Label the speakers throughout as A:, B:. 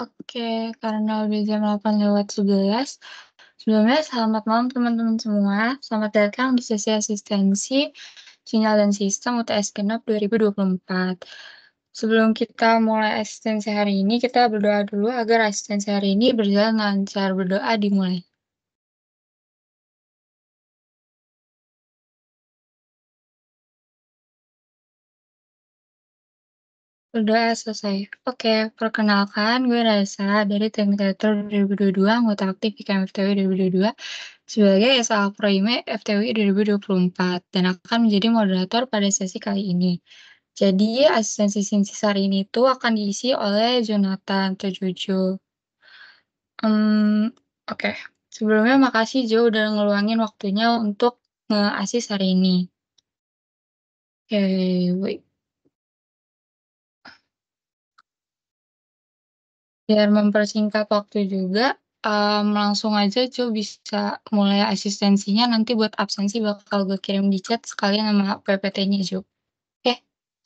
A: Oke, karena lebih jam 8 lewat 11. Sebelumnya selamat malam teman-teman semua. Selamat datang di sesi asistensi sinyal dan sistem UTS Genap 2024. Sebelum kita mulai asistensi hari ini, kita berdoa dulu agar asistensi hari ini berjalan lancar. Berdoa dimulai. Udah selesai. Oke, perkenalkan gue Raisa dari tim teater 2022, anggota aktif IKM FTW 2022, sebagai SAA Proime FTW 2024, dan akan menjadi moderator pada sesi kali ini. Jadi, asistensi sinsi hari ini itu akan diisi oleh Jonathan Jojo Um, Oke, okay. sebelumnya makasih Jo udah ngeluangin waktunya untuk nge-assist hari ini. Oke, okay, wait. Biar mempersingkat waktu juga, um, langsung aja Jo bisa mulai asistensinya, nanti buat absensi bakal gue kirim di chat sekalian nama PPT-nya Jo Oke.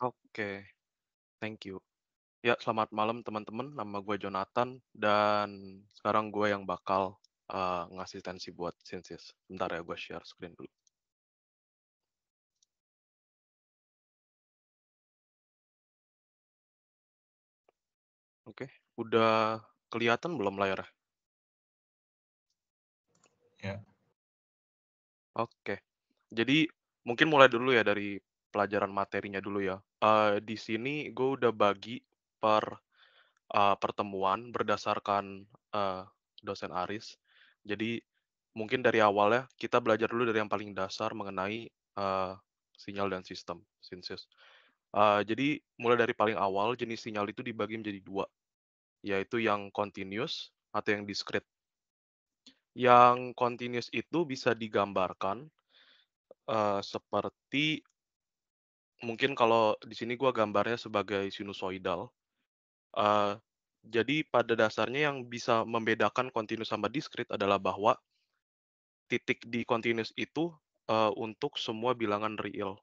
B: Oke. Thank you. Ya, selamat malam teman-teman, nama gue Jonathan dan sekarang gue yang bakal, eee, eh, ngasistensi buat sinsis. Bentar ya, gue share screen dulu.
C: Udah kelihatan belum layarnya?
B: Ya. Oke. Jadi mungkin mulai dulu ya dari pelajaran materinya dulu ya. Uh, di sini gue udah bagi per uh, pertemuan berdasarkan uh, dosen Aris. Jadi mungkin dari awal ya kita belajar dulu dari yang paling dasar mengenai uh, sinyal dan sistem, sinsis. Uh, jadi mulai dari paling awal jenis sinyal itu dibagi menjadi dua, yaitu yang continuous atau yang discrete. Yang continuous itu bisa digambarkan uh, seperti mungkin kalau di sini gue gambarnya sebagai sinusoidal. Uh, jadi pada dasarnya yang bisa membedakan continuous sama discrete adalah bahwa titik di continuous itu uh, untuk semua bilangan real.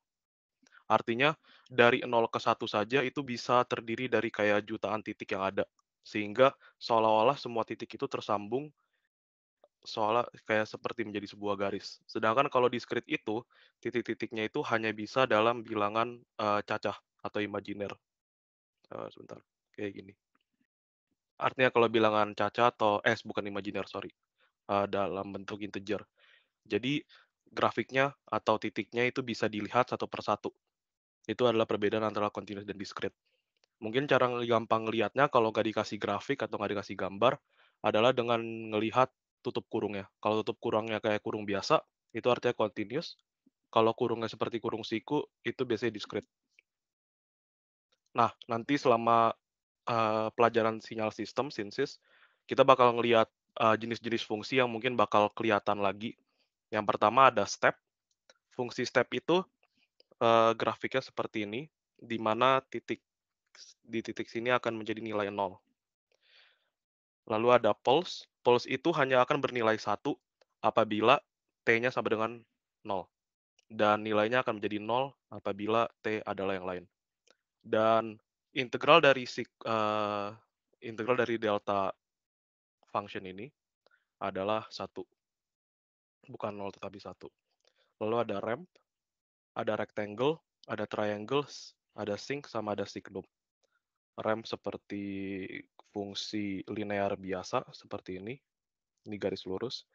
B: Artinya dari 0 ke 1 saja itu bisa terdiri dari kayak jutaan titik yang ada sehingga seolah-olah semua titik itu tersambung seolah kayak seperti menjadi sebuah garis. Sedangkan kalau discrete itu titik-titiknya itu hanya bisa dalam bilangan uh, cacah atau imajiner. Uh, sebentar, kayak gini. Artinya kalau bilangan cacah atau eh, s bukan imajiner sorry uh, dalam bentuk integer. Jadi grafiknya atau titiknya itu bisa dilihat satu persatu. Itu adalah perbedaan antara continuous dan discrete. Mungkin cara gampang ngelihatnya kalau nggak dikasih grafik atau nggak dikasih gambar adalah dengan ngelihat tutup kurungnya. Kalau tutup kurungnya kayak kurung biasa, itu artinya continuous. Kalau kurungnya seperti kurung siku, itu biasanya discrete. Nah, nanti selama uh, pelajaran sinyal sistem, sinsis, kita bakal ngelihat uh, jenis-jenis fungsi yang mungkin bakal kelihatan lagi. Yang pertama ada step. Fungsi step itu uh, grafiknya seperti ini, di mana titik di titik sini akan menjadi nilai 0. Lalu ada pulse. Pulse itu hanya akan bernilai 1 apabila T-nya sama dengan 0. Dan nilainya akan menjadi 0 apabila T adalah yang lain. Dan integral dari uh, integral dari delta function ini adalah 1. Bukan 0 tetapi 1. Lalu ada ramp, ada rectangle, ada triangles, ada sink, sama ada signum rem seperti fungsi linear biasa seperti ini, ini garis lurus,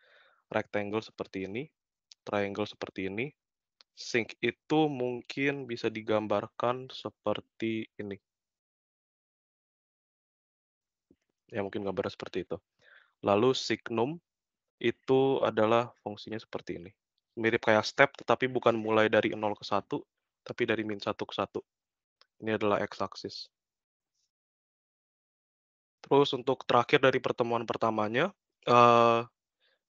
B: rectangle seperti ini, triangle seperti ini, sink itu mungkin bisa digambarkan seperti ini.
D: Ya, mungkin gambarnya seperti itu. Lalu signum itu adalah fungsinya seperti ini. Mirip kayak step,
B: tetapi bukan mulai dari 0 ke 1, tapi dari min 1 ke 1. Ini adalah x-axis. Terus untuk terakhir dari pertemuan pertamanya, uh,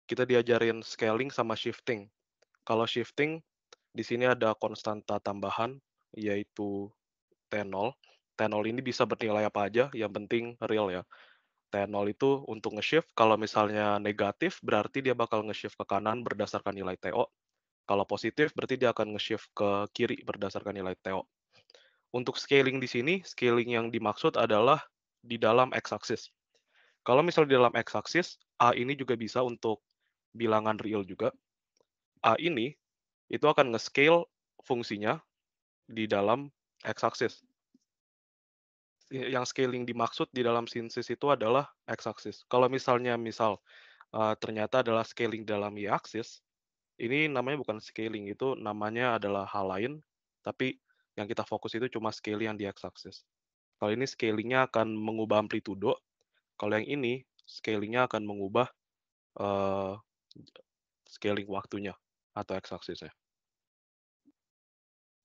B: kita diajarin scaling sama shifting. Kalau shifting, di sini ada konstanta tambahan, yaitu T0. T0 ini bisa bernilai apa aja, yang penting real ya. T0 itu untuk nge-shift, kalau misalnya negatif, berarti dia bakal nge-shift ke kanan berdasarkan nilai TO. Kalau positif, berarti dia akan nge-shift ke kiri berdasarkan nilai TO. Untuk scaling di sini, scaling yang dimaksud adalah di dalam x-axis. Kalau misalnya di dalam x-axis, A ini juga bisa untuk bilangan real juga. A ini itu akan nge-scale fungsinya di dalam x-axis. Ya, yang scaling dimaksud di dalam sinsis itu adalah x-axis. Kalau misalnya misal uh, ternyata adalah scaling dalam y-axis, ini namanya bukan scaling, itu namanya adalah hal lain, tapi yang kita fokus itu cuma scaling yang di x-axis. Kalau ini scalingnya akan mengubah amplitudo. Kalau yang ini scalingnya akan mengubah uh, scaling waktunya atau x-axisnya.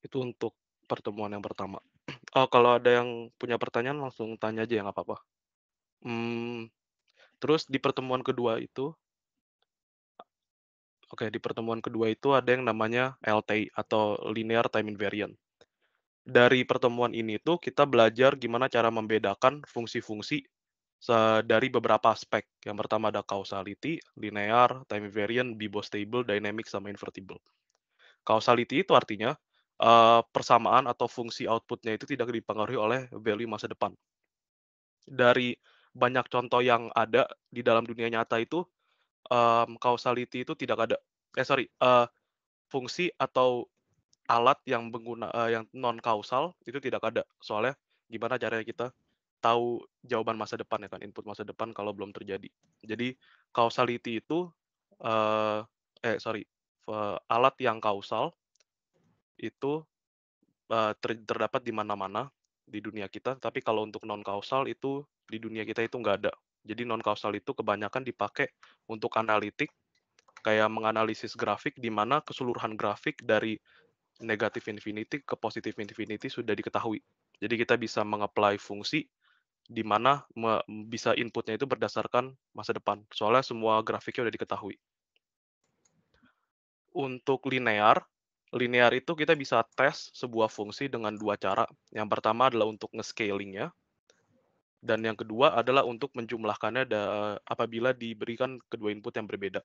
B: Itu untuk pertemuan yang pertama. Oh, kalau ada yang punya pertanyaan langsung tanya aja ya nggak apa-apa. Hmm, terus di pertemuan kedua itu, oke okay, di pertemuan kedua itu ada yang namanya LTI atau Linear Time Invariant dari pertemuan ini tuh kita belajar gimana cara membedakan fungsi-fungsi dari beberapa aspek. Yang pertama ada causality, linear, time invariant, Bibo stable, dynamic, sama invertible. Causality itu artinya eh, persamaan atau fungsi outputnya itu tidak dipengaruhi oleh value masa depan. Dari banyak contoh yang ada di dalam dunia nyata itu, um, causality itu tidak ada. Eh sorry, eh, fungsi atau alat yang pengguna uh, yang non kausal itu tidak ada soalnya gimana caranya kita tahu jawaban masa depan ya kan input masa depan kalau belum terjadi jadi causality itu uh, eh sorry uh, alat yang kausal itu uh, ter terdapat di mana-mana di dunia kita tapi kalau untuk non kausal itu di dunia kita itu nggak ada jadi non kausal itu kebanyakan dipakai untuk analitik kayak menganalisis grafik di mana keseluruhan grafik dari negatif infinity ke positif infinity sudah diketahui. Jadi kita bisa mengapply fungsi di mana bisa inputnya itu berdasarkan masa depan. Soalnya semua grafiknya sudah diketahui. Untuk linear, linear itu kita bisa tes sebuah fungsi dengan dua cara. Yang pertama adalah untuk nge-scalingnya, dan yang kedua adalah untuk menjumlahkannya apabila diberikan kedua input yang berbeda.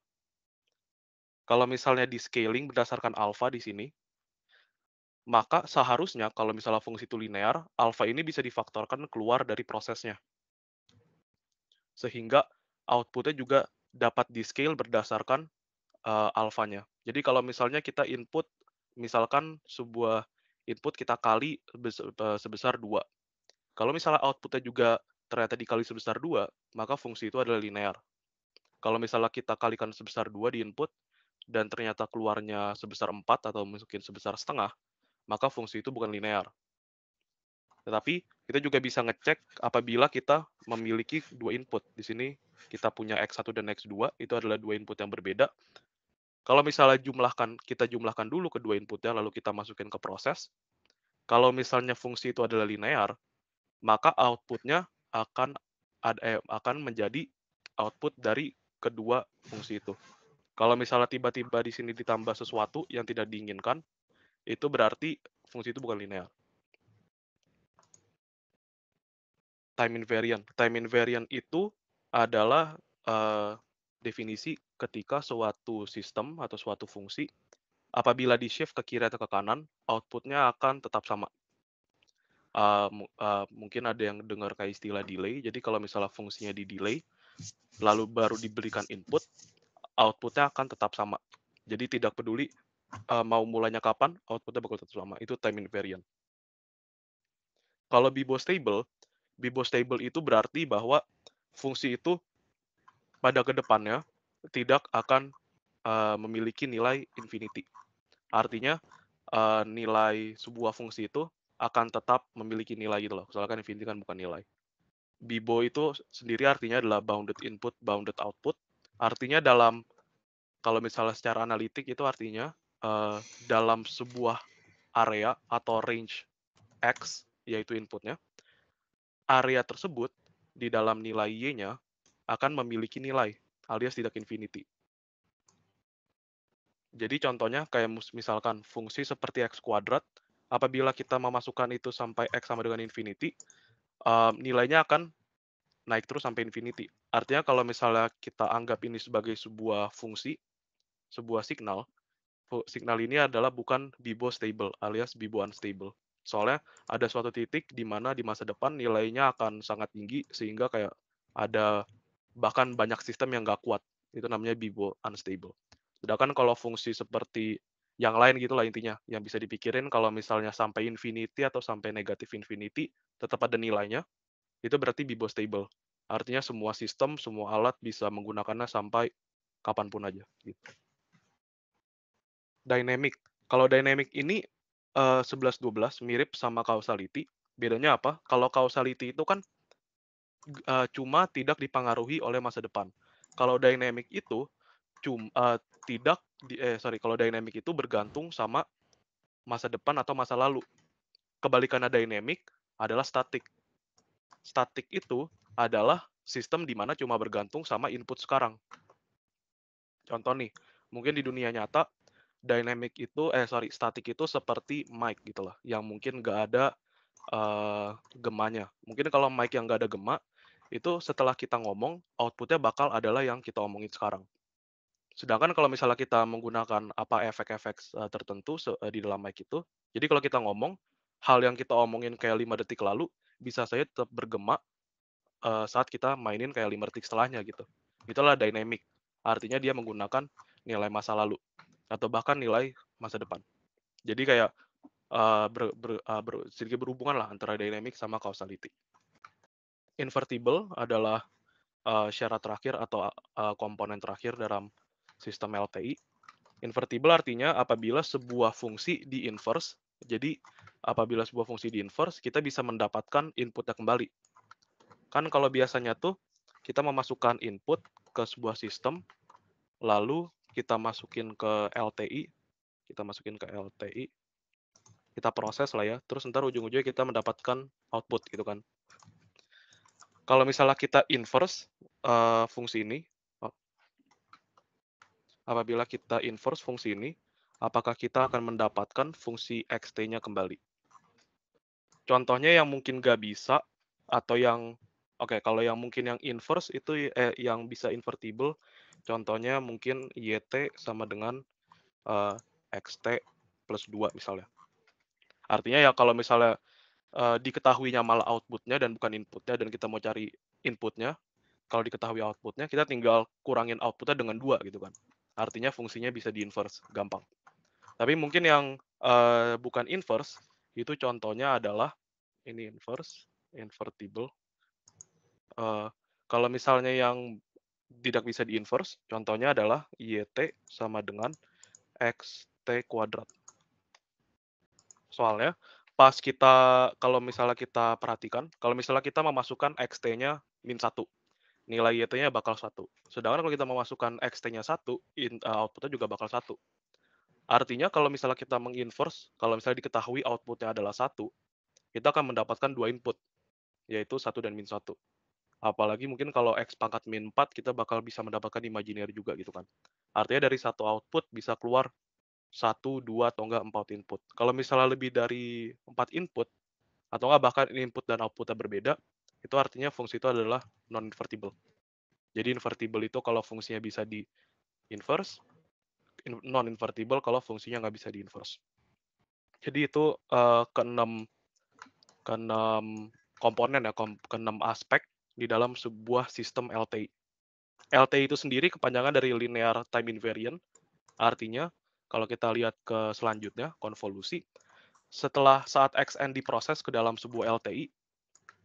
B: Kalau misalnya di scaling berdasarkan alfa di sini, maka seharusnya kalau misalnya fungsi itu linear, alfa ini bisa difaktorkan keluar dari prosesnya. Sehingga outputnya juga dapat di scale berdasarkan uh, eh, alfanya. Jadi kalau misalnya kita input, misalkan sebuah input kita kali eh, sebesar dua. Kalau misalnya outputnya juga ternyata dikali sebesar dua, maka fungsi itu adalah linear. Kalau misalnya kita kalikan sebesar dua di input, dan ternyata keluarnya sebesar 4 atau mungkin sebesar setengah, maka fungsi itu bukan linear. Tetapi kita juga bisa ngecek apabila kita memiliki dua input. Di sini kita punya X1 dan X2, itu adalah dua input yang berbeda. Kalau misalnya jumlahkan, kita jumlahkan dulu kedua inputnya, lalu kita masukin ke proses. Kalau misalnya fungsi itu adalah linear, maka outputnya akan eh, akan menjadi output dari kedua fungsi itu. Kalau misalnya tiba-tiba di sini ditambah sesuatu yang tidak diinginkan, itu berarti fungsi itu bukan linear. Time invariant. Time invariant itu adalah uh, definisi ketika suatu sistem atau suatu fungsi apabila di shift ke kiri atau ke kanan, outputnya akan tetap sama. Uh, uh, mungkin ada yang dengar kayak istilah delay. Jadi kalau misalnya fungsinya di delay, lalu baru diberikan input, outputnya akan tetap sama. Jadi tidak peduli uh, mau mulainya kapan, outputnya bakal tetap sama. Itu time invariant. Kalau Bibo stable, Bibo stable itu berarti bahwa fungsi itu pada kedepannya tidak akan uh, memiliki nilai infinity. Artinya uh, nilai sebuah fungsi itu akan tetap memiliki nilai gitu loh. Misalkan infinity kan bukan nilai. Bibo itu sendiri artinya adalah bounded input, bounded output. Artinya dalam kalau misalnya secara analitik itu artinya Eh, dalam sebuah area atau range X, yaitu inputnya, area tersebut di dalam nilai Y-nya akan memiliki nilai, alias tidak infinity. Jadi contohnya kayak misalkan fungsi seperti X kuadrat, apabila kita memasukkan itu sampai X sama dengan infinity, um, nilainya akan naik terus sampai infinity. Artinya kalau misalnya kita anggap ini sebagai sebuah fungsi, sebuah signal, signal ini adalah bukan Bibo stable alias Bibo unstable. Soalnya ada suatu titik di mana di masa depan nilainya akan sangat tinggi sehingga kayak ada bahkan banyak sistem yang nggak kuat. Itu namanya Bibo unstable. Sedangkan kalau fungsi seperti yang lain gitu lah intinya, yang bisa dipikirin kalau misalnya sampai infinity atau sampai negatif infinity tetap ada nilainya, itu berarti Bibo stable. Artinya semua sistem, semua alat bisa menggunakannya sampai kapanpun aja. Gitu dynamic. Kalau dynamic ini uh, eh, 11-12 mirip sama causality. Bedanya apa? Kalau causality itu kan uh, cuma tidak dipengaruhi oleh masa depan. Kalau dynamic itu cuma uh, eh, tidak di, eh sorry kalau dynamic itu bergantung sama masa depan atau masa lalu. Kebalikannya dynamic adalah statik. Statik itu adalah sistem di mana cuma bergantung sama input sekarang. Contoh nih, mungkin di dunia nyata dynamic itu eh sorry static itu seperti mic gitu lah yang mungkin nggak ada uh, gemanya mungkin kalau mic yang nggak ada gema itu setelah kita ngomong outputnya bakal adalah yang kita omongin sekarang sedangkan kalau misalnya kita menggunakan apa efek-efek eh, tertentu eh, di dalam mic itu jadi kalau kita ngomong hal yang kita omongin kayak lima detik lalu bisa saya tetap bergema uh, saat kita mainin kayak lima detik setelahnya gitu itulah dynamic artinya dia menggunakan nilai masa lalu atau bahkan nilai masa depan. Jadi kayak uh, ber, ber, uh, ber, sedikit berhubungan lah antara dynamic sama causality. Invertible adalah uh, syarat terakhir atau uh, komponen terakhir dalam sistem LTI. Invertible artinya apabila sebuah fungsi di inverse, jadi apabila sebuah fungsi di inverse, kita bisa mendapatkan inputnya kembali. Kan kalau biasanya tuh kita memasukkan input ke sebuah sistem, lalu kita masukin ke LTI, kita masukin ke LTI, kita proses lah ya. Terus ntar ujung-ujungnya kita mendapatkan output gitu kan. Kalau misalnya kita inverse uh, fungsi ini, oh. apabila kita inverse fungsi ini, apakah kita akan mendapatkan fungsi xt-nya kembali? Contohnya yang mungkin nggak bisa atau yang oke okay, kalau yang mungkin yang inverse itu eh, yang bisa invertible Contohnya mungkin YT sama dengan uh, eh, XT plus 2 misalnya. Artinya ya kalau misalnya uh, diketahuinya malah outputnya dan bukan inputnya dan kita mau cari inputnya, kalau diketahui outputnya kita tinggal kurangin outputnya dengan dua gitu kan. Artinya fungsinya bisa di inverse gampang. Tapi mungkin yang uh, bukan inverse itu contohnya adalah ini inverse, invertible. Uh, kalau misalnya yang tidak bisa diinverse. Contohnya adalah YT sama dengan XT kuadrat. Soalnya pas kita, kalau misalnya kita perhatikan, kalau misalnya kita memasukkan XT-nya min satu nilai YT-nya bakal satu Sedangkan kalau kita memasukkan XT-nya satu uh, outputnya juga bakal satu Artinya kalau misalnya kita menginverse, kalau misalnya diketahui outputnya adalah satu, kita akan mendapatkan dua input, yaitu satu dan min satu. Apalagi mungkin kalau X pangkat min 4, kita bakal bisa mendapatkan imajiner juga gitu kan. Artinya dari satu output bisa keluar satu, dua, atau enggak empat input. Kalau misalnya lebih dari empat input, atau enggak bahkan input dan outputnya berbeda, itu artinya fungsi itu adalah non-invertible. Jadi invertible itu kalau fungsinya bisa di inverse, non-invertible kalau fungsinya nggak bisa di inverse. Jadi itu uh, keenam keenam komponen ya, keenam aspek di dalam sebuah sistem LTI. LTI itu sendiri kepanjangan dari linear time invariant. Artinya, kalau kita lihat ke selanjutnya, konvolusi, setelah saat xn diproses ke dalam sebuah LTI,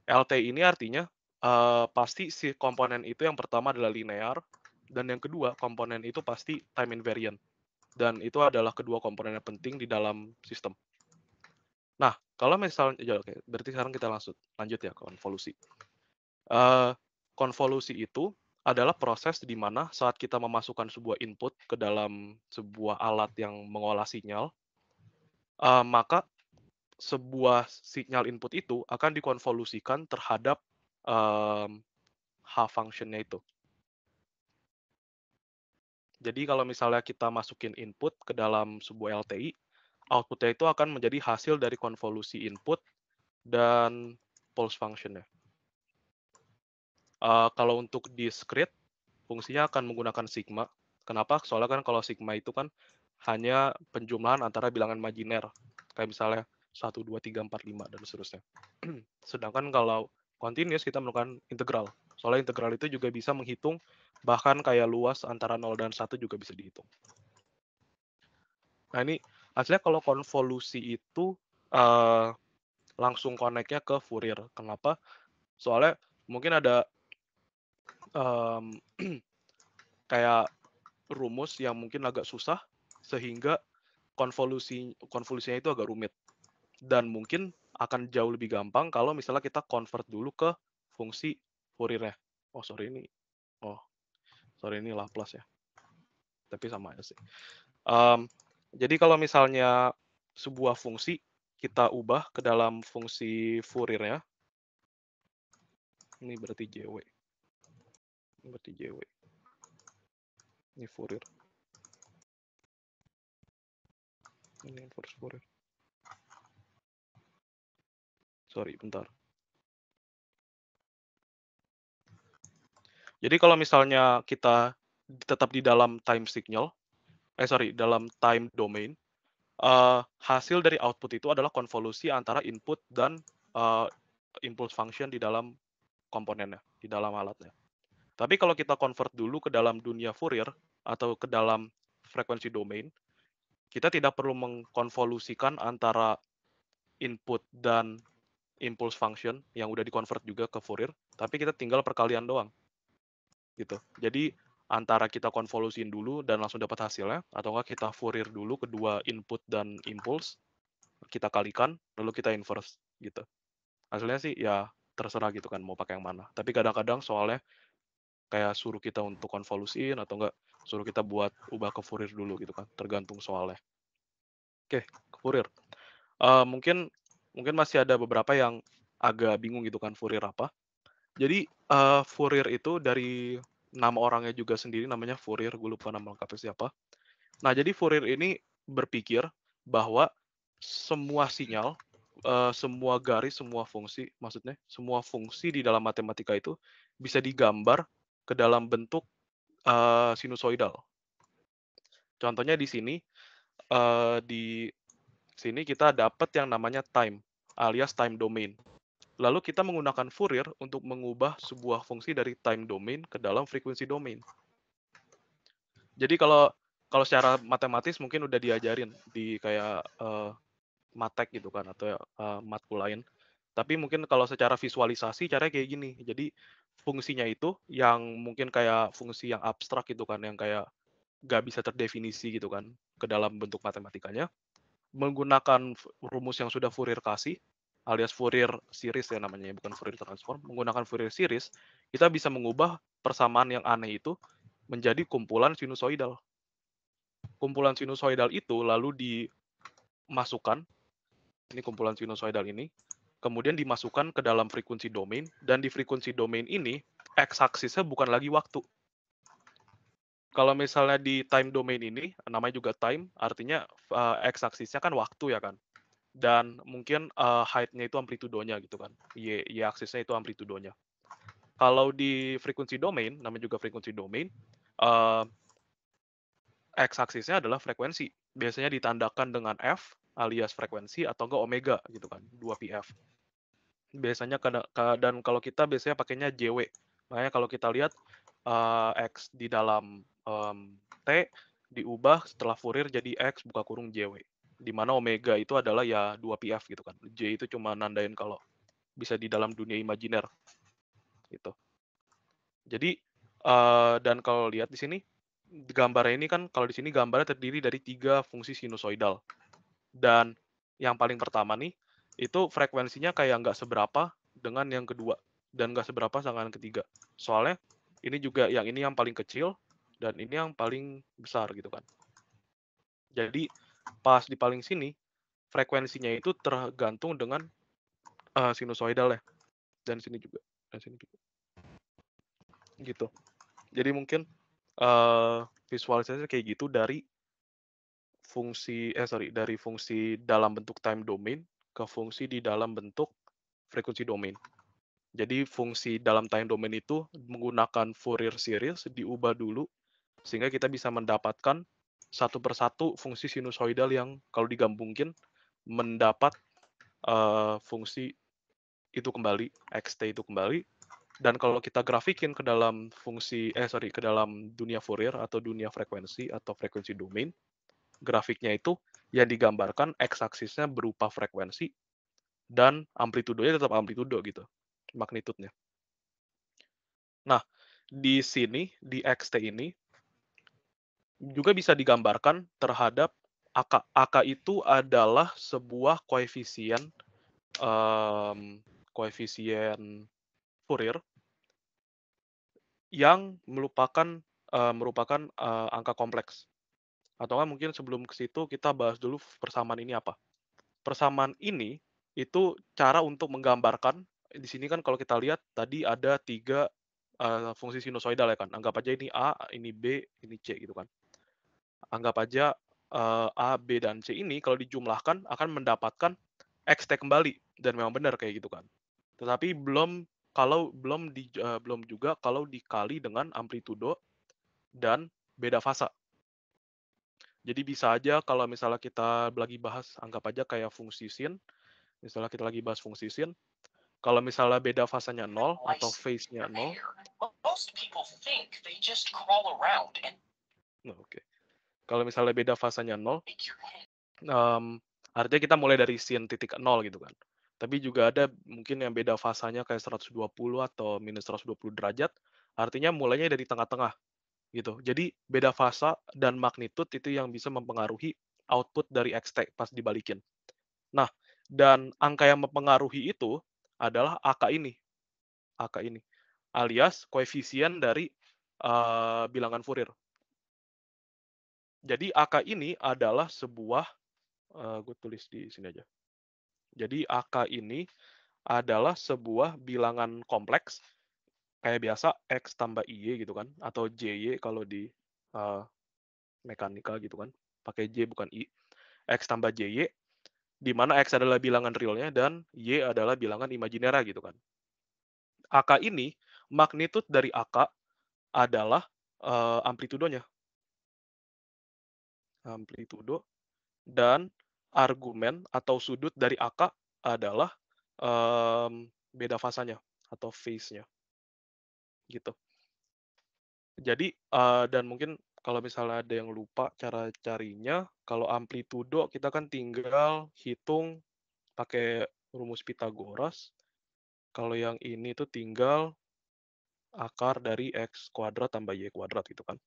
B: LTI ini artinya uh, pasti si komponen itu yang pertama adalah linear, dan yang kedua komponen itu pasti time invariant. Dan itu adalah kedua komponen yang penting di dalam sistem. Nah, kalau misalnya, ya oke, berarti sekarang kita langsung lanjut ya ke konvolusi. Uh, konvolusi itu adalah proses di mana saat kita memasukkan sebuah input ke dalam sebuah alat yang mengolah sinyal, uh, maka sebuah sinyal input itu akan dikonvolusikan terhadap um, H functionnya itu. Jadi kalau misalnya kita masukin input ke dalam sebuah LTI, outputnya itu akan menjadi hasil dari konvolusi input dan pulse functionnya. Uh, kalau untuk discrete, fungsinya akan menggunakan sigma. Kenapa? Soalnya kan kalau sigma itu kan hanya penjumlahan antara bilangan majiner. Kayak misalnya 1, 2, 3, 4, 5, dan seterusnya. Sedangkan kalau continuous, kita menggunakan integral. Soalnya integral itu juga bisa menghitung bahkan kayak luas antara 0 dan 1 juga bisa dihitung. Nah ini hasilnya kalau konvolusi itu uh, langsung koneknya ke Fourier. Kenapa? Soalnya mungkin ada um, kayak rumus yang mungkin agak susah sehingga konvolusi konvolusinya itu agak rumit dan mungkin akan jauh lebih gampang kalau misalnya kita convert dulu ke fungsi fourier Oh sorry ini, oh sorry ini Laplace ya. Tapi sama aja sih. Um, jadi kalau misalnya sebuah fungsi kita ubah ke dalam fungsi Fourier-nya, ini berarti JW. Berarti JW.
D: Ini Fourier.
E: Ini inverse Fourier.
D: Sorry, bentar. Jadi kalau misalnya kita
B: tetap di dalam time signal, eh sorry, dalam time domain, uh, hasil dari output itu adalah konvolusi antara input dan uh, impulse function di dalam komponennya, di dalam alatnya. Tapi kalau kita convert dulu ke dalam dunia Fourier atau ke dalam frekuensi domain, kita tidak perlu mengkonvolusikan antara input dan impulse function yang udah dikonvert juga ke Fourier, tapi kita tinggal perkalian doang. Gitu. Jadi antara kita konvolusiin dulu dan langsung dapat hasilnya, atau enggak kita Fourier dulu kedua input dan impulse, kita kalikan, lalu kita inverse gitu. Hasilnya sih ya terserah gitu kan mau pakai yang mana. Tapi kadang-kadang soalnya kayak suruh kita untuk konvolusiin atau enggak suruh kita buat ubah ke Fourier dulu gitu kan tergantung soalnya oke ke Fourier uh, mungkin mungkin masih ada beberapa yang agak bingung gitu kan Fourier apa jadi uh, Fourier itu dari nama orangnya juga sendiri namanya Fourier gue lupa nama lengkapnya siapa nah jadi Fourier ini berpikir bahwa semua sinyal Uh, semua garis, semua fungsi, maksudnya semua fungsi di dalam matematika itu bisa digambar ke dalam bentuk uh, sinusoidal. Contohnya di sini, uh, di sini kita dapat yang namanya time, alias time domain. Lalu kita menggunakan Fourier untuk mengubah sebuah fungsi dari time domain ke dalam frekuensi domain. Jadi kalau kalau secara matematis mungkin udah diajarin di kayak uh, matek gitu kan atau uh, matkul lain. Tapi mungkin kalau secara visualisasi caranya kayak gini. Jadi fungsinya itu yang mungkin kayak fungsi yang abstrak gitu kan, yang kayak nggak bisa terdefinisi gitu kan ke dalam bentuk matematikanya. Menggunakan rumus yang sudah Fourier kasih, alias Fourier series ya namanya, bukan Fourier transform. Menggunakan Fourier series, kita bisa mengubah persamaan yang aneh itu menjadi kumpulan sinusoidal. Kumpulan sinusoidal itu lalu dimasukkan, ini kumpulan sinusoidal ini, kemudian dimasukkan ke dalam frekuensi domain, dan di frekuensi domain ini, x aksisnya bukan lagi waktu. Kalau misalnya di time domain ini, namanya juga time, artinya uh, x aksisnya kan waktu ya kan, dan mungkin uh, height-nya itu amplitudonya gitu kan, y, y aksisnya itu amplitudonya. Kalau di frekuensi domain, namanya juga frekuensi domain, uh, x aksisnya adalah frekuensi, biasanya ditandakan dengan f alias frekuensi atau enggak omega gitu kan, 2 pf biasanya dan kalau kita biasanya pakainya JW. Makanya kalau kita lihat uh, X di dalam um, T diubah setelah Fourier jadi X buka kurung JW. Di mana omega itu adalah ya 2PF gitu kan. J itu cuma nandain kalau bisa di dalam dunia imajiner. Gitu. Jadi uh, dan kalau lihat di sini gambar ini kan kalau di sini gambarnya terdiri dari tiga fungsi sinusoidal. Dan yang paling pertama nih itu frekuensinya kayak nggak seberapa dengan yang kedua dan nggak seberapa dengan ketiga. Soalnya ini juga yang ini yang paling kecil dan ini yang paling besar gitu kan. Jadi pas di paling sini frekuensinya itu tergantung dengan uh, sinusoidal ya dan sini juga dan sini juga gitu. Jadi mungkin uh, visualisasi kayak gitu dari fungsi eh sorry dari fungsi dalam bentuk time domain ke fungsi di dalam bentuk frekuensi domain. Jadi fungsi dalam time domain itu menggunakan Fourier series diubah dulu sehingga kita bisa mendapatkan satu persatu fungsi sinusoidal yang kalau digabungin mendapat uh, fungsi itu kembali xt itu kembali dan kalau kita grafikin ke dalam fungsi eh sorry ke dalam dunia Fourier atau dunia frekuensi atau frekuensi domain grafiknya itu yang digambarkan x-aksisnya berupa frekuensi dan amplitudonya tetap amplitudo gitu, magnitudenya. Nah, di sini di xt ini juga bisa digambarkan terhadap AK. AK itu adalah sebuah koefisien um, koefisien Fourier yang eh, merupakan uh, eh, merupakan uh, angka kompleks. Atau kan mungkin sebelum ke situ kita bahas dulu persamaan ini apa. Persamaan ini itu cara untuk menggambarkan di sini kan kalau kita lihat tadi ada tiga uh, fungsi sinusoidal ya kan. Anggap aja ini A, ini B, ini C gitu kan. Anggap aja uh, A, B, dan C ini kalau dijumlahkan akan mendapatkan x t kembali. Dan memang benar kayak gitu kan. Tetapi belum kalau belum di, uh, belum juga kalau dikali dengan amplitudo dan beda fase jadi bisa aja kalau misalnya kita lagi bahas, anggap aja kayak fungsi sin. Misalnya kita lagi bahas fungsi sin, kalau misalnya beda fasanya nol oh, atau phase-nya nol. Nah, oke. Kalau misalnya beda fasanya nol, um, artinya kita mulai dari sin titik nol gitu kan. Tapi juga ada mungkin yang beda fasanya kayak 120 atau minus 120 derajat, artinya mulainya dari tengah-tengah gitu. Jadi beda fasa dan magnitudo itu yang bisa mempengaruhi output dari XT pas dibalikin. Nah, dan angka yang mempengaruhi itu adalah AK ini. AK ini. Alias koefisien dari uh, bilangan Fourier. Jadi AK ini adalah sebuah uh, eh, gue tulis di sini aja. Jadi AK ini adalah sebuah bilangan kompleks kayak biasa X tambah Y gitu kan atau JY kalau di uh, mekanika gitu kan pakai J bukan I X tambah j di mana X adalah bilangan realnya dan Y adalah bilangan imajinera gitu kan AK ini magnitude dari AK adalah uh, eh, amplitudonya amplitudo dan argumen atau sudut dari AK adalah um, beda fasanya atau phase-nya gitu. Jadi uh, dan mungkin kalau misalnya ada yang lupa cara carinya, kalau amplitudo kita kan tinggal hitung pakai rumus Pitagoras. Kalau yang ini tuh tinggal akar dari x kuadrat tambah y kuadrat gitu kan.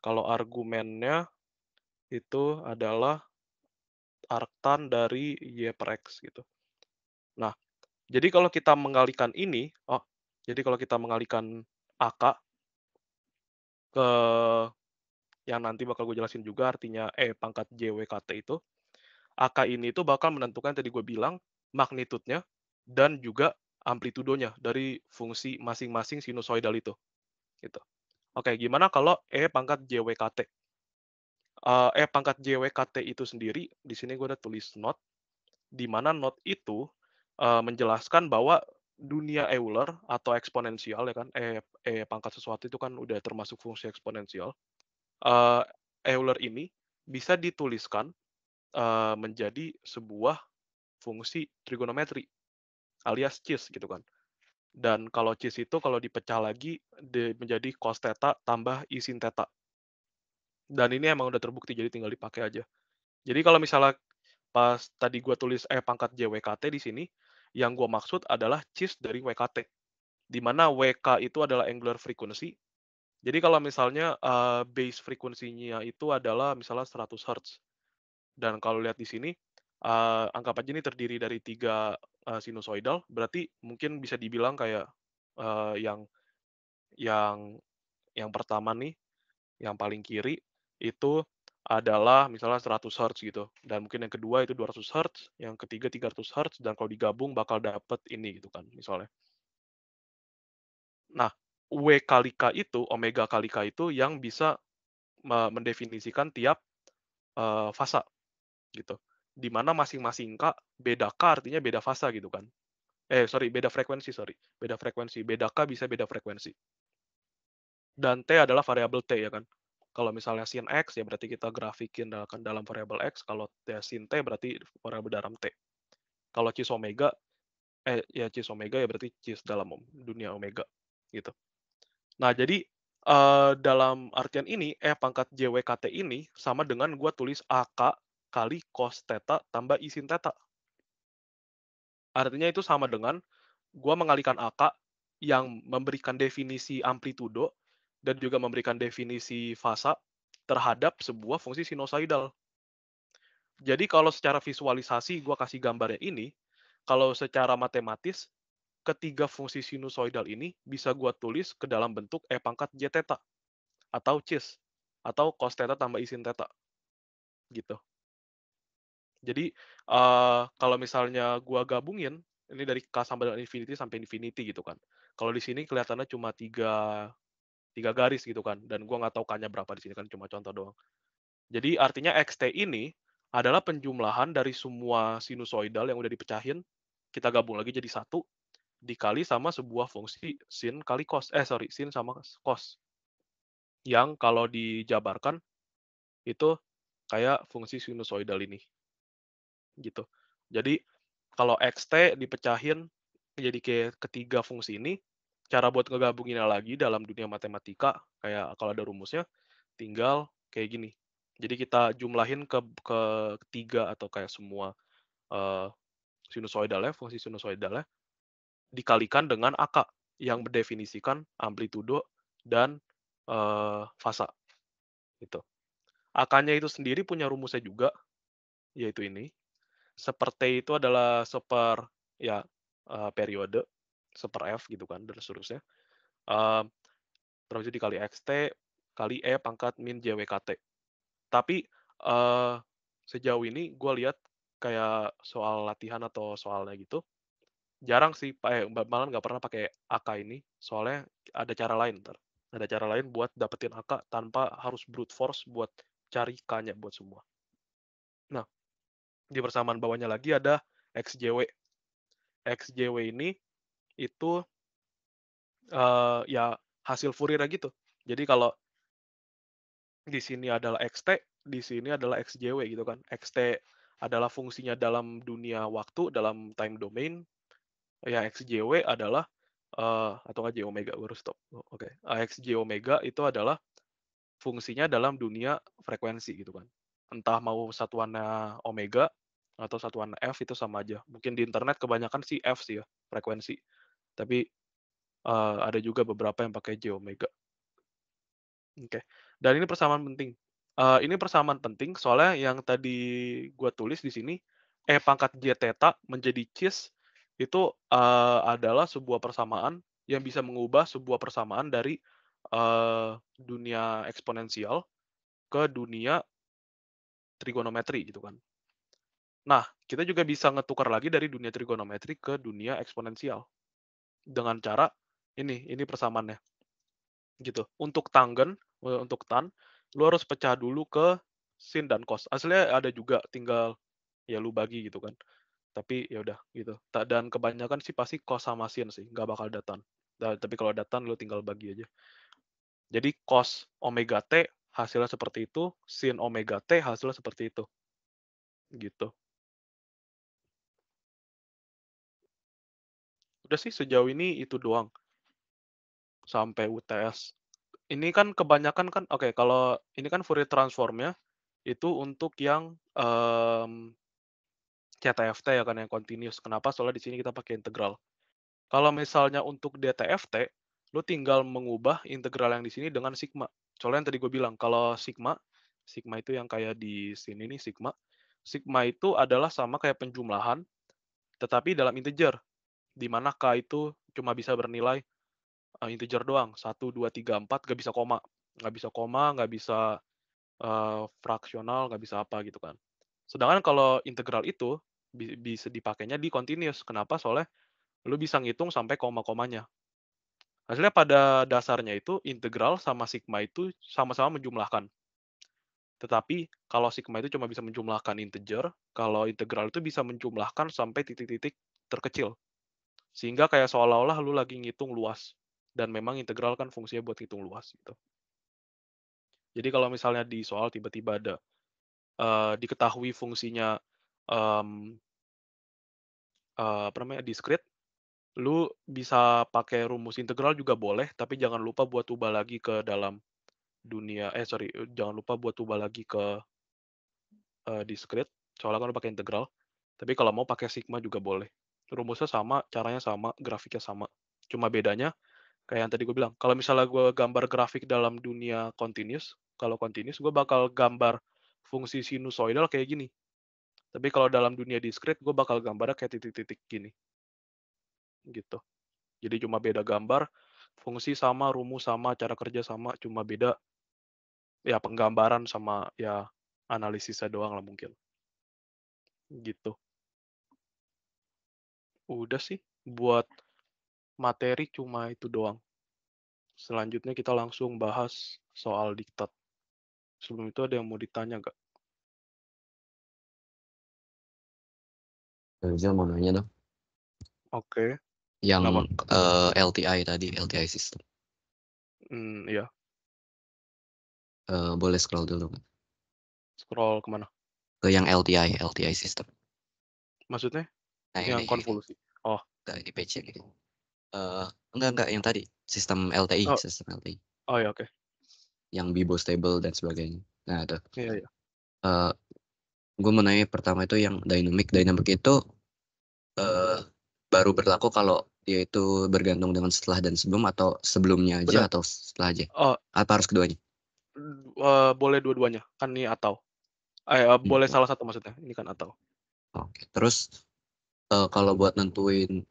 B: Kalau argumennya itu adalah arctan dari y per x gitu. Nah, jadi kalau kita mengalikan ini, oh, jadi kalau kita mengalikan AK ke yang nanti bakal gue jelasin juga artinya E pangkat JWKT itu. AK ini itu bakal menentukan tadi gue bilang magnitudenya dan juga amplitudonya dari fungsi masing-masing sinusoidal itu. Gitu. Oke, gimana kalau E pangkat JWKT? Uh, eh, e pangkat JWKT itu sendiri, di sini gue udah tulis not, di mana not itu uh, menjelaskan bahwa dunia Euler atau eksponensial ya kan e, e pangkat sesuatu itu kan udah termasuk fungsi eksponensial uh, Euler ini bisa dituliskan uh, menjadi sebuah fungsi trigonometri alias cis gitu kan dan kalau cis itu kalau dipecah lagi di, menjadi cos theta tambah i sin theta dan ini emang udah terbukti jadi tinggal dipakai aja jadi kalau misalnya pas tadi gua tulis e pangkat jwkt di sini yang gue maksud adalah cheese dari WKT, di mana WK itu adalah angular frequency. Jadi kalau misalnya uh, base frekuensinya itu adalah misalnya 100 Hz. Dan kalau lihat di sini, uh, anggap aja ini terdiri dari tiga uh, sinusoidal, berarti mungkin bisa dibilang kayak uh, yang yang yang pertama nih, yang paling kiri itu adalah misalnya 100 Hz gitu. Dan mungkin yang kedua itu 200 Hz, yang ketiga 300 Hz, dan kalau digabung bakal dapet ini gitu kan misalnya. Nah, W kali K itu, omega kali K itu yang bisa mendefinisikan tiap uh, fasa gitu. Di mana masing-masing K, beda K artinya beda fasa gitu kan. Eh, sorry, beda frekuensi, sorry. Beda frekuensi. Beda K bisa beda frekuensi. Dan T adalah variabel T ya kan kalau misalnya sin X, ya berarti kita grafikin dalam, kan dalam variabel X. Kalau ya sin T, berarti variabel dalam T. Kalau cis omega, eh, ya cis omega, ya berarti cis dalam dunia omega. gitu. Nah, jadi uh, dalam artian ini, E pangkat JWKT ini sama dengan gue tulis AK kali cos theta tambah I sin theta. Artinya itu sama dengan gue mengalihkan AK yang memberikan definisi amplitudo dan juga memberikan definisi fasa terhadap sebuah fungsi sinusoidal. Jadi kalau secara visualisasi gue kasih gambarnya ini, kalau secara matematis, ketiga fungsi sinusoidal ini bisa gue tulis ke dalam bentuk E pangkat J theta, atau cis, atau cos theta tambah isin theta. Gitu. Jadi uh, kalau misalnya gue gabungin, ini dari K sampai dengan infinity sampai infinity gitu kan. Kalau di sini kelihatannya cuma tiga tiga garis gitu kan dan gue nggak tahu k berapa di sini kan cuma contoh doang jadi artinya xt ini adalah penjumlahan dari semua sinusoidal yang udah dipecahin kita gabung lagi jadi satu dikali sama sebuah fungsi sin kali cos eh sorry sin sama cos yang kalau dijabarkan itu kayak fungsi sinusoidal ini gitu jadi kalau xt dipecahin jadi ke ketiga fungsi ini cara buat ngegabunginnya lagi dalam dunia matematika kayak kalau ada rumusnya tinggal kayak gini. Jadi kita jumlahin ke ke tiga atau kayak semua uh, eh, sinusoidalnya, fungsi sinusoidalnya dikalikan dengan AK yang mendefinisikan amplitudo dan uh, fasa. itu itu sendiri punya rumusnya juga, yaitu ini. Seperti itu adalah super ya uh, periode seper F gitu kan, dan seterusnya. Uh, ehm, terus kali XT, kali E pangkat min JWKT. Tapi uh, sejauh ini gue lihat kayak soal latihan atau soalnya gitu, jarang sih, eh, malah nggak pernah pakai AK ini, soalnya ada cara lain ntar. Ada cara lain buat dapetin AK tanpa harus brute force buat cari k buat semua. Nah, di persamaan bawahnya lagi ada XJW. XJW ini itu uh, ya hasil Fourier gitu. Jadi kalau di sini adalah xt, di sini adalah xjw gitu kan. xt adalah fungsinya dalam dunia waktu, dalam time domain. Ya xjw adalah uh, atau nggak j omega baru stop. Oh, oke, okay. Eh, j xj omega itu adalah fungsinya dalam dunia frekuensi gitu kan. Entah mau satuannya omega atau satuan f itu sama aja. Mungkin di internet kebanyakan sih f sih ya, frekuensi. Tapi uh, ada juga beberapa yang pakai J omega. Oke. Okay. Dan ini persamaan penting. Uh, ini persamaan penting soalnya yang tadi gue tulis di sini E pangkat J theta menjadi cis itu uh, adalah sebuah persamaan yang bisa mengubah sebuah persamaan dari uh, dunia eksponensial ke dunia trigonometri gitu kan. Nah, kita juga bisa ngetukar lagi dari dunia trigonometri ke dunia eksponensial dengan cara ini ini persamaannya gitu untuk tangen e, untuk tan lu harus pecah dulu ke sin dan cos aslinya ada juga tinggal ya lu bagi gitu kan tapi ya udah gitu dan kebanyakan sih pasti cos sama sin sih nggak bakal datan nah, tapi kalau datan lu tinggal bagi aja jadi cos omega t hasilnya seperti itu sin omega t hasilnya seperti itu gitu Udah sih sejauh ini itu doang. Sampai UTS. Ini kan kebanyakan kan oke okay, kalau ini kan Fourier transform ya itu untuk yang um, CTFT ya kan yang continuous. Kenapa? Soalnya di sini kita pakai integral. Kalau misalnya untuk DTFT, lu tinggal mengubah integral yang di sini dengan sigma. Soalnya yang tadi gue bilang kalau sigma, sigma itu yang kayak di sini nih sigma. Sigma itu adalah sama kayak penjumlahan, tetapi dalam integer di mana K itu cuma bisa bernilai uh, integer doang. satu dua tiga empat gak bisa koma. gak bisa koma, gak bisa uh, eh, fraksional, gak bisa apa gitu kan. Sedangkan kalau integral itu bi bisa dipakainya di continuous. Kenapa? Soalnya lu bisa ngitung sampai koma-komanya. Hasilnya pada dasarnya itu integral sama sigma itu sama-sama menjumlahkan. Tetapi kalau sigma itu cuma bisa menjumlahkan integer, kalau integral itu bisa menjumlahkan sampai titik-titik terkecil. Sehingga kayak seolah-olah lu lagi ngitung luas dan memang integral kan fungsinya buat hitung luas gitu. Jadi kalau misalnya di soal tiba-tiba ada uh, diketahui fungsinya um, uh, apa namanya diskrit, lu bisa pakai rumus integral juga boleh, tapi jangan lupa buat ubah lagi ke dalam dunia eh sorry jangan lupa buat ubah lagi ke uh, eh, diskrit soalnya kan pakai integral tapi kalau mau pakai sigma juga boleh rumusnya sama, caranya sama, grafiknya sama. Cuma bedanya kayak yang tadi gue bilang, kalau misalnya gue gambar grafik dalam dunia continuous, kalau continuous gue bakal gambar fungsi sinusoidal kayak gini. Tapi kalau dalam dunia discrete gue bakal gambarnya kayak titik-titik gini. Gitu. Jadi cuma beda gambar, fungsi sama, rumus sama, cara kerja sama, cuma beda ya penggambaran sama ya analisisnya doang lah mungkin. Gitu udah sih buat materi cuma itu doang. Selanjutnya kita langsung bahas soal diktat. Sebelum itu ada yang mau ditanya nggak?
C: Bisa mau nanya dong. Oke. Okay. Yang uh, eh,
F: LTI tadi, LTI system. Hmm, iya. Uh, boleh scroll dulu.
B: Scroll kemana?
F: Ke yang LTI, LTI system. Maksudnya? Nah, yang konvolusi. Oh. Enggak, di PC gitu. Uh, enggak, enggak. Yang tadi. Sistem LTI. Oh. Sistem LTI. Oh iya oke. Okay. Yang Bibo stable dan sebagainya. Nah, itu. Iya, iya. Uh, eh, gue mau nanya pertama itu yang dynamic. Dynamic itu uh, baru berlaku kalau dia itu bergantung dengan setelah dan sebelum atau sebelumnya aja Benar. atau setelah aja? Oh. Apa harus keduanya?
B: Uh, boleh dua-duanya. Kan ini atau. Eh, uh, hmm. boleh salah satu maksudnya. Ini kan atau.
F: Oke. Okay. Terus uh, kalau buat nentuin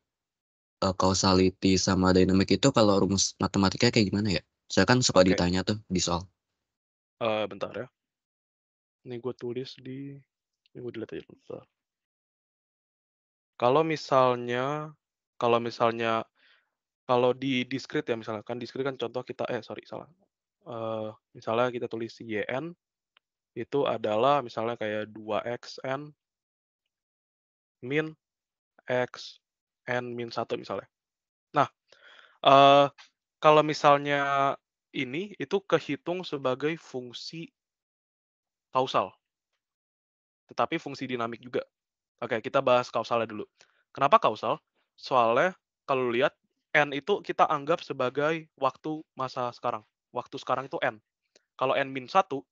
F: uh, causality sama dynamic itu kalau rumus matematika kayak gimana ya? Saya kan suka okay. ditanya tuh di soal.
B: Uh, bentar ya. Ini gue tulis di... Ini gue dilihat aja bentar. Kalau misalnya... Kalau misalnya... Kalau di discrete ya misalnya. Kan discrete kan contoh kita... Eh, sorry, salah. Uh, misalnya kita tulis YN. Itu adalah misalnya kayak 2XN min X, N min satu misalnya. Nah, uh, kalau misalnya ini itu kehitung sebagai fungsi kausal. Tetapi fungsi dinamik juga. Oke, kita bahas kausalnya dulu. Kenapa kausal? Soalnya kalau lihat n itu kita anggap sebagai waktu masa sekarang. Waktu sekarang itu n. Kalau n min satu,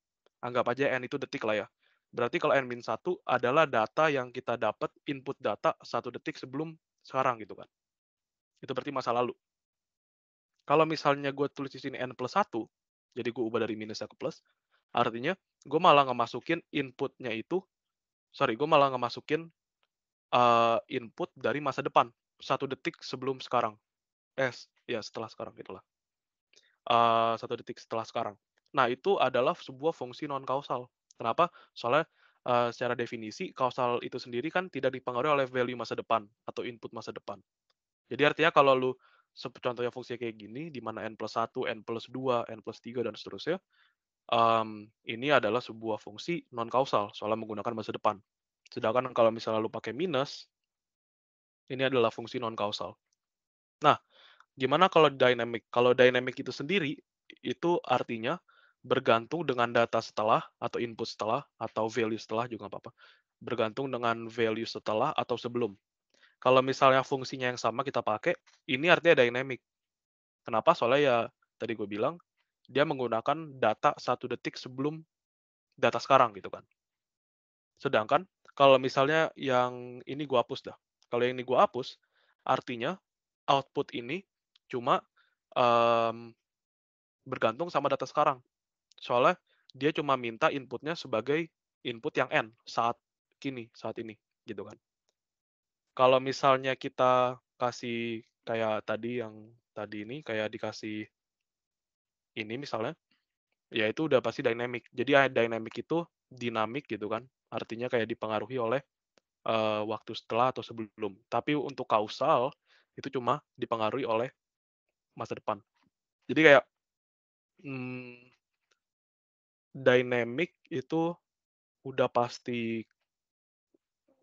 B: anggap aja n itu detik lah ya. Berarti kalau N-1 adalah data yang kita dapat input data satu detik sebelum sekarang gitu kan. Itu berarti masa lalu. Kalau misalnya gue tulis di sini N plus 1, jadi gue ubah dari minus ke plus, artinya gue malah ngemasukin inputnya itu, sorry, gue malah ngemasukin uh, input dari masa depan, satu detik sebelum sekarang. Eh, ya setelah sekarang gitulah. Uh, eh, satu detik setelah sekarang. Nah, itu adalah sebuah fungsi non-kausal Kenapa? Soalnya uh, secara definisi kausal itu sendiri kan tidak dipengaruhi oleh value masa depan atau input masa depan. Jadi artinya kalau lu contohnya fungsi kayak gini, di mana n plus 1, n plus 2, n plus 3, dan seterusnya, um, ini adalah sebuah fungsi non-kausal, soalnya menggunakan masa depan. Sedangkan kalau misalnya lu pakai minus, ini adalah fungsi non-kausal. Nah, gimana kalau dynamic? Kalau dynamic itu sendiri, itu artinya bergantung dengan data setelah atau input setelah atau value setelah juga apa-apa. Bergantung dengan value setelah atau sebelum. Kalau misalnya fungsinya yang sama kita pakai, ini artinya dynamic. Kenapa? Soalnya ya tadi gue bilang dia menggunakan data satu detik sebelum data sekarang gitu kan. Sedangkan kalau misalnya yang ini gue hapus dah. Kalau yang ini gue hapus, artinya output ini cuma um, bergantung sama data sekarang Soalnya dia cuma minta inputnya sebagai input yang n saat kini, saat ini gitu kan. Kalau misalnya kita kasih kayak tadi yang tadi ini kayak dikasih ini misalnya ya itu udah pasti dynamic. Jadi eh, dynamic itu dinamik gitu kan. Artinya kayak dipengaruhi oleh uh, waktu setelah atau sebelum. Tapi untuk kausal itu cuma dipengaruhi oleh masa depan. Jadi kayak hmm, dynamic itu udah pasti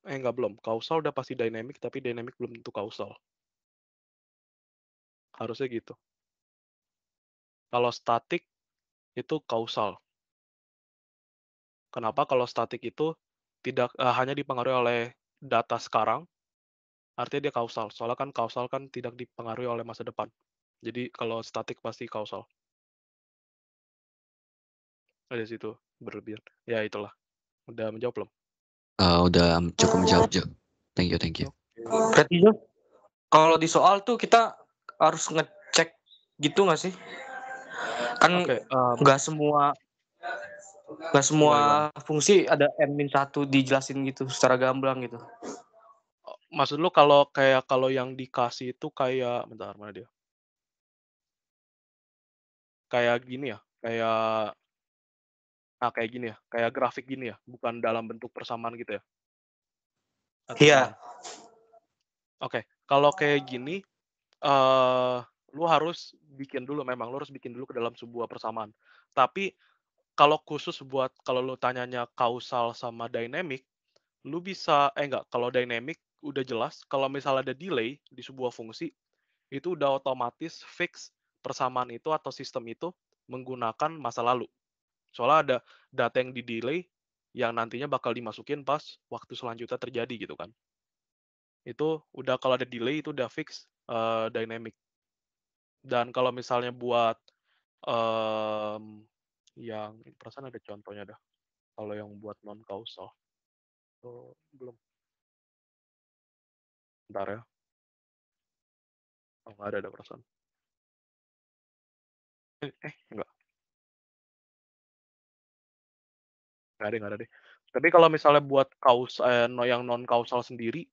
B: eh enggak belum. Kausal udah pasti dynamic tapi dynamic belum tentu kausal. Harusnya gitu. Kalau statik itu kausal. Kenapa kalau statik itu tidak uh, hanya dipengaruhi oleh data sekarang? Artinya dia kausal. Soalnya kan kausal kan tidak dipengaruhi oleh masa depan. Jadi kalau statik pasti kausal. Ada situ berlebihan. Ya itulah. Udah menjawab
D: belum?
F: Uh, udah cukup menjawab, Jo. Thank you, thank you. Berarti kalau di soal tuh kita harus ngecek gitu nggak sih? Kan nggak okay, um, semua nggak semua Gimana? fungsi ada n satu dijelasin gitu secara gamblang gitu.
B: Maksud lu kalau kayak kalau yang dikasih itu kayak bentar mana dia? Kayak gini ya, kayak Nah, kayak gini ya, kayak grafik gini ya, bukan dalam bentuk persamaan gitu ya. Iya. Yeah. Oke, okay. kalau kayak gini, uh, lu harus bikin dulu memang, lu harus bikin dulu ke dalam sebuah persamaan. Tapi kalau khusus buat kalau lu tanyanya kausal sama dynamic, lu bisa eh enggak kalau dynamic udah jelas kalau misalnya ada delay di sebuah fungsi itu udah otomatis fix persamaan itu atau sistem itu menggunakan masa lalu. Soalnya ada data yang di delay yang nantinya bakal dimasukin pas waktu selanjutnya terjadi gitu kan. Itu udah kalau ada delay itu udah fix uh, dynamic. Dan kalau misalnya buat um, yang perasaan ada contohnya dah. Kalau yang buat non causal.
C: Oh, belum. Bentar ya. Oh, nggak ada, ada perasaan. eh enggak. Eh,
B: nggak ada nggak ada deh tapi kalau misalnya buat kaus eh, yang non kausal sendiri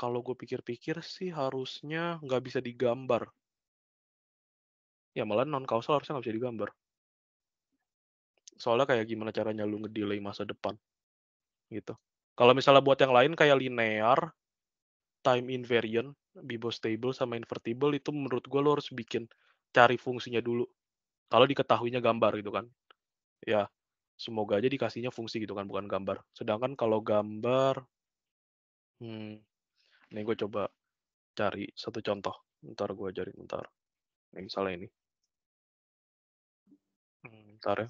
B: kalau gue pikir-pikir sih harusnya nggak bisa digambar ya malah non kausal harusnya nggak bisa digambar soalnya kayak gimana caranya lu ngedelay masa depan gitu kalau misalnya buat yang lain kayak linear time invariant Bibo stable sama invertible itu menurut gue lo harus bikin cari fungsinya dulu kalau diketahuinya gambar gitu kan ya semoga aja dikasihnya fungsi gitu kan bukan gambar sedangkan kalau gambar hmm ini gue coba cari satu contoh ntar gue ajarin ntar ini misalnya ini hmm, ntar ya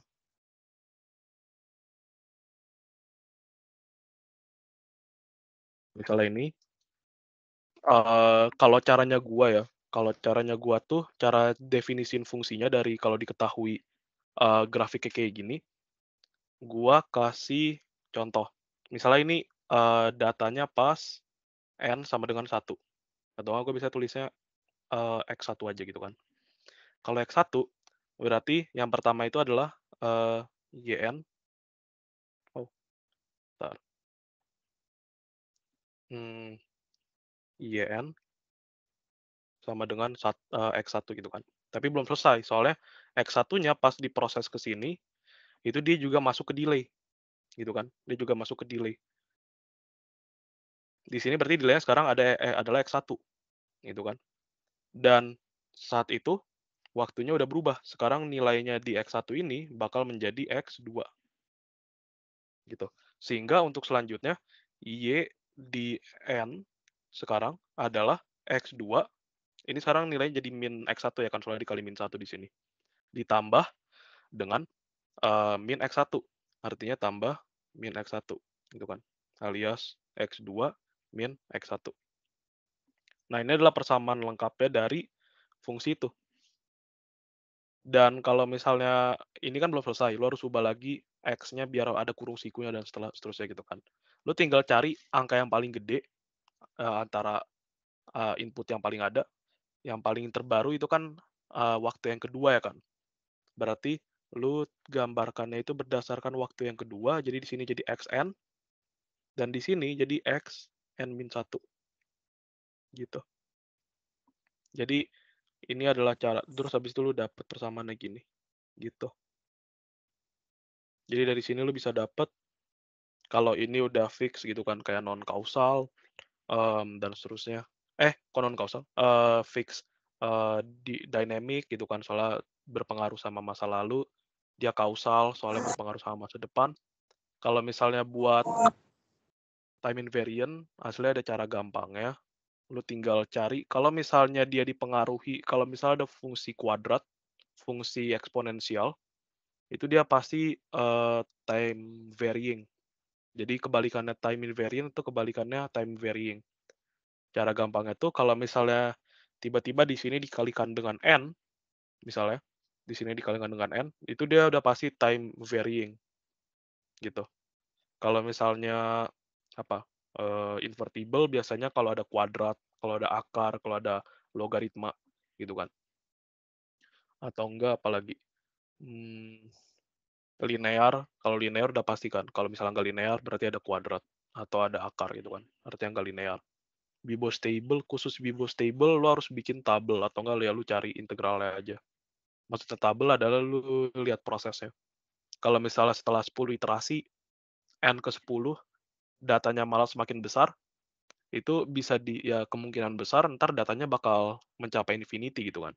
B: misalnya ini uh, kalau caranya gue ya kalau caranya gue tuh cara definisin fungsinya dari kalau diketahui uh, grafiknya kayak gini gua kasih contoh. Misalnya ini uh, datanya pas n sama dengan satu. Atau gue bisa tulisnya uh, eh, x1 aja gitu kan. Kalau x1 berarti yang pertama itu adalah uh, eh, yn oh bentar. Hmm, yn sama dengan sat, uh, x1 gitu kan. Tapi belum selesai soalnya x1-nya pas diproses ke sini itu dia juga masuk ke delay gitu kan dia juga masuk ke delay di sini berarti delay sekarang ada eh, adalah x1 gitu kan dan saat itu waktunya udah berubah sekarang nilainya di x1 ini bakal menjadi x2 gitu sehingga untuk selanjutnya y di n sekarang adalah x2 ini sekarang nilainya jadi min x1 ya kan soalnya dikali min 1 di sini ditambah dengan Eh, min X1. Artinya tambah min X1. Gitu kan. Alias X2 min X1. Nah, ini adalah persamaan lengkapnya dari fungsi itu. Dan kalau misalnya ini kan belum selesai, lo harus ubah lagi X-nya biar ada kurung sikunya dan setelah seterusnya gitu kan. Lo tinggal cari angka yang paling gede uh, antara uh, input yang paling ada. Yang paling terbaru itu kan uh, waktu yang kedua ya kan. Berarti lu gambarkannya itu berdasarkan waktu yang kedua, jadi di sini jadi xn, dan di sini jadi x n min satu Gitu. Jadi ini adalah cara, terus habis itu lu dapat persamaannya gini. Gitu. Jadi dari sini lu bisa dapet kalau ini udah fix gitu kan, kayak non kausal um, dan seterusnya. Eh, kok non kausal? Uh, eh, fix uh, di dynamic gitu kan, soalnya berpengaruh sama masa lalu dia kausal soalnya berpengaruh sama masa depan. Kalau misalnya buat time invariant, asli ada cara gampang ya Lu tinggal cari. Kalau misalnya dia dipengaruhi, kalau misalnya ada fungsi kuadrat, fungsi eksponensial, itu dia pasti uh, time varying. Jadi kebalikannya time invariant itu kebalikannya time varying. Cara gampangnya tuh kalau misalnya tiba-tiba di sini dikalikan dengan n, misalnya, di sini dikalikan dengan n, itu dia udah pasti time varying. Gitu. Kalau misalnya apa? Uh, invertible biasanya kalau ada kuadrat, kalau ada akar, kalau ada logaritma gitu kan. Atau enggak apalagi? Hmm, linear, kalau linear udah pasti kan. Kalau misalnya nggak linear berarti ada kuadrat atau ada akar gitu kan. Artinya nggak linear. Bibo stable, khusus Bibo stable, lo harus bikin tabel atau enggak ya lu cari integralnya aja maksudnya tabel adalah lu lihat prosesnya. Kalau misalnya setelah 10 iterasi, n ke 10, datanya malah semakin besar, itu bisa di ya kemungkinan besar ntar datanya bakal mencapai infinity gitu kan.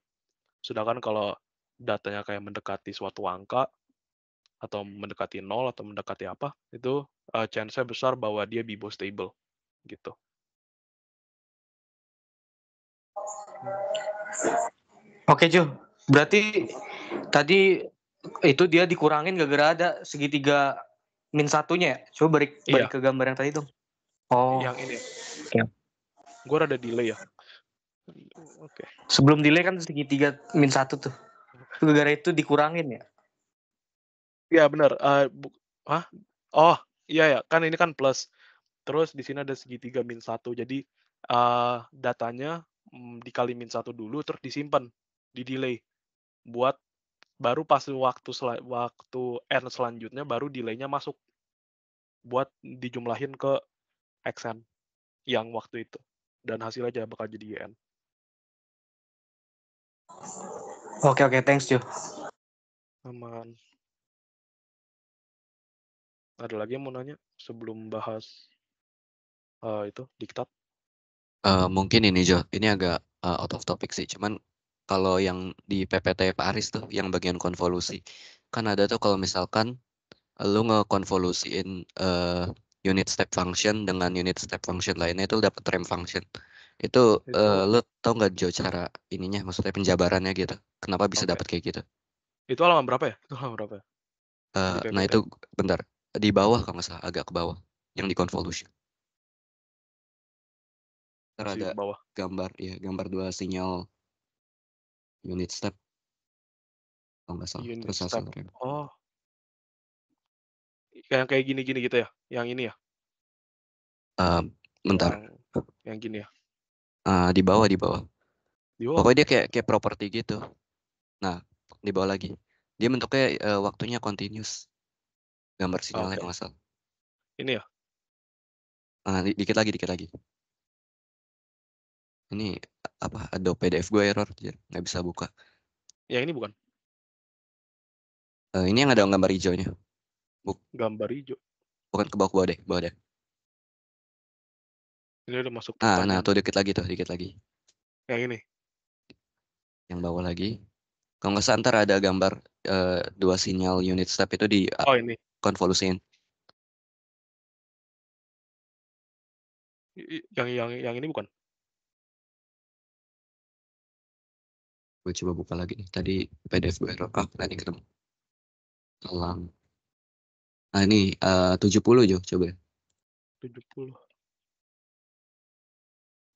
B: Sedangkan kalau datanya kayak mendekati suatu angka atau mendekati nol atau mendekati apa, itu uh, chance-nya besar bahwa dia Bibo stable gitu.
D: Oke, Ju.
F: Berarti tadi itu dia dikurangin gara-gara ada segitiga min satunya ya? Coba balik, iya. balik iya. ke gambar yang tadi dong. Oh.
B: Yang ini. Ya. Gue rada delay ya. Oke. Okay. Sebelum delay kan segitiga
F: min satu tuh.
B: Gara-gara itu dikurangin ya? Iya benar. Uh, Hah? Oh iya ya. Kan ini kan plus. Terus di sini ada segitiga min satu. Jadi uh, datanya mm, dikali min satu dulu terus disimpan di delay buat baru pas waktu sel, waktu n selanjutnya baru delaynya masuk buat dijumlahin ke xn yang waktu itu dan hasilnya aja bakal jadi yn.
C: Oke oke thanks Jo.
B: Aman. Ada lagi yang mau nanya sebelum bahas uh, itu diktat?
F: Uh, mungkin ini Jo, ini agak uh, out of topic sih, cuman kalau yang di PPT Pak Aris tuh yang bagian konvolusi kan ada tuh kalau misalkan eh, lu ngekonvolusiin uh, unit step function dengan unit step function lainnya itu dapat rem function itu, itu. Uh, lu tau nggak Jo cara ininya maksudnya penjabarannya gitu kenapa bisa okay. dapat kayak gitu
B: itu alam berapa ya itu alam berapa ya?
F: uh, nah itu bentar di bawah kalau nggak salah agak ke bawah yang di convolution Terada bawah. gambar ya gambar dua sinyal
C: unit step oh, nggak salah unit terus step. Rem. oh
B: yang kayak gini-gini gitu ya yang ini ya uh, bentar yang, yang gini
F: ya uh, di bawah di bawah
B: di bawah pokoknya dia kayak
F: kayak properti gitu nah di bawah lagi dia bentuknya uh, waktunya continuous gambar sinyalnya okay. nggak salah ini ya uh, di dikit lagi dikit lagi ini apa Ada PDF gue error nggak bisa buka. Ya ini bukan. Uh, ini yang ada gambar hijaunya.
B: Buk. Gambar hijau.
F: Bukan ke bawah-bawah deh, bawah deh. Ini udah masuk. Ah, nah, tuh dikit lagi tuh, dikit lagi. Yang ini. Yang bawah lagi. Kalau nggak santer ada gambar uh, dua sinyal unit step itu di uh, oh, ini. konvolusiin.
C: Yang yang yang ini bukan?
F: gue coba buka lagi nih tadi PDF gue error ah tadi ketemu salam nah ini eh, tujuh puluh jo coba
B: tujuh puluh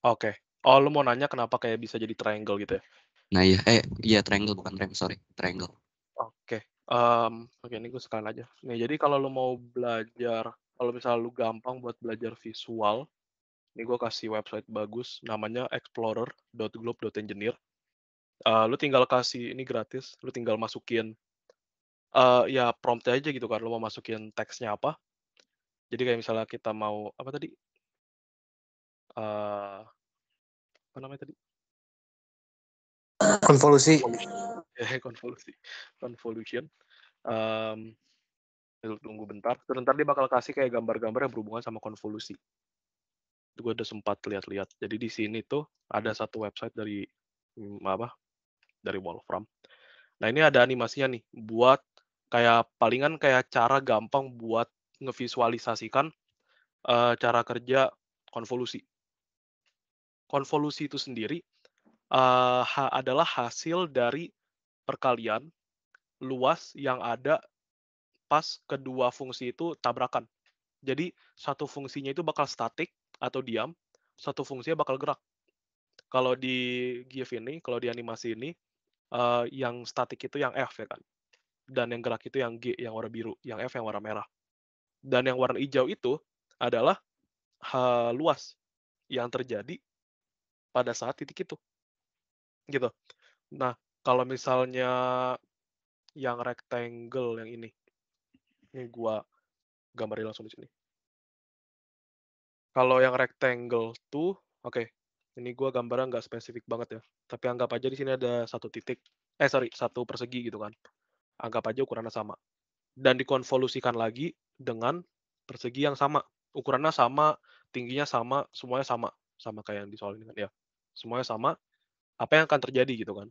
B: oke oh lu mau nanya kenapa kayak bisa jadi triangle gitu ya
F: nah iya eh iya triangle bukan triangle sorry triangle
B: oke okay. um, oke okay, ini gue sekalian aja nih jadi kalau lu mau belajar kalau misalnya lu gampang buat belajar visual ini gue kasih website bagus namanya explorer.globe.engineer uh, lu tinggal kasih ini gratis, lu tinggal masukin uh, ya prompt aja gitu kan, lu mau masukin teksnya apa. Jadi kayak misalnya kita mau apa tadi? Uh, apa namanya tadi? Konvolusi. Konvolusi. Convolution. Um, tunggu bentar. sebentar dia bakal kasih kayak gambar-gambar yang berhubungan sama konvolusi. Itu gue udah sempat lihat-lihat. Jadi di sini tuh ada satu website dari mm, apa dari Wolfram. Nah ini ada animasinya nih buat kayak palingan kayak cara gampang buat ngevisualisasikan uh, cara kerja konvolusi. Konvolusi itu sendiri uh, ha adalah hasil dari perkalian luas yang ada pas kedua fungsi itu tabrakan. Jadi satu fungsinya itu bakal statik atau diam, satu fungsinya bakal gerak. Kalau di GIF ini, kalau di animasi ini, uh, yang statik itu yang F ya kan dan yang gerak itu yang G yang warna biru yang F yang warna merah dan yang warna hijau itu adalah uh, luas yang terjadi pada saat titik itu gitu nah kalau misalnya yang rectangle yang ini ini gua gambarin langsung di sini kalau yang rectangle tuh oke okay, ini gue gambarnya nggak spesifik banget ya tapi anggap aja di sini ada satu titik eh sorry satu persegi gitu kan anggap aja ukurannya sama dan dikonvolusikan lagi dengan persegi yang sama ukurannya sama tingginya sama semuanya sama sama kayak yang di soal ini kan ya semuanya sama apa yang akan terjadi gitu kan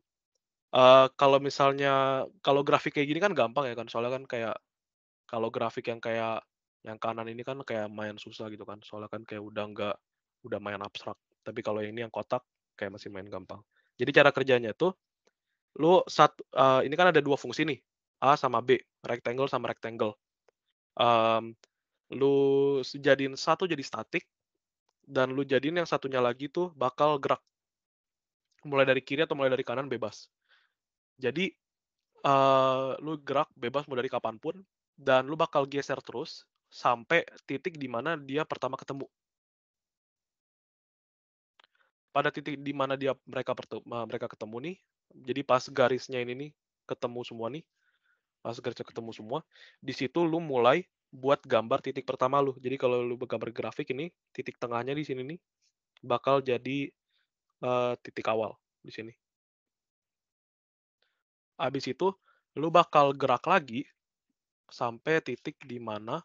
B: uh, kalau misalnya kalau grafik kayak gini kan gampang ya kan soalnya kan kayak kalau grafik yang kayak yang kanan ini kan kayak main susah gitu kan soalnya kan kayak udah nggak udah main abstrak tapi kalau ini yang kotak kayak masih main gampang. Jadi cara kerjanya tuh lu satu uh, eh, ini kan ada dua fungsi nih. A sama B, rectangle sama rectangle. Um, lu jadiin satu jadi statik dan lu jadiin yang satunya lagi tuh bakal gerak mulai dari kiri atau mulai dari kanan bebas. Jadi uh, lu gerak bebas mau dari kapanpun dan lu bakal geser terus sampai titik di mana dia pertama ketemu pada titik di mana dia mereka mereka ketemu nih. Jadi pas garisnya ini nih ketemu semua nih. Pas garisnya ketemu semua, di situ lu mulai buat gambar titik pertama lu. Jadi kalau lu gambar grafik ini, titik tengahnya di sini nih bakal jadi uh, titik awal di sini. Habis itu lu bakal gerak lagi sampai titik di mana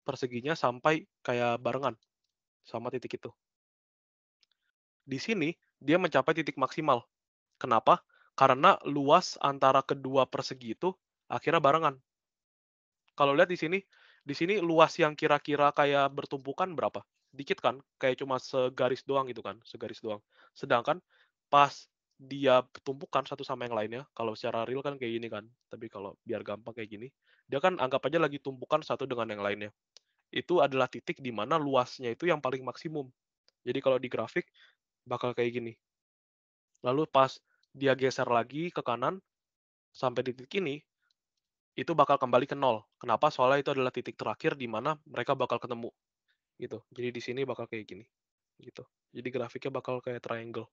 B: perseginya sampai kayak barengan sama titik itu. Di sini dia mencapai titik maksimal. Kenapa? Karena luas antara kedua persegi itu akhirnya barengan. Kalau lihat di sini, di sini luas yang kira-kira kayak bertumpukan berapa? Dikit kan? Kayak cuma segaris doang gitu kan, segaris doang. Sedangkan pas dia tumpukan satu sama yang lainnya, kalau secara real kan kayak gini kan, tapi kalau biar gampang kayak gini, dia kan anggap aja lagi tumpukan satu dengan yang lainnya. Itu adalah titik di mana luasnya itu yang paling maksimum. Jadi kalau di grafik, bakal kayak gini. Lalu pas dia geser lagi ke kanan sampai di titik ini, itu bakal kembali ke nol. Kenapa? Soalnya itu adalah titik terakhir di mana mereka bakal ketemu. Gitu. Jadi di sini bakal kayak gini. Gitu. Jadi grafiknya bakal kayak triangle.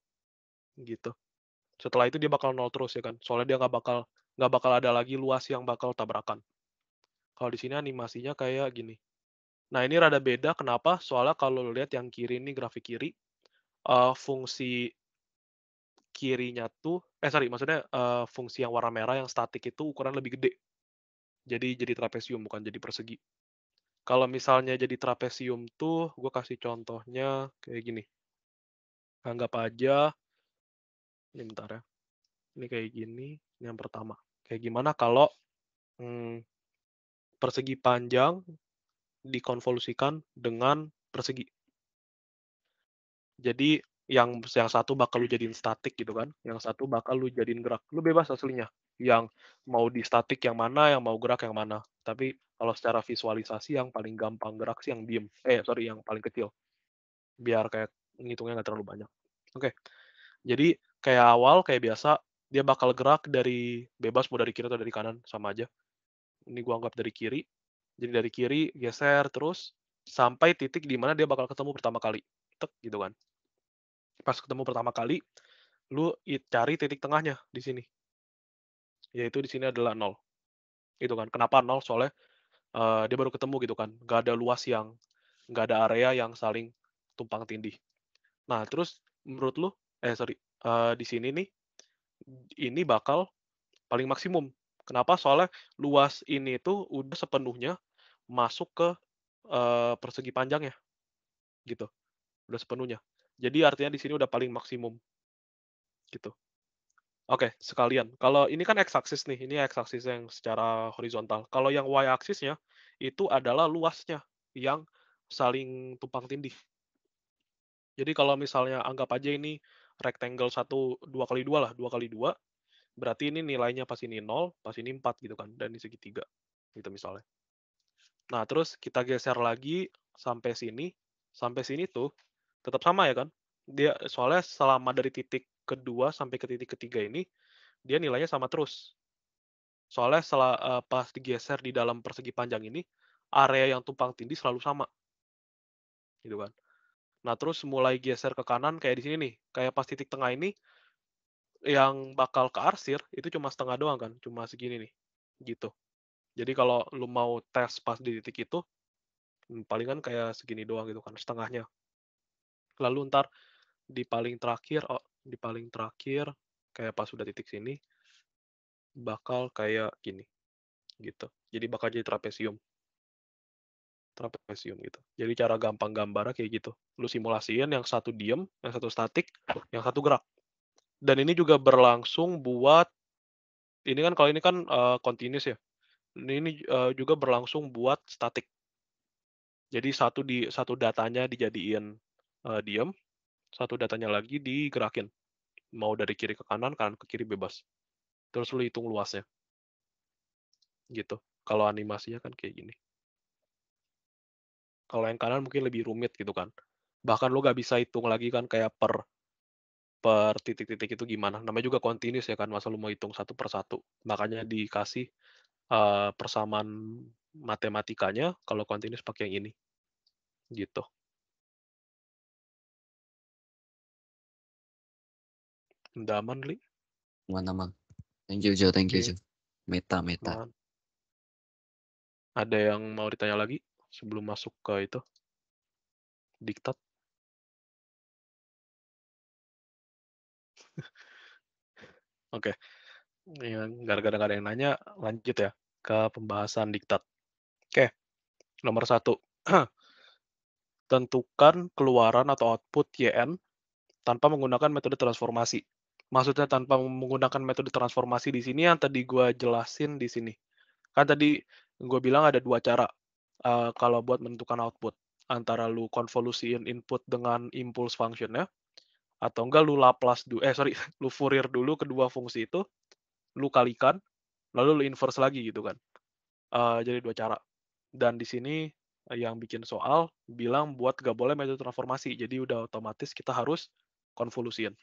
B: Gitu. Setelah itu dia bakal nol terus ya kan. Soalnya dia nggak bakal nggak bakal ada lagi luas yang bakal tabrakan. Kalau di sini animasinya kayak gini. Nah ini rada beda. Kenapa? Soalnya kalau lihat yang kiri ini grafik kiri, uh, fungsi kirinya tuh eh sorry maksudnya uh, fungsi yang warna merah yang statik itu ukuran lebih gede jadi jadi trapesium bukan jadi persegi kalau misalnya jadi trapesium tuh gue kasih contohnya kayak gini anggap aja ini bentar ya ini kayak gini ini yang pertama kayak gimana kalau hmm, persegi panjang dikonvolusikan dengan persegi jadi yang yang satu bakal lu jadiin statik gitu kan, yang satu bakal lu jadiin gerak. Lu bebas aslinya. Yang mau di statik yang mana, yang mau gerak yang mana. Tapi kalau secara visualisasi yang paling gampang gerak sih yang diem. Eh sorry yang paling kecil. Biar kayak ngitungnya nggak terlalu banyak. Oke. Okay. Jadi kayak awal kayak biasa dia bakal gerak dari bebas mau dari kiri atau dari kanan sama aja. Ini gua anggap dari kiri. Jadi dari kiri geser terus sampai titik di mana dia bakal ketemu pertama kali tek gitu kan pas ketemu pertama kali lu cari titik tengahnya di sini yaitu di sini adalah nol gitu kan kenapa nol soalnya uh, dia baru ketemu gitu kan nggak ada luas yang nggak ada area yang saling tumpang tindih nah terus menurut lu eh sorry uh, di sini nih ini bakal paling maksimum. Kenapa? Soalnya luas ini tuh udah sepenuhnya masuk ke uh, persegi panjangnya, gitu udah sepenuhnya. Jadi artinya di sini udah paling maksimum. Gitu. Oke, okay, sekalian. Kalau ini kan x-axis nih, ini x-axis yang secara horizontal. Kalau yang y-axisnya itu adalah luasnya yang saling tumpang tindih. Jadi kalau misalnya anggap aja ini rectangle satu dua kali dua lah, dua kali dua, Berarti ini nilainya pas ini 0, pas ini 4 gitu kan, dan ini segitiga gitu misalnya. Nah, terus kita geser lagi sampai sini. Sampai sini tuh Tetap sama ya kan? Dia soalnya selama dari titik kedua sampai ke titik ketiga ini dia nilainya sama terus. Soalnya setelah eh, uh, pas digeser di dalam persegi panjang ini area yang tumpang tindih selalu sama. Gitu kan. Nah, terus mulai geser ke kanan kayak di sini nih. Kayak pas titik tengah ini yang bakal ke arsir itu cuma setengah doang kan, cuma segini nih. Gitu. Jadi kalau lu mau tes pas di titik itu hmm, palingan kayak segini doang gitu kan, setengahnya lalu ntar di paling terakhir oh, di paling terakhir kayak pas sudah titik sini bakal kayak gini gitu jadi bakal jadi trapesium trapesium gitu jadi cara gampang gambarnya kayak gitu lu simulasiin yang satu diem yang satu statik yang satu gerak dan ini juga berlangsung buat ini kan kalau ini kan uh, eh, continuous ya ini uh, juga berlangsung buat statik jadi satu di satu datanya dijadiin uh, eh, diam, satu datanya lagi digerakin. Mau dari kiri ke kanan, kanan ke kiri bebas. Terus lu hitung luasnya. Gitu. Kalau animasinya kan kayak gini. Kalau yang kanan mungkin lebih rumit gitu kan. Bahkan lu gak bisa hitung lagi kan kayak per per titik-titik itu gimana. Namanya juga continuous ya kan, masa lu mau hitung satu per satu. Makanya dikasih uh, persamaan matematikanya kalau continuous pakai yang ini. Gitu.
C: Daman li.
F: mana aman. Thank you Jo, thank you Jo. Meta meta.
B: Ada yang mau ditanya lagi sebelum masuk ke itu? Diktat. Oke. Okay. Ya, gara-gara ada yang nanya, lanjut ya ke pembahasan diktat. Oke. Okay. Nomor satu. Tentukan keluaran atau output YN tanpa menggunakan metode transformasi. Maksudnya tanpa menggunakan metode transformasi di sini yang tadi gue jelasin di sini. Kan tadi gue bilang ada dua cara uh, kalau buat menentukan output. Antara lu konvolusiin input dengan impulse function ya. Atau enggak lu Laplace dulu, eh sorry, lu Fourier dulu kedua fungsi itu, lu kalikan, lalu lu inverse lagi gitu kan. Uh, jadi dua cara. Dan di sini eh, yang bikin soal bilang buat gak boleh metode transformasi. Jadi udah otomatis kita harus konvolusian.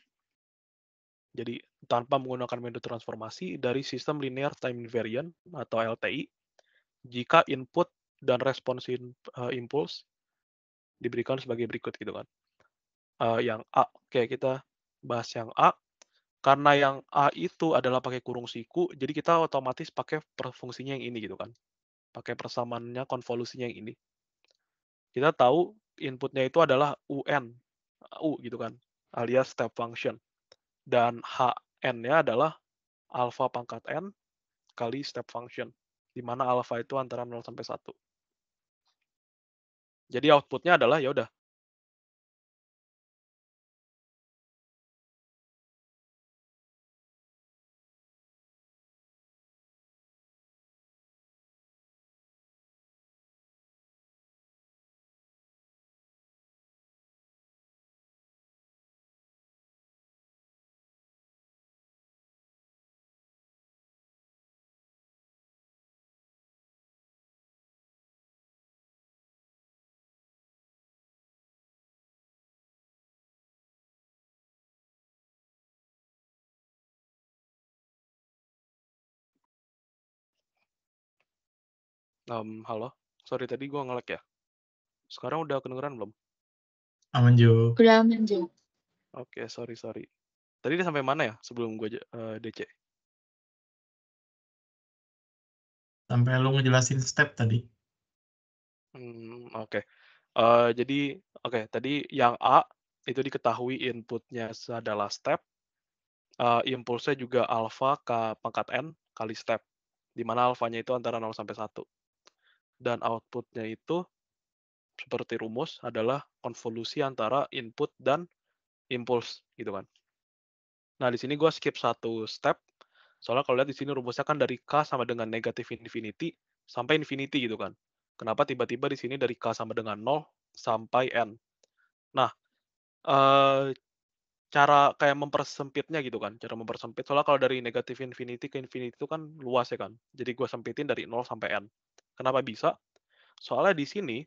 B: Jadi tanpa menggunakan metode transformasi dari sistem linear time invariant atau LTI, jika input dan respons in, uh, eh, impuls diberikan sebagai berikut gitu kan. Uh, yang A, oke kita bahas yang A. Karena yang A itu adalah pakai kurung siku, jadi kita otomatis pakai fungsinya yang ini gitu kan. Pakai persamaannya konvolusinya yang ini. Kita tahu inputnya itu adalah UN, U gitu kan, alias step function dan HN-nya adalah alfa pangkat N kali step function, di mana alfa itu antara 0 sampai 1. Jadi outputnya adalah ya udah Um, halo, sorry tadi gue ngelag ya. Sekarang udah kedengeran belum?
D: Aman Jo.
C: Udah aman Jo.
B: Oke, okay, sorry sorry. Tadi dia sampai mana ya sebelum gue uh, DC?
C: Sampai lu ngejelasin
D: step tadi.
B: Hmm, oke. Okay. Uh, eh, jadi oke okay, tadi yang A itu diketahui inputnya adalah step, uh, eh, impulsnya juga alfa k pangkat n kali step, di mana alfanya itu antara 0 sampai 1 dan outputnya itu seperti rumus adalah konvolusi antara input dan impuls gitu kan. Nah di sini gue skip satu step soalnya kalau lihat di sini rumusnya kan dari k sama dengan negatif infinity sampai infinity gitu kan. Kenapa tiba-tiba di sini dari k sama dengan 0 sampai n? Nah eh, cara kayak mempersempitnya gitu kan, cara mempersempit. Soalnya kalau dari negatif infinity ke infinity itu kan luas ya kan. Jadi gue sempitin dari 0 sampai n. Kenapa bisa? Soalnya di sini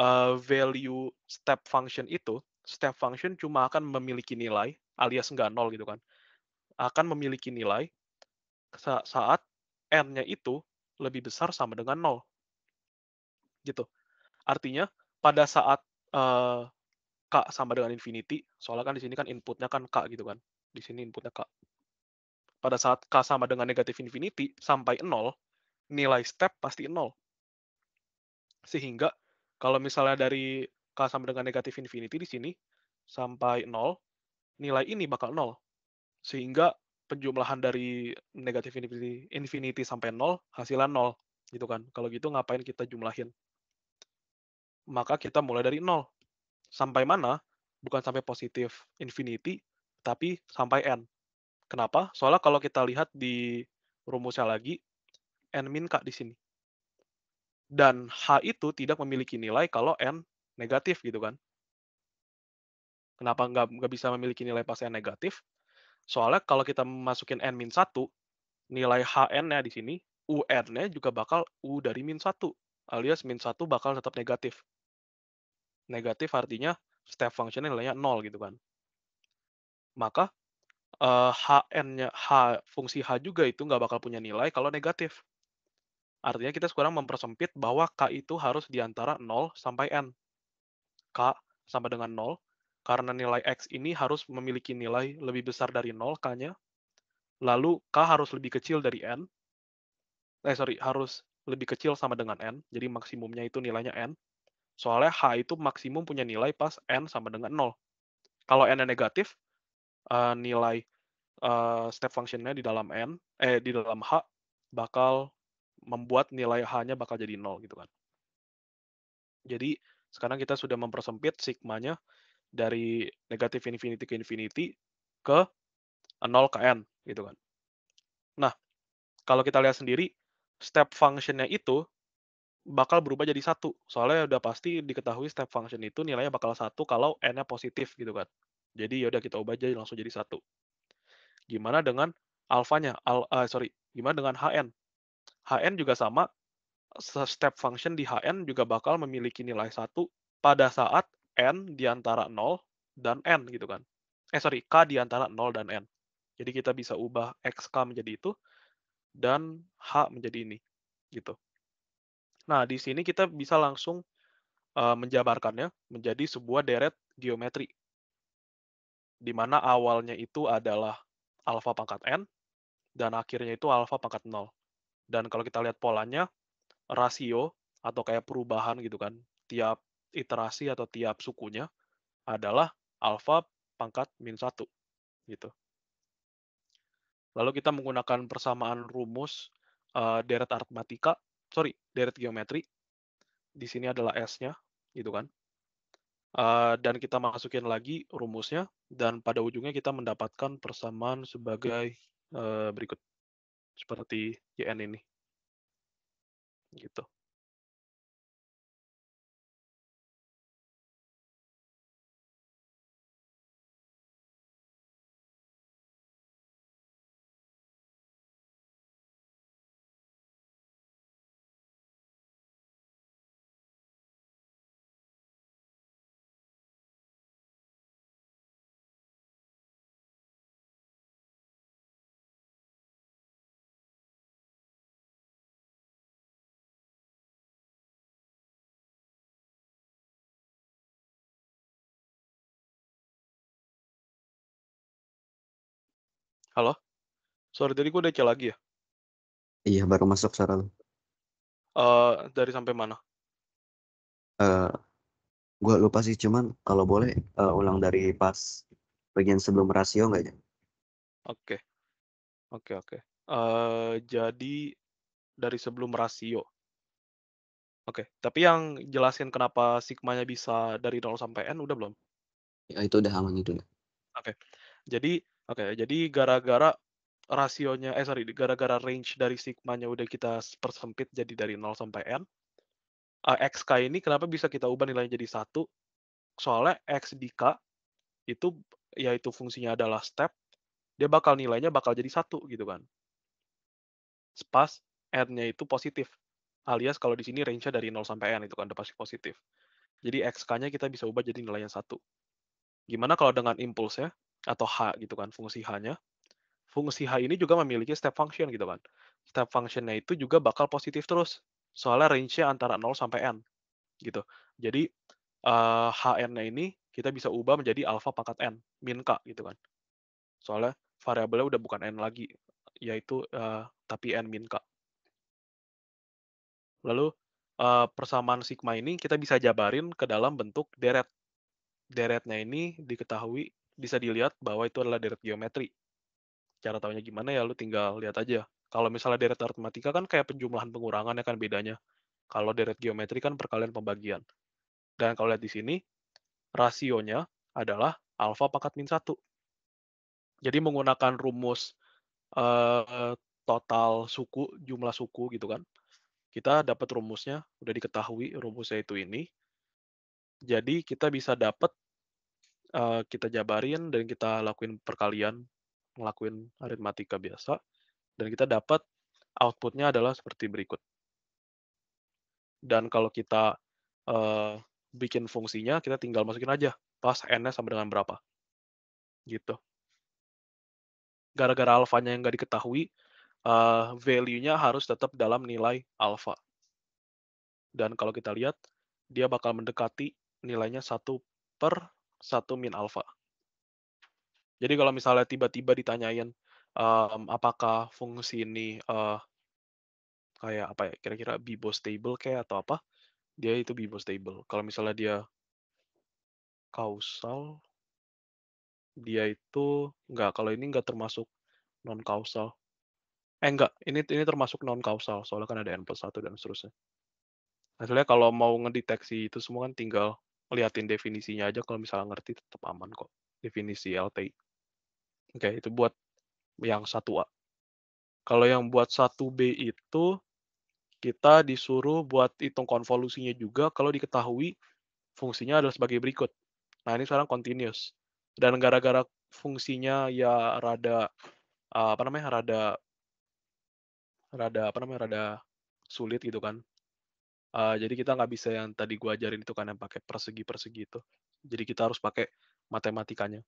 B: uh, value step function itu, step function cuma akan memiliki nilai alias nggak nol gitu kan. Akan memiliki nilai saat n-nya itu lebih besar sama dengan nol. Gitu. Artinya pada saat uh, k sama dengan infinity, soalnya kan di sini kan inputnya kan k gitu kan. Di sini inputnya k. Pada saat k sama dengan negatif infinity sampai nol, nilai step pasti nol. Sehingga kalau misalnya dari K sama dengan negatif infinity di sini, sampai 0, nilai ini bakal 0. Sehingga penjumlahan dari negatif infinity, infinity sampai 0, hasilnya 0. Gitu kan. Kalau gitu ngapain kita jumlahin? Maka kita mulai dari 0. Sampai mana? Bukan sampai positif infinity, tapi sampai n. Kenapa? Soalnya kalau kita lihat di rumusnya lagi, n min k di sini dan H itu tidak memiliki nilai kalau N negatif gitu kan. Kenapa nggak, nggak bisa memiliki nilai pas N negatif? Soalnya kalau kita masukin N min 1, nilai HN-nya di sini, UN-nya juga bakal U dari min 1, alias min 1 bakal tetap negatif. Negatif artinya step function nilainya 0 gitu kan. Maka uh, eh, HN-nya H fungsi H juga itu nggak bakal punya nilai kalau negatif. Artinya kita sekarang mempersempit bahwa K itu harus di antara 0 sampai N. K sama dengan 0, karena nilai X ini harus memiliki nilai lebih besar dari 0 K-nya, lalu K harus lebih kecil dari N, eh sorry, harus lebih kecil sama dengan N, jadi maksimumnya itu nilainya N. Soalnya H itu maksimum punya nilai pas N sama dengan 0. Kalau N negatif, eh, nilai step eh, step functionnya di dalam N, eh di dalam H bakal membuat nilai H-nya bakal jadi nol gitu kan. Jadi sekarang kita sudah mempersempit sigmanya dari negatif infinity ke infinity ke 0 ke n gitu kan. Nah, kalau kita lihat sendiri step function-nya itu bakal berubah jadi satu soalnya udah pasti diketahui step function itu nilainya bakal satu kalau n-nya positif gitu kan jadi ya udah kita ubah aja langsung jadi satu gimana dengan alfanya al uh, sorry gimana dengan hn HN juga sama, step function di HN juga bakal memiliki nilai satu pada saat N di antara 0 dan N gitu kan. Eh sorry, K di antara 0 dan N. Jadi kita bisa ubah XK menjadi itu, dan H menjadi ini. gitu. Nah, di sini kita bisa langsung eh, menjabarkannya menjadi sebuah deret geometri, di mana awalnya itu adalah alfa pangkat N, dan akhirnya itu alfa pangkat 0. Dan kalau kita lihat polanya, rasio atau kayak perubahan gitu kan, tiap iterasi atau tiap sukunya adalah alfa pangkat min satu Gitu. Lalu kita menggunakan persamaan rumus uh, deret aritmatika, sorry, deret geometri. Di sini adalah S-nya, gitu kan. Uh, dan kita masukin lagi rumusnya, dan pada ujungnya kita mendapatkan persamaan sebagai uh, berikut seperti YN ini. Gitu. Halo? Sorry, tadi gue udah lagi ya?
F: Iya, baru masuk suara lu. Uh,
B: eh, dari sampai mana?
F: Uh, eh, gue lupa sih, cuman kalau boleh uh, ulang dari pas bagian sebelum rasio nggak ya?
B: Oke. Oke, oke. jadi dari sebelum rasio. Oke, okay. tapi yang jelasin kenapa sigmanya bisa dari 0 sampai n udah belum?
F: Ya, itu udah aman itu. Oke.
B: Okay. Jadi Oke, jadi gara-gara rasionya eh sorry, gara-gara range dari sigmanya udah kita persempit jadi dari 0 sampai n, uh, eh, xk ini kenapa bisa kita ubah nilainya jadi satu? Soalnya x di k itu yaitu fungsinya adalah step, dia bakal nilainya bakal jadi satu gitu kan. Spas n-nya itu positif, alias kalau di sini range-nya dari 0 sampai n itu kan udah pasti positif. Jadi xk-nya kita bisa ubah jadi nilainya satu. Gimana kalau dengan impuls ya? atau H gitu kan fungsi H-nya. Fungsi H ini juga memiliki step function gitu kan. Step function-nya itu juga bakal positif terus. Soalnya range-nya antara 0 sampai N gitu. Jadi uh, eh, HN-nya ini kita bisa ubah menjadi alfa pangkat N, min K gitu kan. Soalnya variabelnya udah bukan N lagi, yaitu uh, tapi N min K. Lalu uh, persamaan sigma ini kita bisa jabarin ke dalam bentuk deret. Deretnya ini diketahui bisa dilihat bahwa itu adalah deret geometri. Cara tahunya gimana ya lu tinggal lihat aja. Kalau misalnya deret aritmatika kan kayak penjumlahan pengurangan ya kan bedanya. Kalau deret geometri kan perkalian pembagian. Dan kalau lihat di sini, rasionya adalah alfa pangkat min 1. Jadi menggunakan rumus uh, total suku, jumlah suku gitu kan, kita dapat rumusnya, udah diketahui rumusnya itu ini. Jadi kita bisa dapat Eh, kita jabarin dan kita lakuin perkalian, ngelakuin aritmatika biasa, dan kita dapat outputnya adalah seperti berikut. Dan kalau kita, uh, bikin fungsinya, kita tinggal masukin aja pas n-nya sama dengan berapa, gitu. Gara-gara alfanya yang nggak diketahui, uh, value-nya harus tetap dalam nilai alfa. Dan kalau kita lihat, dia bakal mendekati nilainya 1 per satu min alfa. Jadi kalau misalnya tiba-tiba ditanyain um, apakah fungsi ini uh, kayak apa ya kira-kira Bibo stable kayak atau apa, dia itu Bibo stable. Kalau misalnya dia kausal, dia itu nggak. kalau ini nggak termasuk non kausal. Eh enggak, ini ini termasuk non kausal soalnya kan ada n plus satu dan seterusnya. Hasilnya kalau mau ngedeteksi itu semua kan tinggal liatin definisinya aja kalau misalnya ngerti tetap aman kok definisi LTI. Oke, itu buat yang 1A. Kalau yang buat 1B itu kita disuruh buat hitung konvolusinya juga kalau diketahui fungsinya adalah sebagai berikut. Nah, ini sekarang continuous. Dan gara-gara fungsinya ya rada apa namanya? rada rada apa namanya? rada sulit gitu kan. Uh, jadi kita nggak bisa yang tadi gua ajarin itu kan yang pakai persegi-persegi itu. Jadi kita harus pakai matematikanya.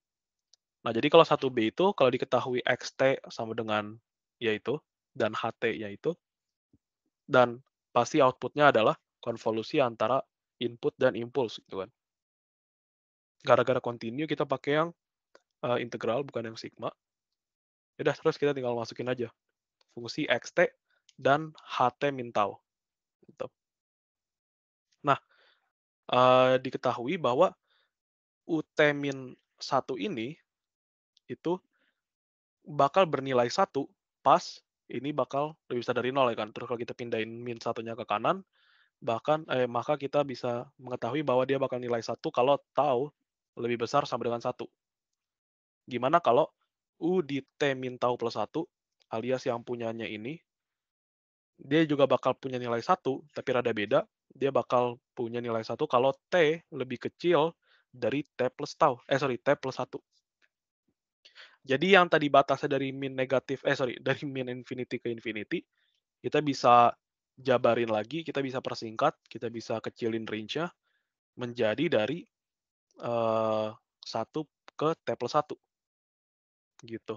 B: Nah, jadi kalau satu b itu, kalau diketahui XT sama dengan yaitu, dan HT yaitu, dan pasti outputnya adalah konvolusi antara input dan impuls gitu kan. Gara-gara continue kita pakai yang uh, integral bukan yang sigma. Ya Udah terus kita tinggal masukin aja fungsi xt dan ht min Gitu. Eh, diketahui bahwa UT-1 ini itu bakal bernilai satu pas ini bakal lebih besar dari nol ya kan. Terus kalau kita pindahin min satunya ke kanan, bahkan eh, maka kita bisa mengetahui bahwa dia bakal nilai satu kalau tahu lebih besar sama dengan satu. Gimana kalau u di t min tau plus satu alias yang punyanya ini, dia juga bakal punya nilai satu tapi rada beda dia bakal punya nilai satu kalau T lebih kecil dari T plus tau. Eh, sorry, T plus 1. Jadi yang tadi batasnya dari min negatif, eh sorry, dari min infinity ke infinity, kita bisa jabarin lagi, kita bisa persingkat, kita bisa kecilin range-nya menjadi dari uh, ke T plus 1. Gitu.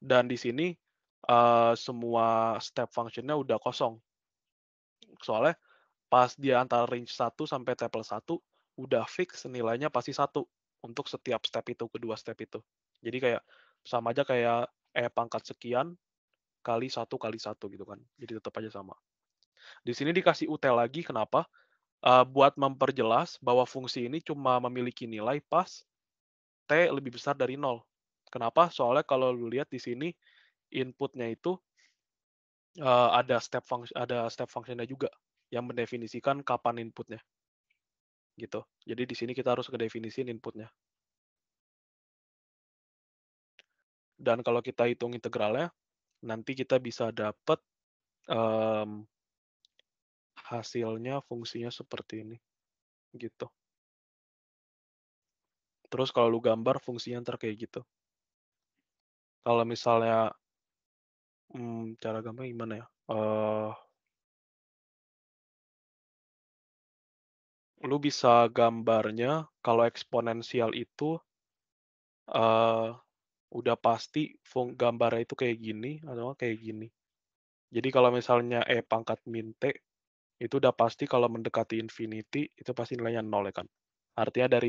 B: Dan di sini uh, semua step functionnya udah kosong. Soalnya pas dia antara range 1 sampai table 1 udah fix nilainya pasti satu untuk setiap step itu, kedua step itu. Jadi kayak sama aja kayak E pangkat sekian kali satu kali satu gitu kan. Jadi tetap aja sama. Di sini dikasih UT lagi, kenapa? Uh, buat memperjelas bahwa fungsi ini cuma memiliki nilai pas T lebih besar dari nol. Kenapa? Soalnya kalau lu lihat di sini, inputnya itu uh, ada step function ada step functionnya juga yang mendefinisikan kapan inputnya, Gitu. Jadi di sini kita harus ngedefinisiin inputnya. Dan kalau kita hitung integralnya, nanti kita bisa dapat um, hasilnya fungsinya seperti ini. Gitu. Terus kalau lu gambar fungsinya ntar kayak gitu. Kalau misalnya Hmm, cara gampangnya gimana ya? Uh,
C: Lu bisa gambarnya
B: kalau eksponensial itu, uh, udah pasti fung gambarnya itu kayak gini atau kayak gini. Jadi kalau misalnya E pangkat min T, itu udah pasti kalau mendekati infinity itu pasti nilainya nol ya kan. Artinya dari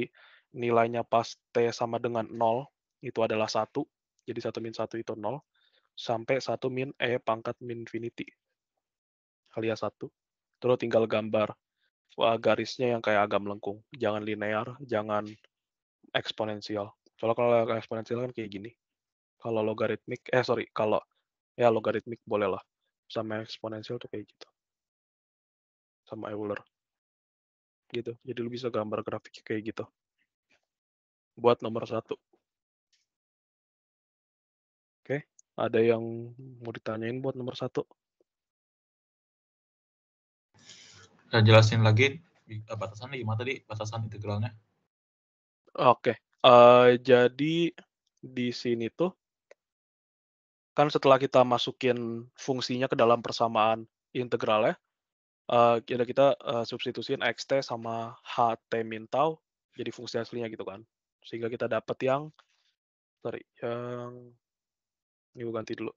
B: nilainya pas T sama dengan nol itu adalah satu. jadi satu min satu itu nol sampai 1 min E pangkat min infinity alias 1. Terus tinggal gambar garisnya yang kayak agak melengkung. Jangan linear, jangan eksponensial. Soalnya kalau eksponensial kan kayak gini. Kalau logaritmik, eh sorry, kalau ya logaritmik boleh lah. Sama eksponensial tuh kayak gitu. Sama Euler. Gitu. Jadi lu bisa gambar grafiknya
C: kayak gitu. Buat nomor satu.
B: ada yang mau ditanyain buat nomor satu?
D: Nah, jelasin lagi eh, batasannya gimana tadi batasan integralnya?
B: Oke, okay. uh, eh, jadi di sini tuh kan setelah kita masukin fungsinya ke dalam persamaan ya, uh, kita kita uh, x xt sama ht min tau jadi fungsi aslinya gitu kan, sehingga kita dapat yang sorry yang ini gue ganti dulu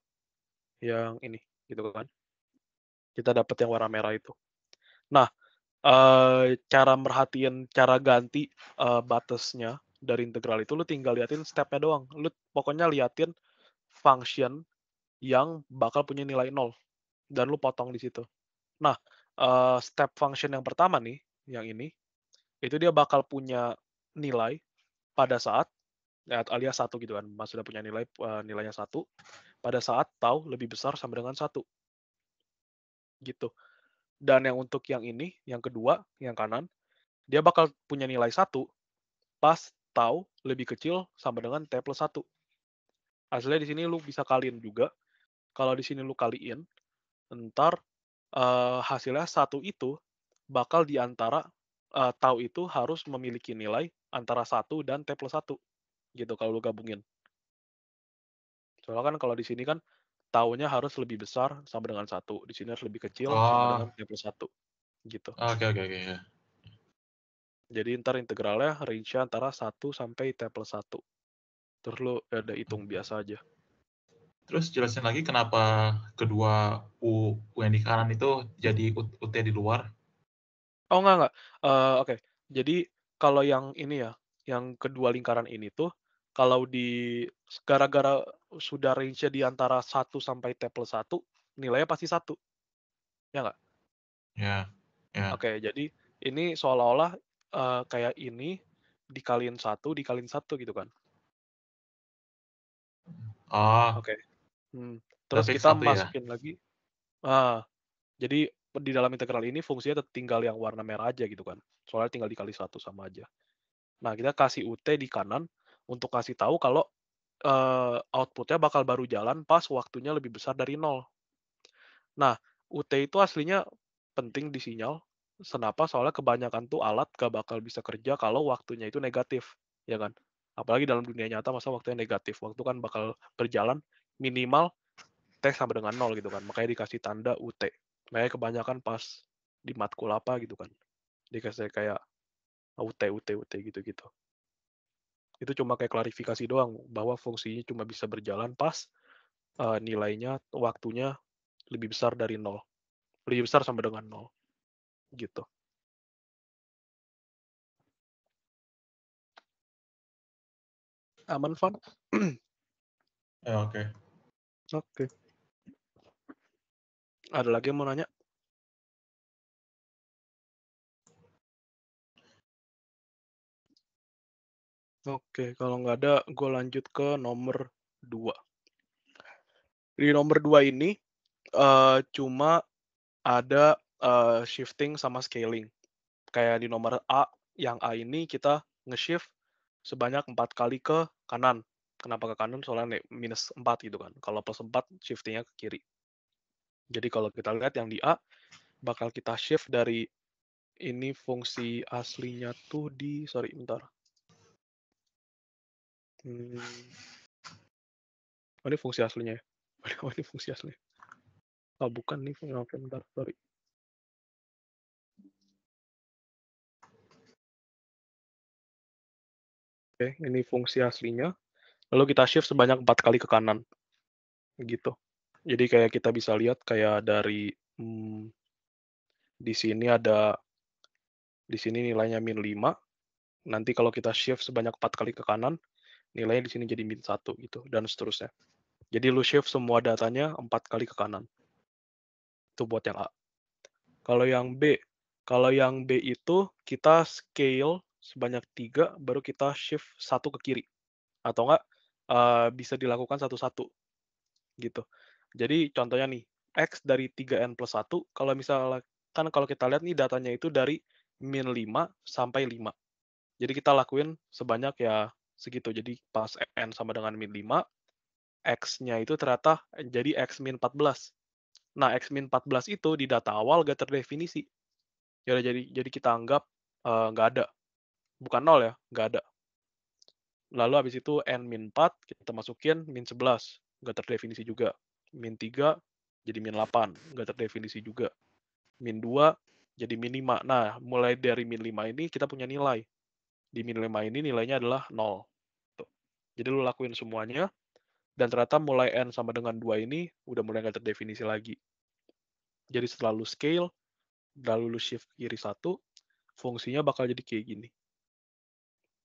B: yang ini gitu kan kita dapat yang warna merah itu nah uh, cara merhatiin cara ganti uh, batasnya dari integral itu lu tinggal liatin stepnya doang lu pokoknya liatin function yang bakal punya nilai nol dan lu potong di situ nah uh, step function yang pertama nih yang ini itu dia bakal punya nilai pada saat Ya, alias satu gitu kan mas sudah punya nilai eh, nilainya satu pada saat tau lebih besar sama dengan satu gitu dan yang untuk yang ini yang kedua yang kanan dia bakal punya nilai satu pas tau lebih kecil sama dengan t plus satu hasilnya di sini lu bisa kaliin juga kalau di sini lu kaliin ntar uh, hasilnya satu itu bakal diantara antara uh, eh, tau itu harus memiliki nilai antara satu dan T plus satu gitu kalau lu gabungin. Soalnya kan kalau di sini kan taunya harus lebih besar sama dengan satu, di sini harus lebih kecil oh. sama dengan plus satu, gitu. Oke oke oke. Iya. Jadi ntar integralnya range antara 1 sampai T plus 1. Terus lu ada hitung biasa aja.
D: Terus jelasin lagi kenapa kedua U, U yang di kanan itu jadi U, UT di luar? Oh enggak enggak. Uh, Oke. Okay. Jadi
B: kalau yang ini ya, yang kedua lingkaran ini tuh kalau di gara-gara sudah range-nya di antara 1 sampai T plus 1, nilainya pasti satu. Ya nggak? Ya. Yeah, yeah. Oke, jadi ini seolah-olah uh, kayak ini dikaliin satu, dikaliin satu gitu kan?
C: Oh. Oke. Okay. Hmm. Terus kita ya? masukin
B: ya? lagi. Ah, jadi di dalam integral ini fungsinya tinggal yang warna merah aja gitu kan. Soalnya tinggal dikali satu sama aja. Nah, kita kasih UT di kanan, untuk kasih tahu kalau uh, outputnya bakal baru jalan pas waktunya lebih besar dari nol. Nah, UT itu aslinya penting di sinyal. Kenapa? Soalnya kebanyakan tuh alat gak bakal bisa kerja kalau waktunya itu negatif, ya kan? Apalagi dalam dunia nyata masa waktunya negatif, waktu kan bakal berjalan minimal T sama dengan nol gitu kan. Makanya dikasih tanda UT. Makanya kebanyakan pas di matkul apa gitu kan. Dikasih kayak UT, UT, UT gitu-gitu itu cuma kayak klarifikasi doang bahwa fungsinya cuma bisa berjalan pas uh, nilainya waktunya lebih besar dari nol lebih besar sama dengan nol gitu
C: aman fun ya, oke oke ada lagi yang mau nanya
B: Oke, kalau nggak ada, gue lanjut ke nomor dua. Di nomor dua ini uh, cuma ada uh, shifting sama scaling. Kayak di nomor A, yang A ini kita nge-shift sebanyak empat kali ke kanan. Kenapa ke kanan? Soalnya minus empat gitu kan. Kalau plus empat, shiftingnya ke kiri. Jadi kalau kita lihat yang di A, bakal kita shift dari ini fungsi aslinya tuh di, sorry, bentar Hmm. Oh, ini fungsi aslinya ya? Oh, ini fungsi aslinya. Oh, bukan nih fungsi okay, bentar, sorry. Oke, ini fungsi aslinya. Lalu kita shift sebanyak empat kali ke kanan. Gitu. Jadi kayak kita bisa lihat kayak dari hmm, di sini ada di sini nilainya min 5. Nanti kalau kita shift sebanyak empat kali ke kanan, nilainya di sini jadi min satu gitu dan seterusnya. Jadi lu shift semua datanya empat kali ke kanan. Itu buat yang A. Kalau yang B, kalau yang B itu kita scale sebanyak tiga, baru kita shift satu ke kiri. Atau enggak uh, eh, bisa dilakukan satu-satu gitu. Jadi contohnya nih, X dari 3N plus satu kalau misalnya, kan kalau kita lihat nih datanya itu dari min lima sampai lima Jadi kita lakuin sebanyak ya segitu. Jadi pas n sama dengan min 5, x-nya itu ternyata jadi x min 14. Nah, x min 14 itu di data awal gak terdefinisi. Ya jadi jadi kita anggap eh, nggak uh, ada. Bukan nol ya, nggak ada. Lalu habis itu n min 4 kita masukin min 11, nggak terdefinisi juga. Min 3 jadi min 8, nggak terdefinisi juga. Min 2 jadi min 5. Nah, mulai dari min 5 ini kita punya nilai. Di min 5 ini nilainya adalah 0 jadi lu lakuin semuanya, dan ternyata mulai N sama dengan 2 ini udah mulai nggak terdefinisi lagi. Jadi setelah lu scale, lalu lu shift kiri satu, fungsinya bakal jadi kayak gini.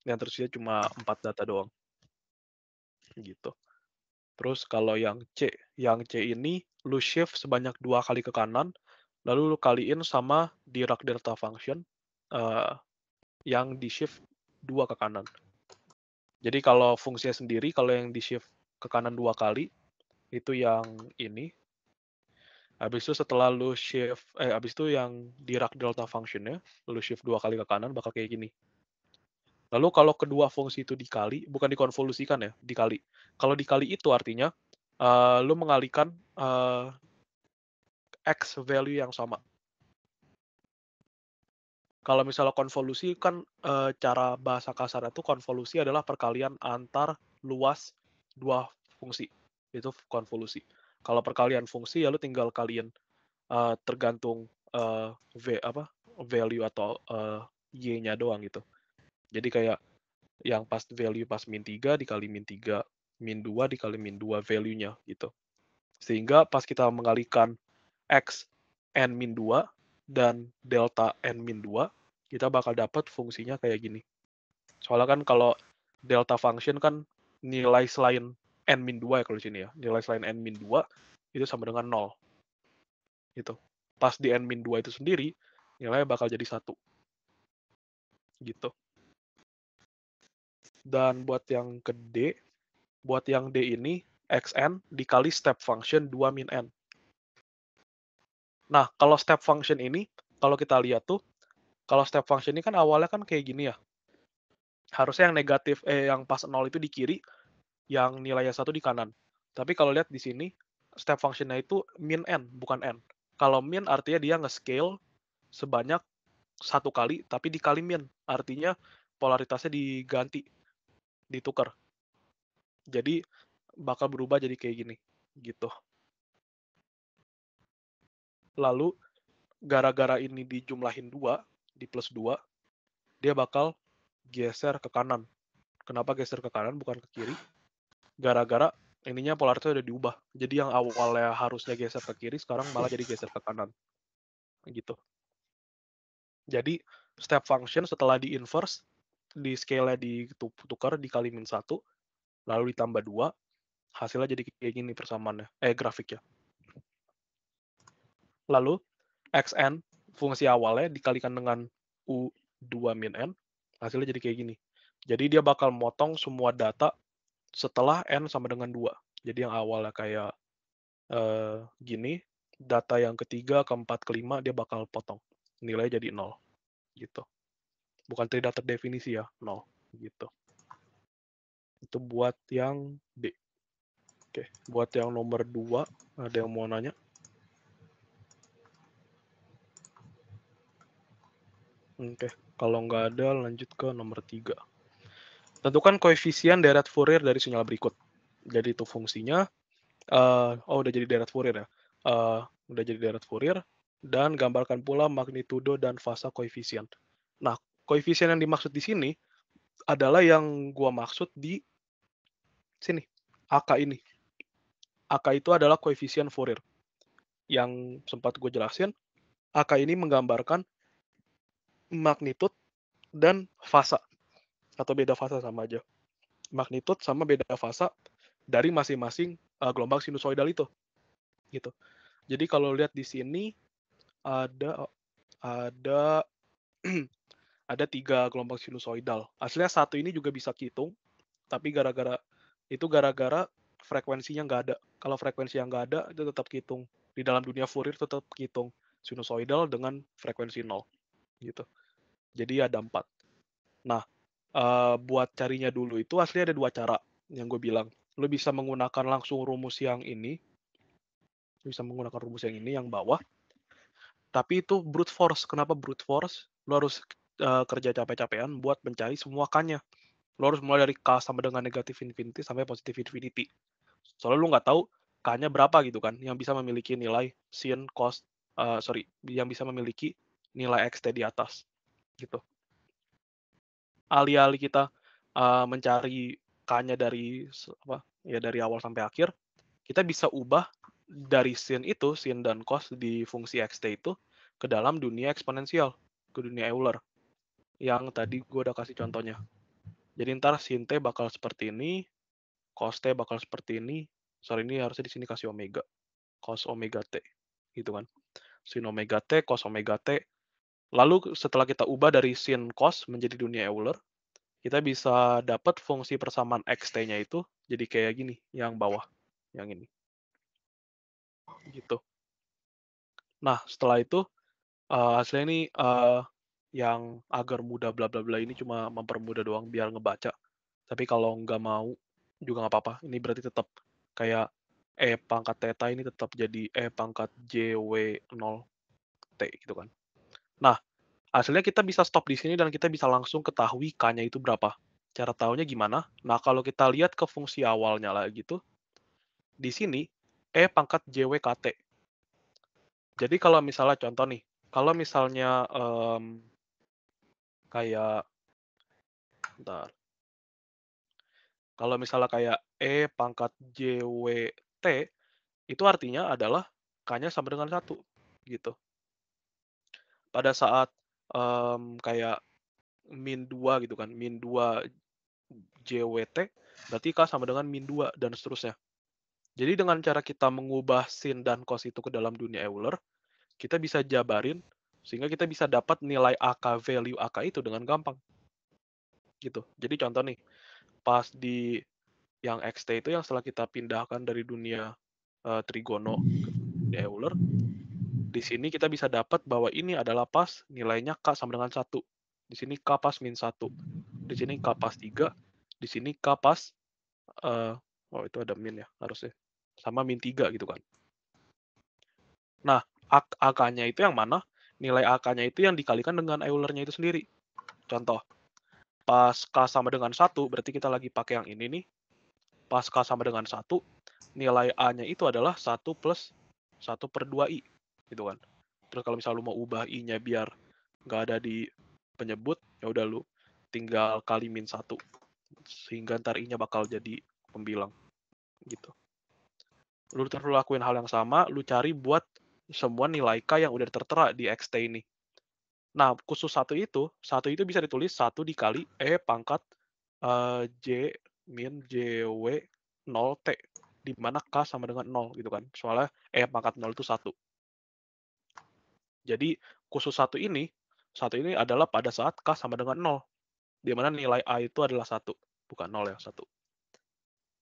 B: Yang tersisa cuma empat data doang. Gitu. Terus kalau yang C, yang C ini lu shift sebanyak dua kali ke kanan, lalu lu kaliin sama Dirac delta function uh, yang di shift dua ke kanan. Jadi kalau fungsinya sendiri, kalau yang di shift ke kanan dua kali, itu yang ini. Habis itu setelah lu shift, eh habis itu yang di rack delta functionnya, lu shift dua kali ke kanan bakal kayak gini. Lalu kalau kedua fungsi itu dikali, bukan dikonvolusikan ya, dikali. Kalau dikali itu artinya uh, lu mengalihkan uh, x value yang sama. Kalau misalnya konvolusi kan e, cara bahasa kasar itu konvolusi adalah perkalian antar luas dua fungsi. Itu konvolusi. Kalau perkalian fungsi ya lu tinggal kalian e, eh, tergantung e, v apa value atau e, y-nya doang gitu. Jadi kayak yang pas value pas min 3 dikali min 3 min 2 dikali min 2 value-nya gitu. Sehingga pas kita mengalikan x n min 2 dan delta n min 2, kita bakal dapat fungsinya kayak gini. Soalnya kan kalau delta function kan nilai selain n min 2 ya kalau di sini ya. Nilai selain n min 2 itu sama dengan 0. Gitu. Pas di n min 2 itu sendiri, nilai bakal jadi satu Gitu. Dan buat yang ke D, buat yang D ini, xn dikali step function 2 min n. Nah, kalau step function ini, kalau kita lihat tuh, kalau step function ini kan awalnya kan kayak gini ya. Harusnya yang negatif, eh yang pas 0 itu di kiri, yang nilainya satu di kanan. Tapi kalau lihat di sini, step functionnya itu min n, bukan n. Kalau min artinya dia nge-scale sebanyak satu kali, tapi dikali min. Artinya polaritasnya diganti, ditukar. Jadi bakal berubah jadi kayak gini, gitu lalu gara-gara ini dijumlahin dua di plus dua dia bakal geser ke kanan kenapa geser ke kanan bukan ke kiri gara-gara ininya polaritasnya udah diubah jadi yang awalnya harusnya geser ke kiri sekarang malah jadi geser ke kanan gitu jadi step function setelah di inverse di scale-nya ditukar dikali min satu lalu ditambah dua hasilnya jadi kayak gini persamaannya eh grafiknya lalu xn fungsi awalnya dikalikan dengan u2 min n, hasilnya jadi kayak gini. Jadi dia bakal motong semua data setelah n sama dengan 2. Jadi yang awalnya kayak uh, gini, data yang ketiga, keempat, kelima dia bakal potong. Nilainya jadi nol, gitu. Bukan tidak terdefinisi ya, nol, gitu. Itu buat yang D. Oke, buat yang nomor dua ada yang mau nanya? Oke, kalau nggak ada lanjut ke nomor tiga. Tentukan koefisien deret Fourier dari sinyal berikut. Jadi itu fungsinya, uh, oh udah jadi deret Fourier ya, uh, udah jadi deret Fourier, dan gambarkan pula magnitudo dan fase koefisien. Nah, koefisien yang dimaksud di sini adalah yang gua maksud di sini, AK ini. AK itu adalah koefisien Fourier. Yang sempat gue jelasin, AK ini menggambarkan magnitud dan fasa atau beda fasa sama aja. Magnitud sama beda fasa dari masing-masing uh, gelombang sinusoidal itu. Gitu. Jadi kalau lihat di sini ada oh, ada ada tiga gelombang sinusoidal. Aslinya satu ini juga bisa hitung tapi gara-gara itu gara-gara frekuensinya nggak ada. Kalau frekuensi yang nggak ada itu tetap hitung. Di dalam dunia Fourier tetap hitung sinusoidal dengan frekuensi nol gitu. Jadi ada empat. Nah, uh, buat carinya dulu itu asli ada dua cara yang gue bilang. Lo bisa menggunakan langsung rumus yang ini, lo bisa menggunakan rumus yang ini yang bawah. Tapi itu brute force. Kenapa brute force? Lo harus uh, kerja capek capekan buat mencari semua k Lo harus mulai dari k sama dengan negatif infinity sampai positif infinity. Soalnya lo nggak tahu k-nya berapa gitu kan, yang bisa memiliki nilai sin, cost, uh, eh, sorry, yang bisa memiliki nilai XT di atas gitu. Alih-alih kita uh, mencari K-nya dari apa ya dari awal sampai akhir, kita bisa ubah dari sin itu, sin dan cos di fungsi xt itu ke dalam dunia eksponensial, ke dunia Euler. Yang tadi gue udah kasih contohnya. Jadi ntar sin t bakal seperti ini, cos t bakal seperti ini, sorry ini harusnya di sini kasih omega, cos omega t, gitu kan. Sin omega t, cos omega t, Lalu setelah kita ubah dari sin cos menjadi dunia Euler, kita bisa dapat fungsi persamaan xt-nya itu jadi kayak gini, yang bawah, yang ini. Gitu. Nah, setelah itu uh, hasilnya ini uh, yang agar mudah bla bla bla ini cuma mempermudah doang biar ngebaca. Tapi kalau nggak mau juga nggak apa-apa. Ini berarti tetap kayak E pangkat theta ini tetap jadi E pangkat JW0 T gitu kan. Nah, hasilnya kita bisa stop di sini dan kita bisa langsung ketahui k-nya itu berapa. Cara tahunya gimana? Nah, kalau kita lihat ke fungsi awalnya lah gitu di sini E pangkat JWKT. Jadi kalau misalnya contoh nih, kalau misalnya um, kayak, bentar, kalau misalnya kayak E pangkat JWT, itu artinya adalah K-nya sama dengan satu Gitu pada saat um, kayak min 2 gitu kan, min 2 JWT, berarti K sama dengan min 2 dan seterusnya. Jadi dengan cara kita mengubah sin dan cos itu ke dalam dunia Euler, kita bisa jabarin sehingga kita bisa dapat nilai AK value AK itu dengan gampang. Gitu. Jadi contoh nih, pas di yang XT itu yang setelah kita pindahkan dari dunia uh, trigono ke dunia Euler, di sini kita bisa dapat bahwa ini adalah pas nilainya K sama dengan 1. Di sini K pas min satu Di sini K pas 3. Di sini K pas, uh, wow itu ada min ya harusnya. Sama min tiga gitu kan. Nah, AK-nya itu yang mana? Nilai AK-nya itu yang dikalikan dengan Euler-nya itu sendiri. Contoh, pas K sama dengan 1, berarti kita lagi pakai yang ini nih. Pas K sama dengan satu nilai A-nya itu adalah satu plus satu per dua i gitu kan terus kalau misalnya lu mau ubah i-nya biar nggak ada di penyebut ya udah lu tinggal kali min satu sehingga ntar i-nya bakal jadi pembilang gitu lu terus lakuin hal yang sama lu cari buat semua nilai k yang udah tertera di xt ini nah khusus satu itu satu itu bisa ditulis satu dikali e pangkat uh, j min jw 0 t di mana k sama dengan 0 gitu kan soalnya e pangkat 0 itu satu jadi khusus satu ini, satu ini adalah pada saat K sama dengan 0. Di mana nilai A itu adalah satu bukan nol ya, satu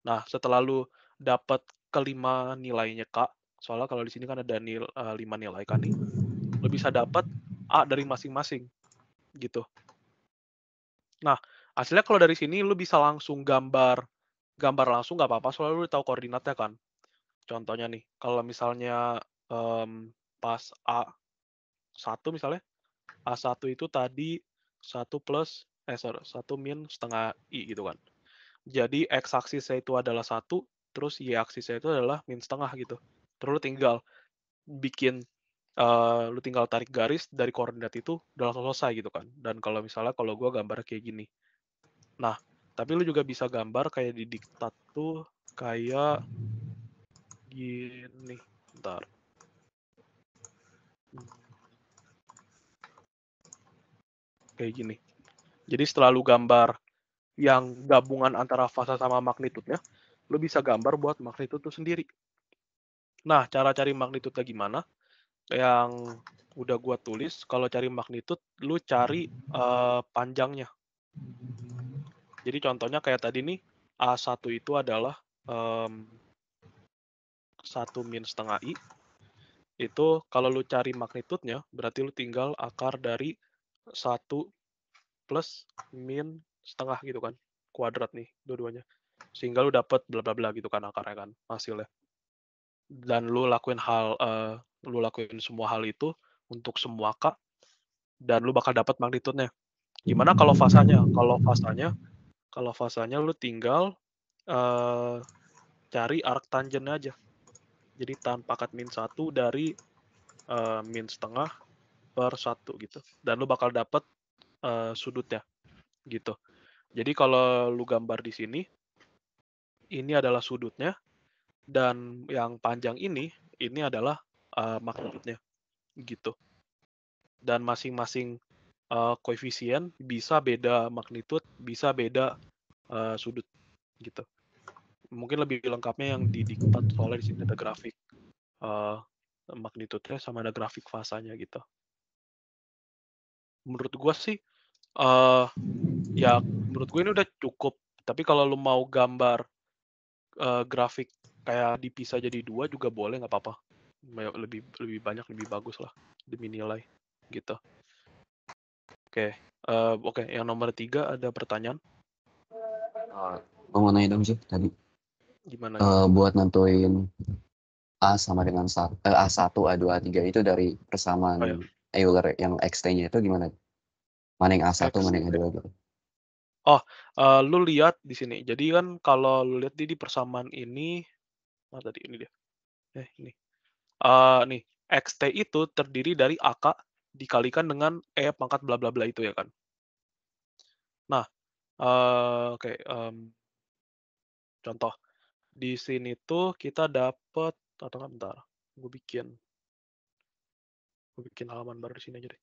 B: Nah, setelah lu dapat kelima nilainya K, soalnya kalau di sini kan ada nil, uh, lima nilai kan nih. Lu bisa dapat A dari masing-masing gitu. Nah, hasilnya kalau dari sini lu bisa langsung gambar gambar langsung nggak apa-apa soalnya lu tahu koordinatnya kan. Contohnya nih, kalau misalnya um, pas A satu misalnya A1 itu tadi satu plus eh sorry, satu min setengah I gitu kan. Jadi X aksisnya itu adalah satu, terus Y aksisnya itu adalah min setengah gitu. Terus lu tinggal bikin uh, lu tinggal tarik garis dari koordinat itu udah langsung selesai gitu kan. Dan kalau misalnya kalau gua gambar kayak gini. Nah, tapi lu juga bisa gambar kayak di diktat tuh kayak gini. ntar kayak gini. Jadi setelah lu gambar yang gabungan antara fase sama magnitudenya, lu bisa gambar buat magnitud itu sendiri. Nah, cara cari magnitudenya gimana? Yang udah gua tulis, kalau cari magnitud, lu cari uh, panjangnya. Jadi contohnya kayak tadi nih, A1 itu adalah um, 1 min setengah I. Itu kalau lu cari magnitudenya, berarti lu tinggal akar dari satu plus min setengah gitu kan kuadrat nih dua-duanya sehingga lu dapat bla bla bla gitu kan akarnya kan hasilnya dan lu lakuin hal uh, lu lakuin semua hal itu untuk semua k dan lu bakal dapat magnitudenya gimana kalau fasanya kalau fasanya kalau fasanya lu tinggal uh, cari arc tangent aja jadi tanpa kat min satu dari uh, min setengah per satu gitu dan lu bakal dapet uh, sudutnya gitu jadi kalau lu gambar di sini ini adalah sudutnya dan yang panjang ini ini adalah uh, eh, magnitudenya gitu dan masing-masing uh, koefisien bisa beda magnitude bisa beda uh, sudut gitu mungkin lebih lengkapnya yang di diktat soalnya di sini ada grafik uh, magnitudenya sama ada grafik fasanya gitu menurut gue sih uh, ya menurut gue ini udah cukup tapi kalau lo mau gambar uh, grafik kayak dipisah jadi dua juga boleh nggak apa-apa lebih lebih banyak lebih bagus lah demi nilai gitu oke okay. uh, eh, oke okay. yang nomor tiga ada pertanyaan
F: uh, gue mau dong sih tadi gimana uh, buat nentuin A sama dengan A1, A2, A3 itu dari persamaan oh, iya. Euler yang XT-nya itu gimana? Mana yang A1, mana yang A2 gitu.
B: Oh, uh, lu lihat di sini. Jadi kan kalau lu lihat di, persamaan ini, mana tadi ini dia. Eh, ini. Uh, nih, XT itu terdiri dari AK dikalikan dengan E pangkat bla bla bla itu ya kan. Nah, uh, oke. Okay, um, contoh. Di sini tuh kita dapat, bentar, bentar. Gue bikin bikin halaman baru di sini aja deh.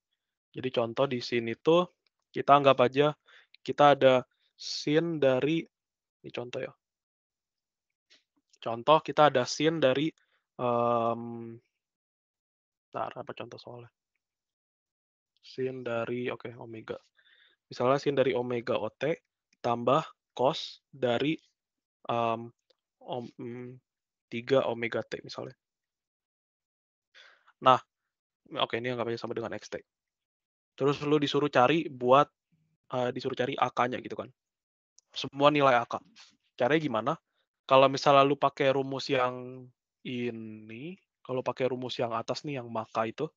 B: Jadi contoh di sini tuh kita anggap aja kita ada scene dari ini contoh ya. Contoh kita ada scene dari um, ntar apa contoh soalnya? Scene dari oke okay, omega. Misalnya scene dari omega OT tambah cos dari um, om, um, 3 omega T misalnya. Nah, Oke, ini anggapannya sama dengan xt. Terus lu disuruh cari buat uh, disuruh cari AK-nya gitu kan. Semua nilai AK. Caranya gimana? Kalau misalnya lu pakai rumus yang ini, kalau pakai rumus yang atas nih yang maka itu,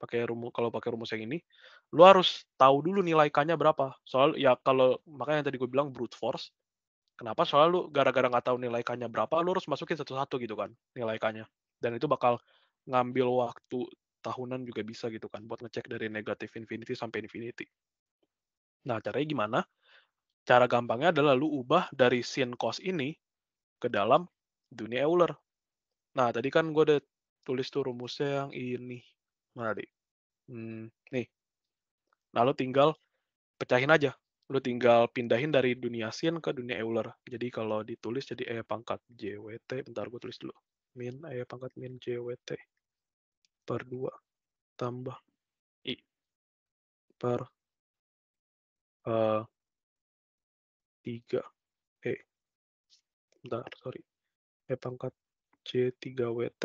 B: pakai rumus kalau pakai rumus yang ini, lu harus tahu dulu nilai K-nya berapa. Soal ya kalau makanya yang tadi gue bilang brute force. Kenapa? Soalnya lu gara-gara nggak tahu nilai K-nya berapa, lu harus masukin satu-satu gitu kan nilai K-nya. Dan itu bakal ngambil waktu tahunan juga bisa gitu kan buat ngecek dari negatif infinity sampai infinity. Nah, caranya gimana? Cara gampangnya adalah lu ubah dari sin cos ini ke dalam dunia Euler. Nah, tadi kan gue udah tulis tuh rumusnya yang ini. Mana deh? Hmm, nih. Nah, lu tinggal pecahin aja. Lu tinggal pindahin dari dunia sin ke dunia Euler. Jadi kalau ditulis jadi E pangkat JWT. Bentar, gue tulis dulu. Min E pangkat min JWT per 2 tambah I
C: per uh, eh, 3 E. Bentar, sorry. E pangkat C3WT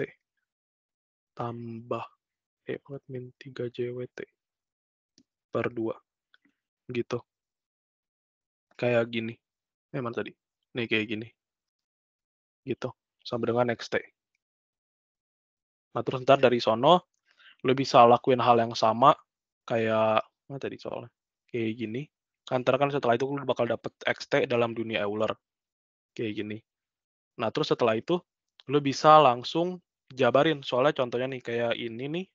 C: tambah E pangkat min 3 J WT per 2. Gitu.
B: Kayak gini. Memang tadi. Nih kayak gini. Gitu. Sama dengan XT. Nah terus ntar dari sono lo bisa lakuin hal yang sama kayak mana tadi soalnya kayak gini. Kan ntar kan setelah itu lo bakal dapet XT dalam dunia Euler kayak gini. Nah terus setelah itu lo bisa langsung jabarin soalnya contohnya nih kayak ini nih.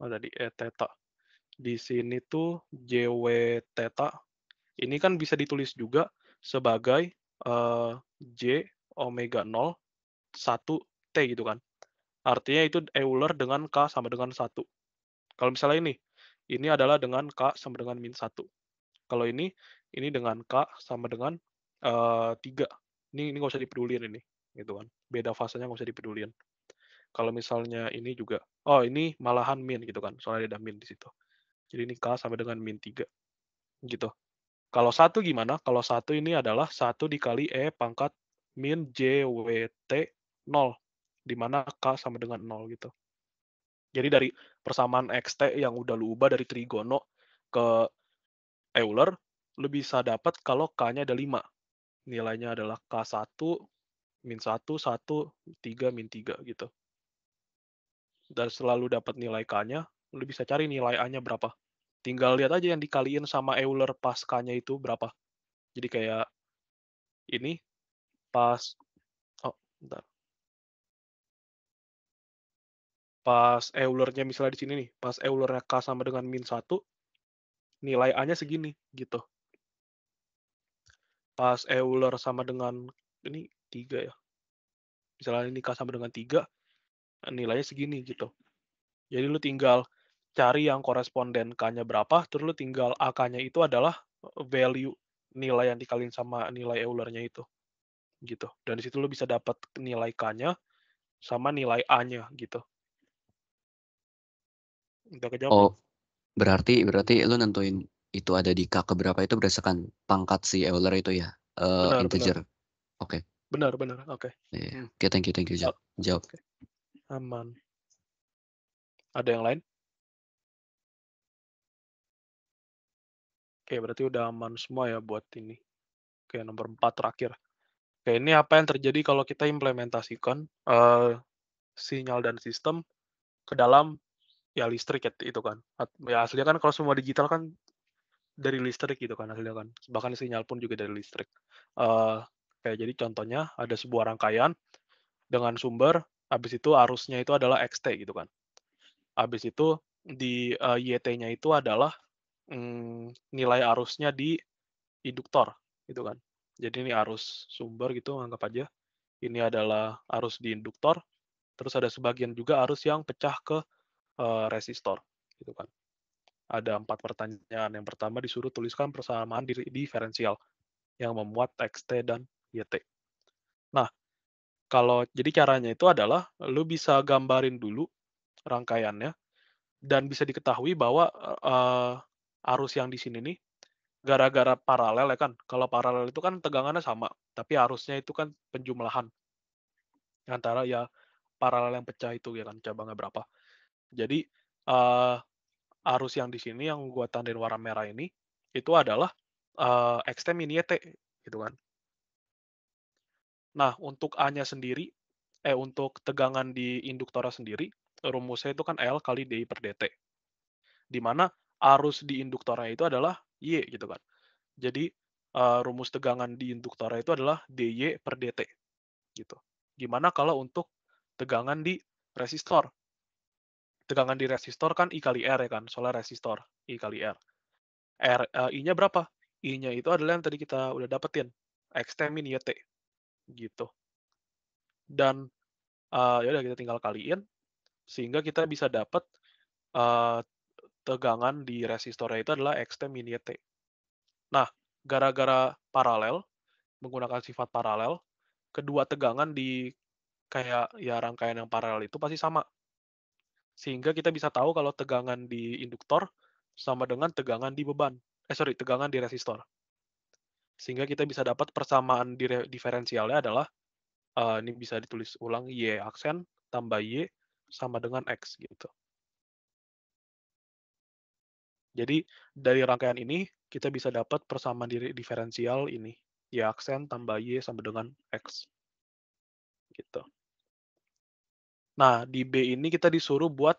B: ada tadi e eh, theta. Di sini tuh JW theta. Ini kan bisa ditulis juga sebagai uh, J omega 0 1 T gitu kan. Artinya itu Euler dengan K sama dengan 1. Kalau misalnya ini, ini adalah dengan K sama dengan min 1. Kalau ini, ini dengan K sama dengan uh, eh, 3. Ini, ini usah dipedulian ini. Gitu kan. Beda fasenya nggak usah dipedulian. Kalau misalnya ini juga, oh ini malahan min gitu kan, soalnya ada min di situ. Jadi ini K sama dengan min 3. Gitu. Kalau satu gimana? Kalau satu ini adalah satu dikali E pangkat min JWT 0 di mana K sama dengan 0 gitu. Jadi dari persamaan XT yang udah lu ubah dari Trigono ke Euler, lu bisa dapat kalau K-nya ada 5. Nilainya adalah K1, min 1, 1, 3, min 3 gitu. Dan selalu dapat nilai K-nya, lu bisa cari nilai A-nya berapa. Tinggal lihat aja yang dikaliin sama Euler pas K-nya itu berapa. Jadi kayak ini pas oh bentar pas Eulernya misalnya di sini nih, pas Eulernya K sama dengan min satu nilai A-nya segini, gitu. Pas Euler sama dengan, ini tiga ya, misalnya ini K sama dengan 3, nilainya segini, gitu. Jadi lu tinggal cari yang koresponden K-nya berapa, terus lu tinggal AK-nya itu adalah value nilai yang dikaliin sama nilai Eulernya itu. gitu. Dan di situ lu bisa dapat nilai K-nya sama nilai A-nya gitu. Udah kejawab. Oh,
F: berarti berarti lu nentuin itu ada di K keberapa itu berdasarkan pangkat si Euler itu ya? Uh, benar, integer. Oke. Okay.
B: Benar, benar. Oke. Okay. Iya, iya. Yeah. Oke,
F: okay, thank you, thank you. Jawab. Oh. Jawab. Okay.
B: Aman. Ada yang lain? Oke, berarti udah aman semua ya buat ini. Oke, nomor 4 terakhir. Oke, ini apa yang terjadi kalau kita implementasikan uh, sinyal dan sistem ke dalam ya listrik ya, itu kan ya aslinya kan kalau semua digital kan dari listrik gitu kan aslinya kan bahkan sinyal pun juga dari listrik uh, kayak jadi contohnya ada sebuah rangkaian dengan sumber habis itu arusnya itu adalah xt gitu kan habis itu di uh, eh, yt-nya itu adalah mm, nilai arusnya di induktor gitu kan jadi ini arus sumber gitu anggap aja ini adalah arus di induktor terus ada sebagian juga arus yang pecah ke Eh, resistor gitu kan ada empat pertanyaan yang pertama disuruh tuliskan persamaan di diferensial yang memuat xt dan yt nah kalau jadi caranya itu adalah lu bisa gambarin dulu rangkaiannya dan bisa diketahui bahwa uh, arus yang di sini nih gara-gara paralel ya kan. Kalau paralel itu kan tegangannya sama, tapi arusnya itu kan penjumlahan antara ya paralel yang pecah itu ya kan cabangnya berapa. Jadi uh, arus yang di sini yang gua tandain warna merah ini itu adalah uh, eh, XT mini t gitu kan. Nah, untuk A-nya sendiri eh untuk tegangan di induktornya sendiri rumusnya itu kan L kali DI per DT. Di mana arus di induktornya itu adalah Y gitu kan. Jadi uh, rumus tegangan di induktornya itu adalah DY per DT gitu. Gimana kalau untuk tegangan di resistor? tegangan di resistor kan I kali R ya kan, soalnya resistor I kali R. R uh, I-nya berapa? I-nya itu adalah yang tadi kita udah dapetin, Xt min YT. Gitu. Dan uh, ya udah kita tinggal kaliin sehingga kita bisa dapat uh, eh, tegangan di resistornya itu adalah Xt min YT. Nah, gara-gara paralel menggunakan sifat paralel, kedua tegangan di kayak ya rangkaian yang paralel itu pasti sama sehingga kita bisa tahu kalau tegangan di induktor sama dengan tegangan di beban. Eh sorry, tegangan di resistor. Sehingga kita bisa dapat persamaan diferensialnya adalah uh, ini bisa ditulis ulang y aksen tambah y sama dengan x gitu. Jadi dari rangkaian ini kita bisa dapat persamaan diferensial ini y aksen tambah y sama dengan x gitu. Nah, di B ini kita disuruh buat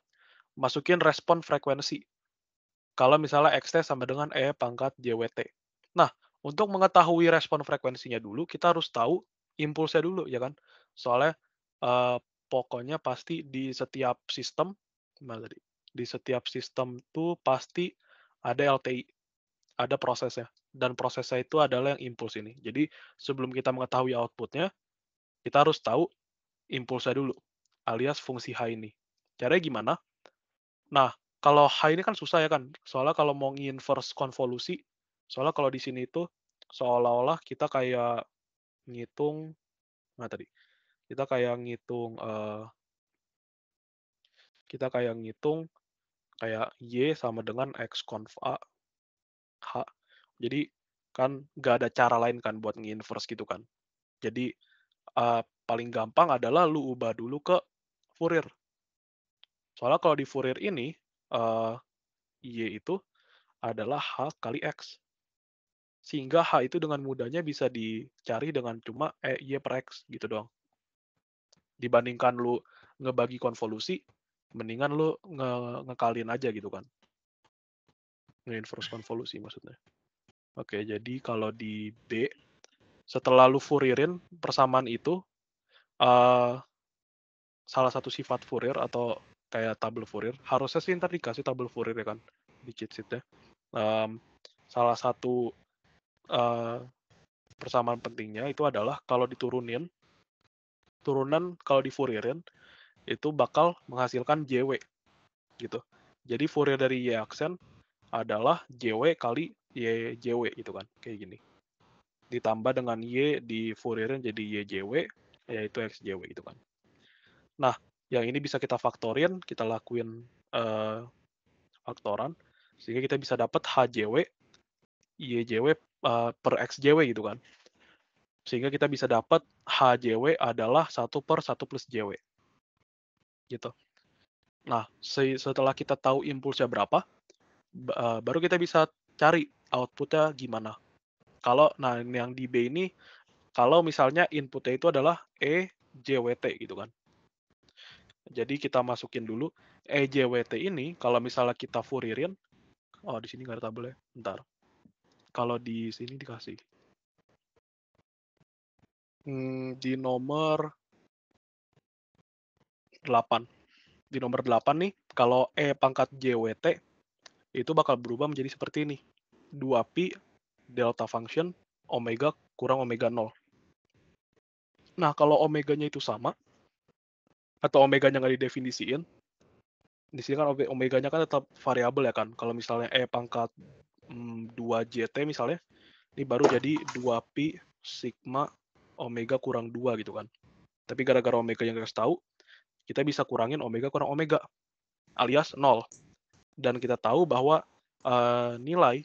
B: masukin respon frekuensi. Kalau misalnya XT sama dengan E pangkat JWT. Nah, untuk mengetahui respon frekuensinya dulu, kita harus tahu impulsnya dulu, ya kan? Soalnya eh, pokoknya pasti di setiap sistem, Di setiap sistem tuh pasti ada LTI, ada prosesnya. Dan prosesnya itu adalah yang impuls ini. Jadi sebelum kita mengetahui outputnya, kita harus tahu impulsnya dulu alias fungsi H ini. Caranya gimana? Nah, kalau H ini kan susah ya kan? Soalnya kalau mau nginverse konvolusi, soalnya kalau di sini itu seolah-olah kita kayak ngitung, nah tadi, kita kayak ngitung, uh, kita kayak ngitung kayak Y sama dengan X conv A, H. Jadi kan gak ada cara lain kan buat nginverse gitu kan. Jadi uh, paling gampang adalah lu ubah dulu ke Fourier. Soalnya kalau di Fourier ini, uh, Y itu adalah H kali X. Sehingga H itu dengan mudahnya bisa dicari dengan cuma e, Y per X gitu doang. Dibandingkan lu ngebagi konvolusi, mendingan lu nge ngekalin aja gitu kan. Nge-inverse konvolusi maksudnya. Oke, jadi kalau di B, setelah lu Fourierin persamaan itu, uh, salah satu sifat Fourier atau kayak tabel Fourier harusnya sih ntar dikasih tabel Fourier ya kan di cheat sheet ya. Um, salah satu uh, persamaan pentingnya itu adalah kalau diturunin turunan kalau di Fourierin itu bakal menghasilkan JW gitu. Jadi Fourier dari Y aksen adalah JW kali Y JW gitu kan, kayak gini. Ditambah dengan Y di Fourierin jadi Y yaitu X gitu kan. Nah, yang ini bisa kita faktorin, kita lakuin uh, faktoran, sehingga kita bisa dapat HJW, YJW uh, eh, per XJW gitu kan. Sehingga kita bisa dapat HJW adalah 1 per 1 plus JW. Gitu. Nah, setelah kita tahu impulsnya berapa, uh, baru kita bisa cari outputnya gimana. Kalau, nah yang di B ini, kalau misalnya inputnya itu adalah E JWT gitu kan. Jadi kita masukin dulu EJWT ini, kalau misalnya kita furirin, oh di sini nggak ada tabelnya, bentar. Kalau di sini dikasih. Hmm, di nomor 8. Di nomor 8 nih, kalau E pangkat JWT, itu bakal berubah menjadi seperti ini. 2 p delta function omega kurang omega 0. Nah, kalau omeganya itu sama, atau omeganya nggak didefinisiin di sini kan omeganya kan tetap variabel ya kan kalau misalnya e pangkat mm, 2 jt misalnya ini baru jadi 2 pi sigma omega kurang 2 gitu kan tapi gara-gara omega yang kita tahu kita bisa kurangin omega kurang omega alias nol, dan kita tahu bahwa uh, nilai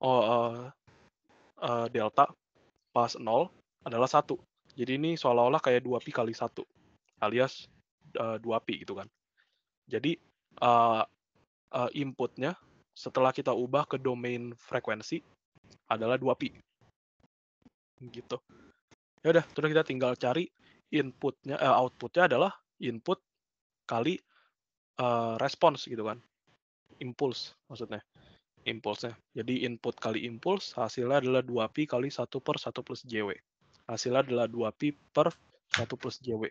B: oh, uh, uh, delta pas nol adalah satu jadi ini seolah-olah kayak 2 pi kali satu alias uh, eh, 2P gitu kan. Jadi uh, uh, inputnya setelah kita ubah ke domain frekuensi adalah 2P. Gitu. Ya udah, terus kita tinggal cari inputnya uh, outputnya adalah input kali uh, response gitu kan. Impuls maksudnya. Impulsnya. Jadi input kali impuls hasilnya adalah 2P kali 1 per 1 plus JW. Hasilnya adalah 2P per 1 plus JW.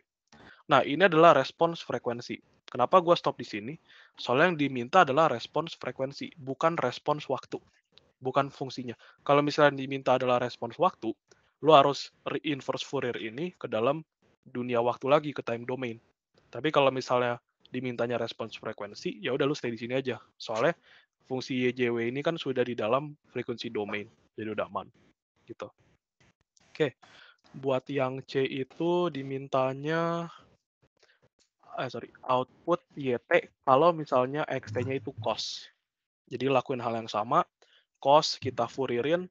B: Nah, ini adalah respons frekuensi. Kenapa gue stop di sini? Soalnya yang diminta adalah respons frekuensi, bukan respons waktu, bukan fungsinya. Kalau misalnya yang diminta adalah respons waktu, lo harus reinforce Fourier ini ke dalam dunia waktu lagi ke time domain. Tapi kalau misalnya dimintanya respons frekuensi, ya udah lu stay di sini aja. Soalnya fungsi YJW ini kan sudah di dalam frekuensi domain, jadi udah aman. Gitu. Oke, buat yang C itu dimintanya eh sorry output YT kalau misalnya XT-nya itu cos. Jadi lakuin hal yang sama, cos kita furirin.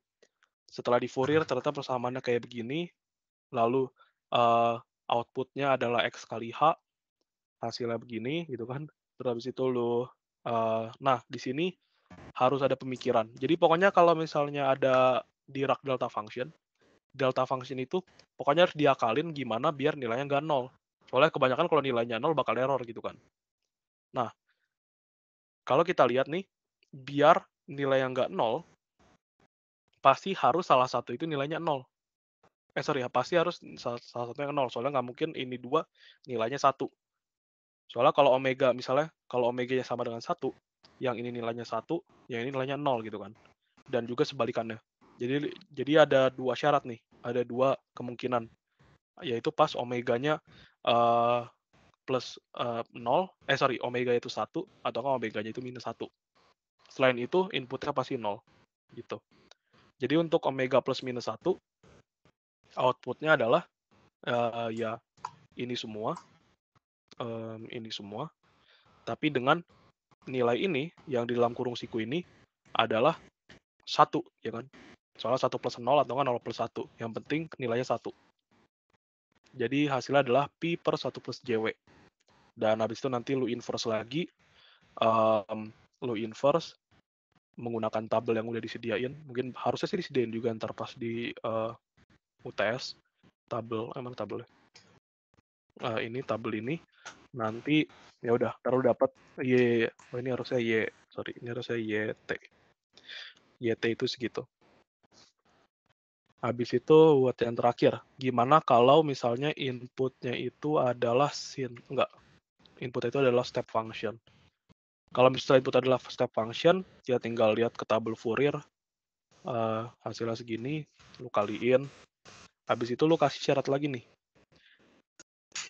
B: Setelah di Fourier ternyata persamaannya kayak begini. Lalu uh, outputnya adalah x kali h, hasilnya begini gitu kan. Terus habis itu lu uh, nah di sini harus ada pemikiran. Jadi pokoknya kalau misalnya ada Dirac delta function, delta function itu pokoknya harus diakalin gimana biar nilainya nggak nol. Soalnya kebanyakan kalau nilainya nol bakal error gitu kan. Nah, kalau kita lihat nih, biar nilai yang nggak nol, pasti harus salah satu itu nilainya nol. Eh sorry ya, pasti harus salah, salah satu yang nol. Soalnya nggak mungkin ini dua nilainya satu. Soalnya kalau omega misalnya, kalau omega-nya sama dengan satu, yang ini nilainya satu, yang ini nilainya nol gitu kan. Dan juga sebalikannya. Jadi jadi ada dua syarat nih, ada dua kemungkinan yaitu pas omeganya uh, plus uh, eh sorry, omega itu satu atau kan omeganya itu minus satu. Selain itu inputnya pasti nol gitu. Jadi untuk omega plus minus satu outputnya adalah uh, ya ini semua, um, ini semua, tapi dengan nilai ini yang di dalam kurung siku ini adalah satu ya kan Soalnya satu plus nol atau kan nol plus satu Yang penting nilainya satu Jadi hasilnya adalah pi per satu plus JW. Dan habis itu nanti lu inverse lagi. Um, lu inverse menggunakan tabel yang udah disediain. Mungkin harusnya sih disediain juga ntar pas di uh, eh, UTS. Tabel, emang tabelnya. Uh, eh, ini tabel ini nanti ya udah taruh dapat y oh ini harusnya y sorry ini harusnya yt yt itu segitu Habis itu buat yang terakhir, gimana kalau misalnya inputnya itu adalah sin enggak input itu adalah step function. Kalau misalnya input adalah step function, ya tinggal lihat ke tabel Fourier uh, hasilnya segini, lu kaliin. Habis itu lu kasih syarat lagi nih.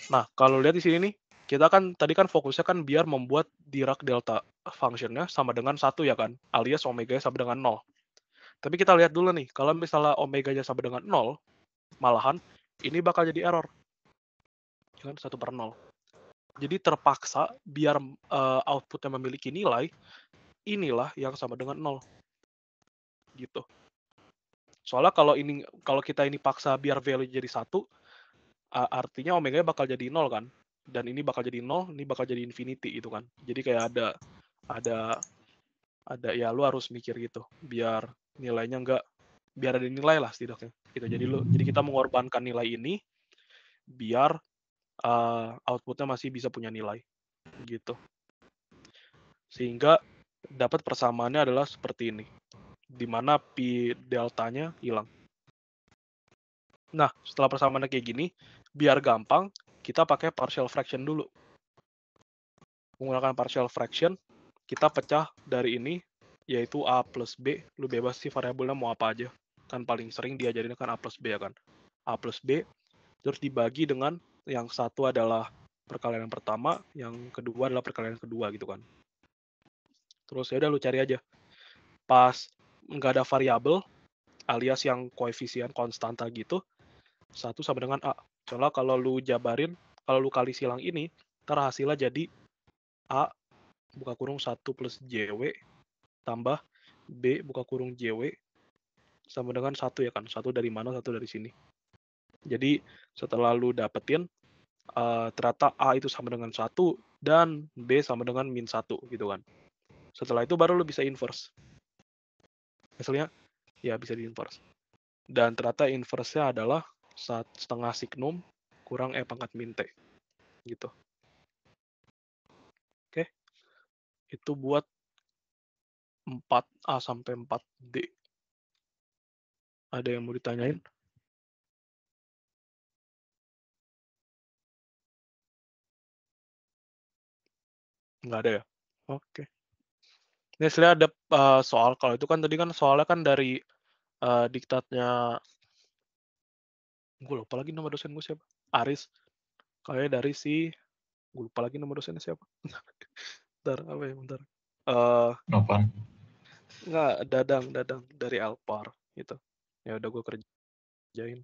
B: Nah, kalau lihat di sini nih, kita kan tadi kan fokusnya kan biar membuat Dirac delta functionnya sama dengan satu ya kan, alias omega sama dengan nol. Tapi kita lihat dulu nih, kalau misalnya omeganya sama dengan 0, malahan ini bakal jadi error. Ya kan 1 per 0. Jadi terpaksa biar uh, outputnya memiliki nilai, inilah yang sama dengan 0. Gitu. Soalnya kalau ini kalau kita ini paksa biar value jadi satu, uh, artinya omeganya bakal jadi 0 kan. Dan ini bakal jadi 0, ini bakal jadi infinity itu kan. Jadi kayak ada ada ada ya lu harus mikir gitu biar nilainya nggak biar ada nilai lah setidaknya kita gitu. jadi lu jadi kita mengorbankan nilai ini biar uh, outputnya masih bisa punya nilai gitu sehingga dapat persamaannya adalah seperti ini di mana pi deltanya hilang nah setelah persamaannya kayak gini biar gampang kita pakai partial fraction dulu menggunakan partial fraction kita pecah dari ini yaitu A plus B, lu bebas sih variabelnya mau apa aja. Kan paling sering diajarin kan A plus B ya kan. A plus B, terus dibagi dengan yang satu adalah perkalian pertama, yang kedua adalah perkalian kedua gitu kan. Terus ya udah lu cari aja. Pas nggak ada variabel, alias yang koefisien konstanta gitu, satu sama dengan A. Soalnya kalau lu jabarin, kalau lu kali silang ini, ntar hasilnya jadi A buka kurung satu plus JW tambah B buka kurung JW sama dengan satu ya kan satu dari mana satu dari sini jadi setelah lu dapetin uh, ternyata A itu sama dengan satu dan B sama dengan min satu gitu kan setelah itu baru lu bisa inverse misalnya ya bisa di inverse dan ternyata inverse-nya adalah saat setengah signum kurang E pangkat min T gitu oke itu buat 4A sampai 4D. Ada
C: yang mau ditanyain? Enggak ada ya? Oke.
B: Ini sebenarnya ada uh, soal, kalau itu kan tadi kan soalnya kan dari uh, diktatnya, gue lupa lagi nama dosen gue siapa, Aris. Kayaknya dari si, gue lupa lagi nama dosennya siapa. bentar, apa ya, bentar. Uh, Enggak, Dadang, Dadang dari Alpar gitu. Ya udah gue kerjain.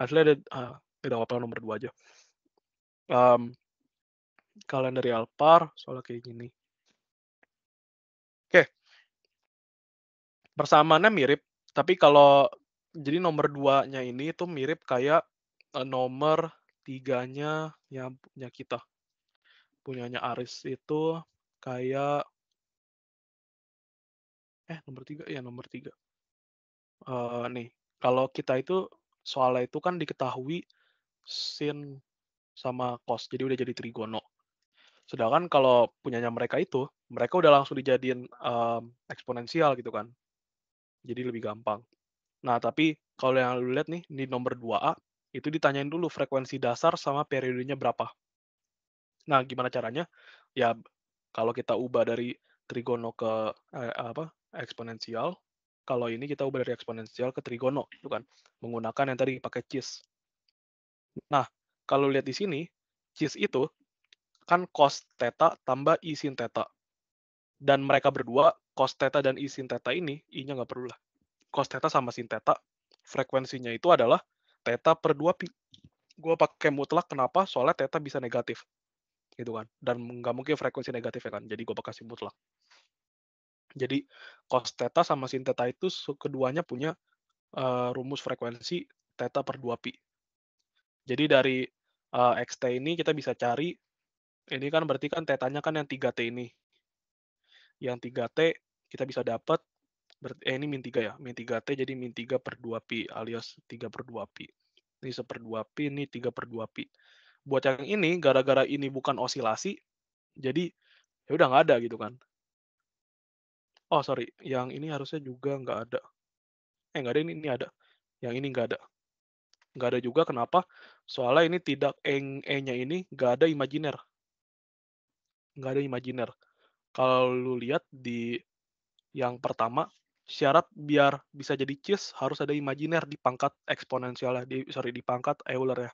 B: Asli ada ah, udah apa nomor dua aja. Um, kalian dari Alpar soalnya kayak gini. Oke. Okay. Persamaannya mirip, tapi kalau jadi nomor duanya ini itu mirip kayak eh, nomor tiganya yang punya kita. Punyanya Aris itu kayak eh nomor tiga ya nomor tiga uh, nih kalau kita itu soalnya itu kan diketahui sin sama cos jadi udah jadi trigono sedangkan kalau punyanya mereka itu mereka udah langsung dijadiin um, eksponensial gitu kan jadi lebih gampang nah tapi kalau yang lu lihat nih di nomor 2A itu ditanyain dulu frekuensi dasar sama periodenya berapa. Nah, gimana caranya? Ya kalau kita ubah dari trigono ke eh, apa? eksponensial. Kalau ini kita ubah dari eksponensial ke trigono, itu kan? Menggunakan yang tadi pakai cheese. Nah, kalau lihat di sini, cheese itu kan cos theta tambah i sin theta. Dan mereka berdua, cos theta dan i sin theta ini, i-nya nggak perlu lah. Cos theta sama sin theta, frekuensinya itu adalah theta per 2 pi. Gue pakai mutlak, kenapa? Soalnya theta bisa negatif. Gitu kan. Dan nggak mungkin frekuensi negatif ya kan. Jadi gue pakai mutlak. Jadi cos theta sama sin theta itu keduanya punya uh, rumus frekuensi theta per 2 pi. Jadi dari uh, eh, xt ini kita bisa cari ini kan berarti kan tetanya kan yang 3t ini. Yang 3t kita bisa dapat eh ini min 3 ya, min 3t jadi min 3 per 2 pi alias 3 per 2 pi. Ini 1 per 2 pi, ini 3 per 2 pi. Buat yang ini, gara-gara ini bukan osilasi, jadi ya udah nggak ada gitu kan. Oh sorry, yang ini harusnya juga nggak ada. Eh nggak ada ini, ini ada. Yang ini nggak ada. Nggak ada juga kenapa? Soalnya ini tidak E-nya ini nggak ada imajiner. Nggak ada imajiner. Kalau lu lihat di yang pertama, syarat biar bisa jadi cheese harus ada imajiner di pangkat eksponensial di, sorry, di pangkat Euler ya.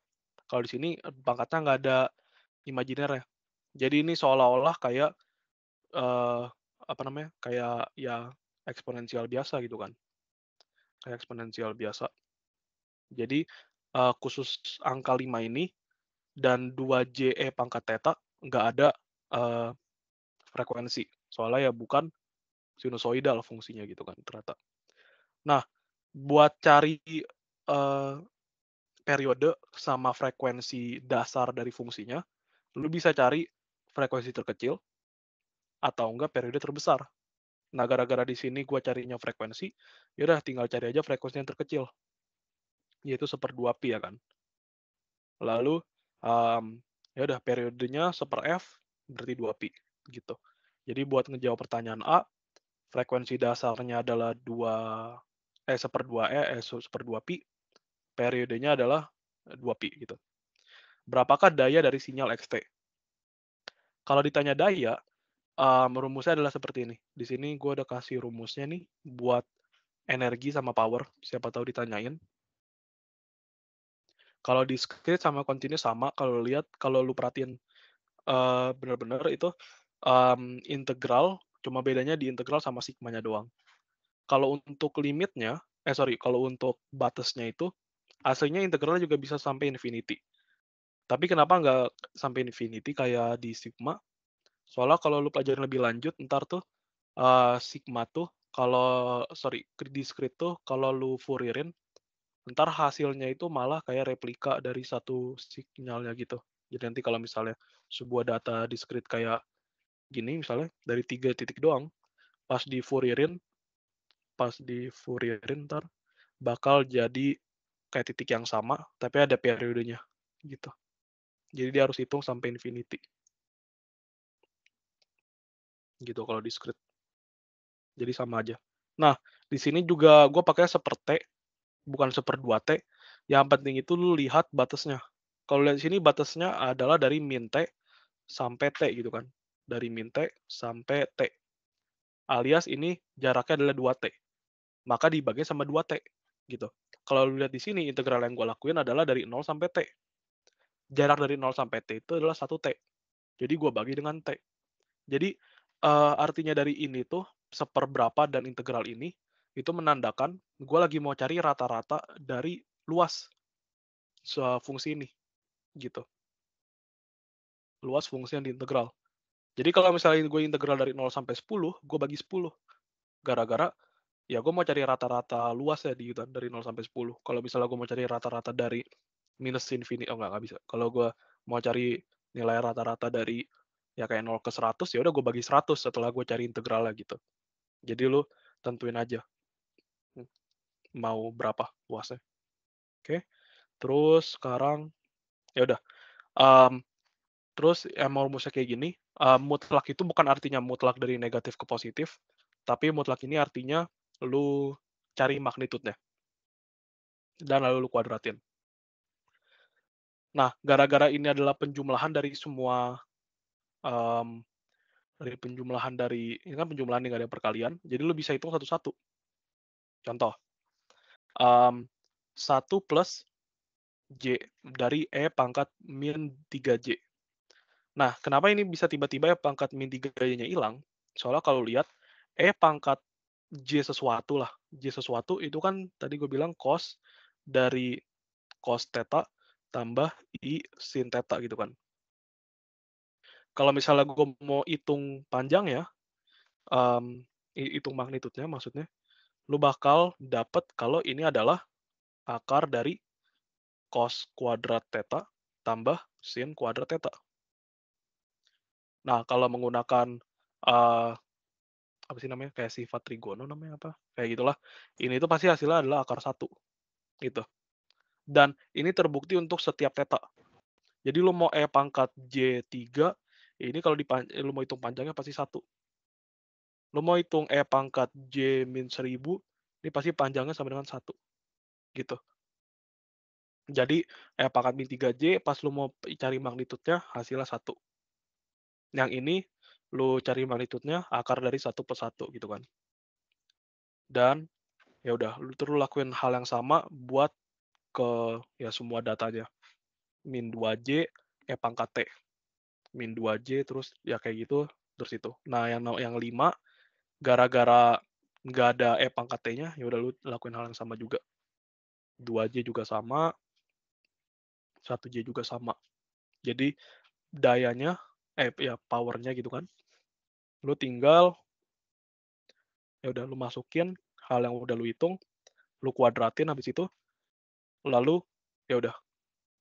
B: Kalau di sini eh, pangkatnya nggak ada imajiner ya. Jadi ini seolah-olah kayak uh, apa namanya kayak ya eksponensial biasa gitu kan kayak eksponensial biasa jadi uh, khusus angka 5 ini dan 2JE pangkat theta nggak ada uh, frekuensi soalnya ya bukan sinusoidal fungsinya gitu kan ternyata nah buat cari uh, periode sama frekuensi dasar dari fungsinya lu bisa cari frekuensi terkecil atau enggak periode terbesar. Nah, gara-gara di sini gue carinya frekuensi, yaudah tinggal cari aja frekuensi yang terkecil, yaitu seper 2 pi ya kan. Lalu, um, mmm, yaudah periodenya seper f, berarti 2 pi gitu. Jadi buat ngejawab pertanyaan A, frekuensi dasarnya adalah 2 eh seper 2 e eh seper 2 pi, periodenya adalah 2 pi gitu. Berapakah daya dari sinyal xt? Kalau ditanya daya, um, eh, rumusnya adalah seperti ini. Di sini gue udah kasih rumusnya nih buat energi sama power. Siapa tahu ditanyain. Kalau discrete sama continuous sama. Kalau lihat, kalau lu perhatiin uh, bener-bener itu um, integral. Cuma bedanya di integral sama sigma nya doang. Kalau untuk limitnya, eh sorry, kalau untuk batasnya itu, aslinya integralnya juga bisa sampai infinity. Tapi kenapa nggak sampai infinity kayak di sigma? Soalnya kalau lu pelajarin lebih lanjut, ntar tuh uh, sigma tuh, kalau sorry diskrit tuh, kalau lu Fourierin, ntar hasilnya itu malah kayak replika dari satu sinyalnya gitu. Jadi nanti kalau misalnya sebuah data diskrit kayak gini misalnya dari tiga titik doang, pas di Fourierin, pas di Fourierin ntar bakal jadi kayak titik yang sama, tapi ada periodenya gitu. Jadi dia harus hitung sampai infinity
D: gitu kalau di script.
B: Jadi sama aja. Nah, di sini juga gue pakai seperti bukan seper 2 T. Yang penting itu lu lihat batasnya. Kalau lihat sini batasnya adalah dari min T sampai T gitu kan. Dari min T sampai T. Alias ini jaraknya adalah 2 T. Maka dibagi sama 2 T gitu. Kalau lu lihat di sini integral yang gue lakuin adalah dari 0 sampai T. Jarak dari 0 sampai T itu adalah 1 T. Jadi gue bagi dengan T. Jadi uh, artinya dari ini tuh seperberapa dan integral ini, itu menandakan gue lagi mau cari rata-rata dari luas fungsi ini, gitu. Luas fungsi yang diintegral. Jadi kalau misalnya gue integral dari 0 sampai 10, gue bagi 10. Gara-gara, ya gue mau cari rata-rata luas ya di dari 0 sampai 10. Kalau misalnya gue mau cari rata-rata dari minus infinity oh nggak nggak bisa. Kalau gue mau cari nilai rata-rata dari ya kayak 0 ke 100 ya udah gue bagi 100 setelah gue cari integralnya gitu jadi lu tentuin aja hmm, mau berapa luasnya oke terus sekarang ya udah um, terus rumusnya kayak gini um, mutlak itu bukan artinya mutlak dari negatif ke positif tapi mutlak ini artinya lu cari magnitudenya dan lalu lu kuadratin nah gara-gara ini adalah penjumlahan dari semua um, dari penjumlahan dari ini kan penjumlahan yang ada ada perkalian jadi lo bisa hitung satu-satu contoh um, 1 plus J dari E pangkat min 3J nah kenapa ini bisa tiba-tiba E pangkat min 3J nya hilang soalnya kalau lihat E pangkat J sesuatu lah J sesuatu itu kan tadi gue bilang cos dari cos theta tambah I sin theta gitu kan kalau misalnya gue mau hitung panjang ya, um, hitung magnitudenya maksudnya, lu bakal dapat kalau ini adalah akar dari cos kuadrat theta tambah sin kuadrat theta. Nah, kalau menggunakan uh, apa sih namanya? kayak sifat trigono namanya apa? Kayak gitulah. Ini itu pasti hasilnya adalah akar satu. Gitu. Dan ini terbukti untuk setiap theta. Jadi lu mau E pangkat J3 ini kalau eh, lu mau hitung panjangnya pasti satu. Lu mau hitung E pangkat J min seribu, ini pasti panjangnya sama dengan satu. Gitu. Jadi E pangkat min 3J, pas lu mau cari magnitudenya, hasilnya satu. Yang ini, lu cari magnitudenya akar dari satu per satu gitu kan. Dan ya udah lu terus lakuin hal yang sama buat ke ya semua datanya min 2j e pangkat t min 2J terus ya kayak gitu terus itu. Nah, yang yang 5 gara-gara nggak ada E pangkat T-nya, ya udah lu lakuin hal yang sama juga. 2J juga sama, 1J juga sama. Jadi dayanya eh ya powernya gitu kan. Lu tinggal ya udah lu masukin hal yang udah lu hitung, lu kuadratin habis itu lalu ya udah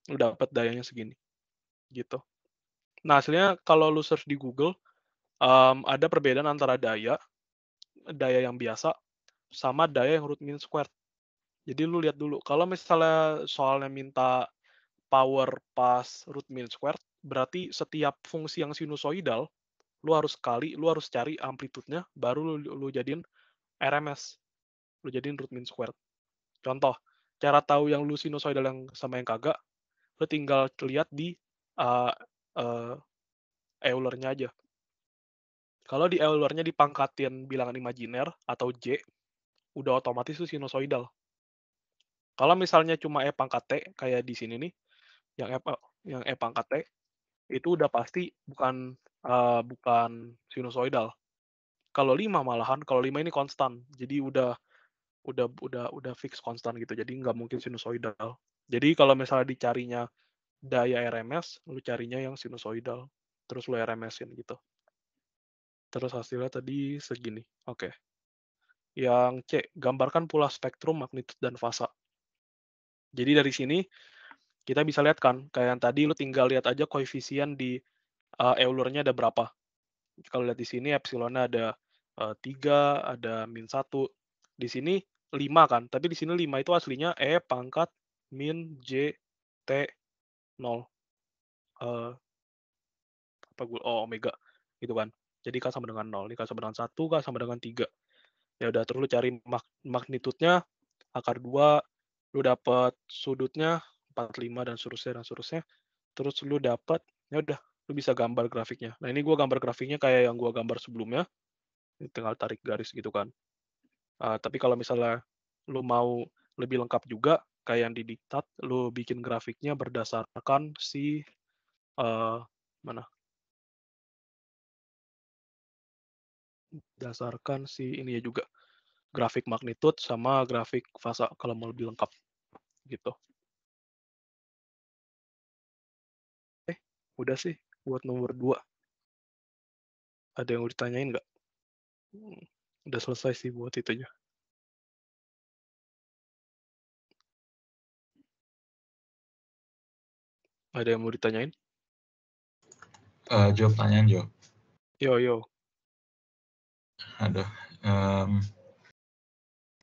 B: lu dapat dayanya segini. Gitu. Nah, hasilnya kalau lu search di Google, um, ada perbedaan antara daya, daya yang biasa, sama daya yang root mean squared. Jadi lu lihat dulu, kalau misalnya soalnya minta power pas root mean squared, berarti setiap fungsi yang sinusoidal, lu harus kali, lu harus cari amplitudenya, baru lu, lu jadiin RMS. Lu jadiin root mean squared. Contoh, cara tahu yang lu sinusoidal yang sama yang kagak, lu tinggal lihat di uh, uh, Eulernya aja. Kalau di Eulernya dipangkatin bilangan imajiner atau J, udah otomatis itu sinusoidal. Kalau misalnya cuma E pangkat T, kayak di sini nih, yang E, yang e pangkat T, itu udah pasti bukan uh, bukan sinusoidal. Kalau 5 malahan, kalau 5 ini konstan, jadi udah udah udah udah fix konstan gitu, jadi nggak mungkin sinusoidal. Jadi kalau misalnya dicarinya daya RMS, lu carinya yang sinusoidal. Terus lu RMS-in gitu. Terus hasilnya tadi segini. Oke. Okay. Yang C, gambarkan pula spektrum, magnitud, dan fasa. Jadi dari sini kita bisa lihat kan, kayak yang tadi lu tinggal lihat aja koefisien di uh, Eulernya ada berapa. Kalau lihat di sini epsilonnya ada uh, eh, 3, ada min 1. Di sini 5 kan, tapi di sini 5 itu aslinya E pangkat min J T nol uh, apa gue oh omega gitu kan jadi k sama dengan nol ini k sama dengan satu k sama dengan tiga ya udah terus lu cari mag magnitudnya akar dua lu dapat sudutnya 45 dan seterusnya dan seterusnya terus lu dapat ya udah lu bisa gambar grafiknya nah ini gua gambar grafiknya kayak yang gua gambar sebelumnya ini tinggal tarik garis gitu kan uh, tapi kalau misalnya lu mau lebih lengkap juga kayak yang didiktat lu bikin grafiknya berdasarkan si uh, mana berdasarkan si ini ya juga grafik magnitude sama grafik fase kalau mau lebih lengkap gitu. Eh, udah sih
C: buat nomor 2. Ada yang mau ditanyain nggak? Hmm, udah selesai sih buat itunya. Ada yang mau ditanyain? Uh, eh, jawab tanyain Jo. Yo, yo. Aduh. Um,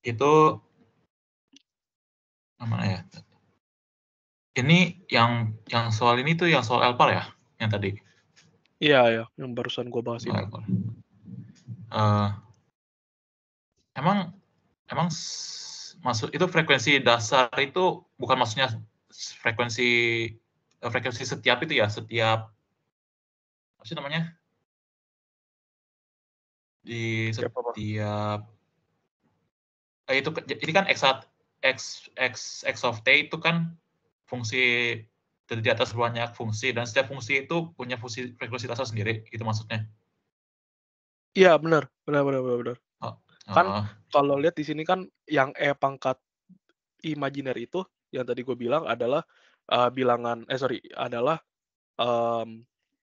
C: itu mana
D: ya? Ini yang yang soal ini tuh yang soal Elpar ya, yang tadi. Iya, ya, yang barusan gue bahas ini. Uh, emang emang maksud itu frekuensi dasar itu bukan maksudnya frekuensi frekuensi setiap itu ya setiap apa sih
C: namanya di setiap,
D: eh, itu ini kan x x x x of t itu kan fungsi terdiri atas banyak fungsi dan setiap fungsi itu punya fungsi frekuensi dasar sendiri itu maksudnya
B: iya benar benar benar benar, benar. Oh, kan oh. kalau lihat di sini kan yang e pangkat imajiner itu yang tadi gue bilang adalah uh, bilangan eh sorry adalah um,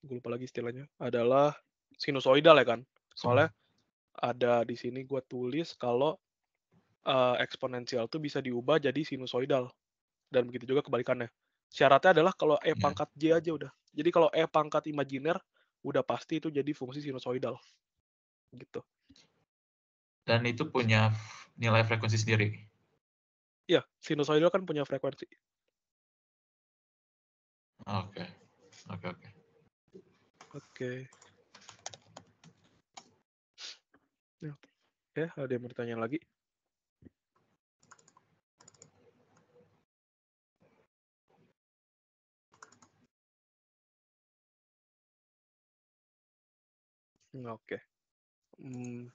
B: gue lupa lagi istilahnya adalah sinusoidal ya kan soalnya hmm. ada di sini gue tulis kalau uh, eksponensial tuh bisa diubah jadi sinusoidal dan begitu juga kebalikannya syaratnya adalah kalau e iya. pangkat j aja udah jadi kalau e pangkat imajiner udah pasti itu jadi fungsi sinusoidal gitu
D: dan itu punya nilai frekuensi sendiri ya sinusoidal kan punya frekuensi
C: Oke, oke, oke, oke.
B: Oke. Ya, ada yang bertanya lagi?
C: Hmm, oke. Okay. Hmm.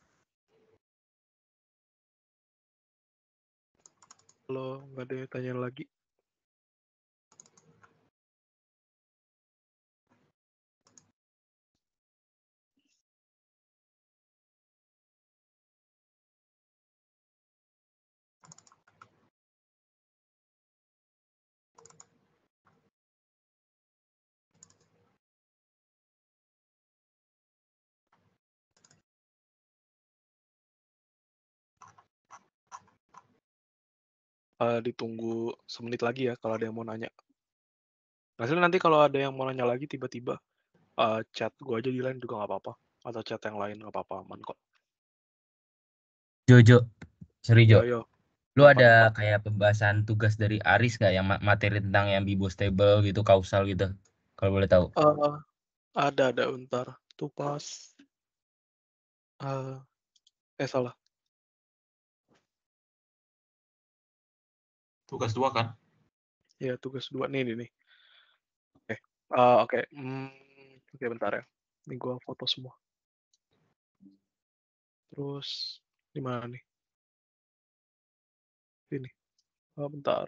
C: Kalau nggak ada yang tanya lagi,
B: uh, ditunggu semenit lagi ya kalau ada yang mau nanya. Hasil nanti kalau ada yang mau nanya lagi tiba-tiba uh, chat gua aja di lain juga nggak apa-apa atau chat yang lain nggak apa-apa aman kok.
D: Jojo, sorry Jo. Yo, Lu ada
F: kayak pembahasan tugas dari Aris gak yang materi tentang yang Bibo stable gitu, kausal gitu? Kalau boleh tahu. Uh,
B: ada ada bentar. Tuh pas uh,
C: eh salah. tugas dua
B: kan? Ya tugas dua nih ini Oke, okay. uh, eh, oke, okay. hmm, oke okay, bentar ya. Ini gua foto semua.
C: Terus di mana nih? Ini. Oh, bentar.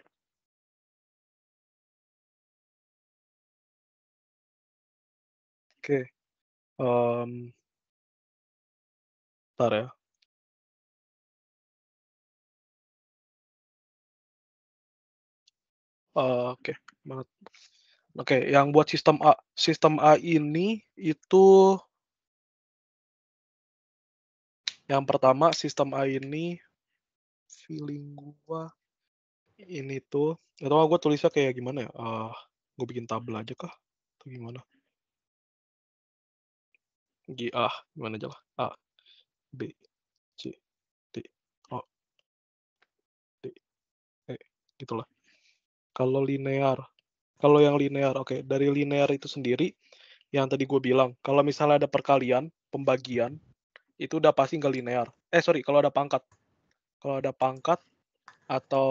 C: Oke. Okay. Um, bentar ya. Eh, oke, banget. Oke, yang buat sistem A, sistem A
B: ini itu yang pertama sistem A ini feeling gua ini tuh, Atau gua gue tulisnya kayak gimana ya? Uh, gua bikin tabel aja kah? Atau gimana? G, A, gimana aja lah. A, B, C, D, O, D, E, gitulah. Kalau linear, kalau yang linear, oke, okay. dari linear itu sendiri, yang tadi gue bilang, kalau misalnya ada perkalian, pembagian, itu udah pasti nggak linear. Eh, sorry, kalau ada pangkat. Kalau ada pangkat, atau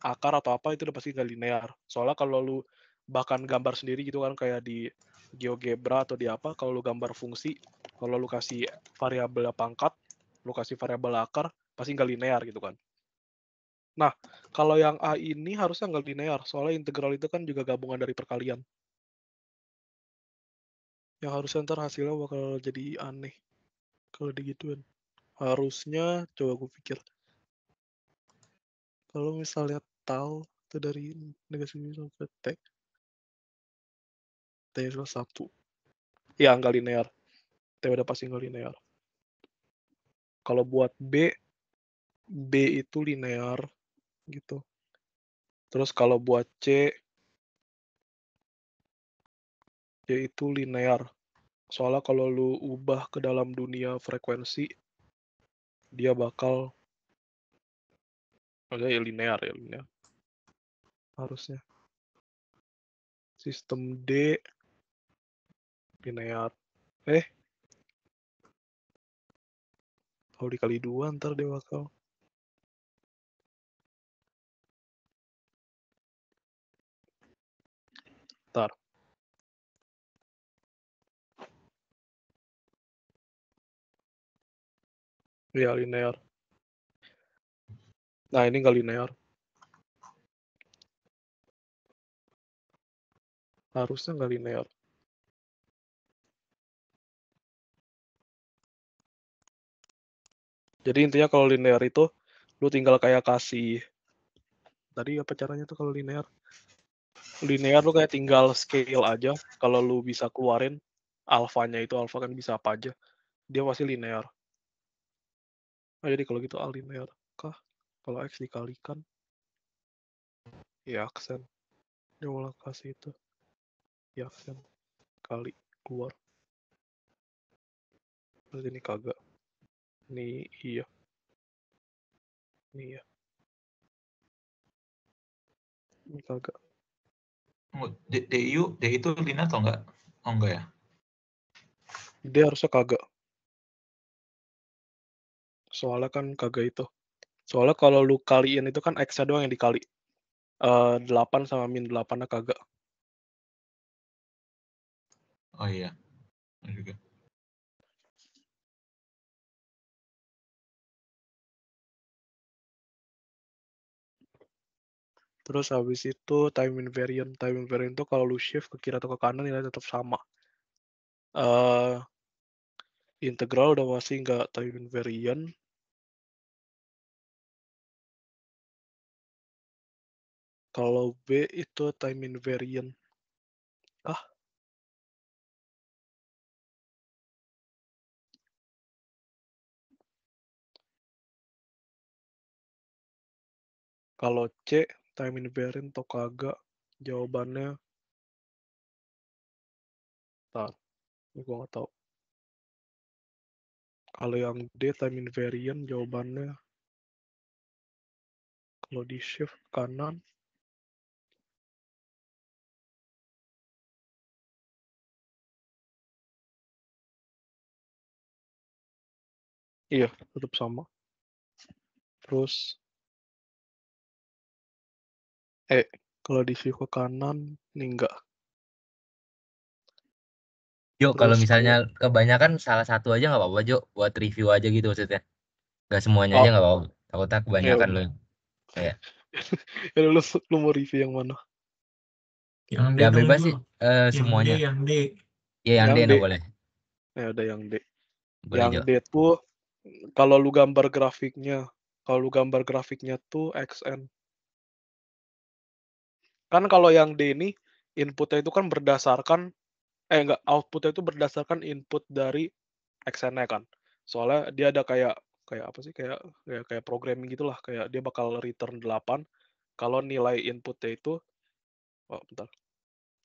B: akar atau apa, itu udah pasti nggak linear. Soalnya kalau lu bahkan gambar sendiri gitu kan, kayak di GeoGebra atau di apa, kalau lu gambar fungsi, kalau lu kasih variabel pangkat, lu kasih variabel akar, pasti nggak linear gitu kan. Nah, kalau yang A ini harusnya nggak linear, soalnya integral itu kan juga gabungan dari perkalian. Yang harusnya ntar hasilnya bakal jadi aneh kalau digituin. Harusnya coba gue pikir. Kalau misalnya tal itu
C: dari negasi sampai t,
B: t salah satu. Ya nggak linear. T udah pasti nggak linear. Kalau buat B, B itu linear, gitu. Terus kalau buat C yaitu linear. Soalnya kalau lu ubah ke dalam dunia frekuensi dia bakal agak ya linear ya linear.
C: Harusnya. Sistem D linear. Eh. Kalau dikali dua ntar dia bakal اختار Ya, linear. Nah ini nggak linear. Harusnya nggak linear.
B: Jadi intinya kalau linear itu lu tinggal kayak kasih tadi apa caranya tuh kalau linear? linear lu kayak tinggal scale aja kalau lu bisa keluarin alfanya itu alfa kan bisa apa aja dia pasti linear nah, jadi kalau gitu a ah, linear kah kalau x dikalikan
C: ya aksen dia ulang kasih itu ya aksen kali keluar terus ini kagak ini iya ini iya ini kagak DIU, DIU itu Lina atau enggak? Oh
B: enggak ya? Dia harusnya kagak. Soalnya kan kagak itu. Soalnya kalau lu kaliin itu kan X-nya doang yang dikali. Uh, eh, 8 sama min 8-nya kagak.
C: Oh iya. Juga.
B: Terus habis itu time invariant. Time invariant itu kalau lu shift ke kiri atau ke kanan nilai tetap sama. Uh, integral udah masih nggak time invariant.
C: Kalau B itu time invariant. Ah, Kalau C time invariant atau kagak jawabannya tar, ini gue nggak tahu kalau yang D time invariant jawabannya kalau di shift kanan Iya, tetap sama. Terus
B: eh kalau di view ke kanan nih enggak
F: Jo, Terus, kalau misalnya kebanyakan salah satu aja nggak apa-apa, Jo. Buat review aja gitu maksudnya. Gak semuanya oh. aja nggak apa-apa. Takutnya kebanyakan ya, lo. ya, lu,
A: iya.
B: lu mau review yang mana?
D: Yang D ya, bebas sih
B: uh,
F: eh,
D: yang semuanya. D, yang D. Ya, yang, yang D, D. Nah, boleh.
B: Ya, ada yang D. Boleh, yang jo. D tuh kalau lu gambar grafiknya, kalau lu gambar grafiknya tuh XN kan kalau yang D ini inputnya itu kan berdasarkan eh enggak outputnya itu berdasarkan input dari xn kan soalnya dia ada kayak kayak apa sih kayak kayak, kayak programming gitulah kayak dia bakal return 8 kalau nilai inputnya itu oh bentar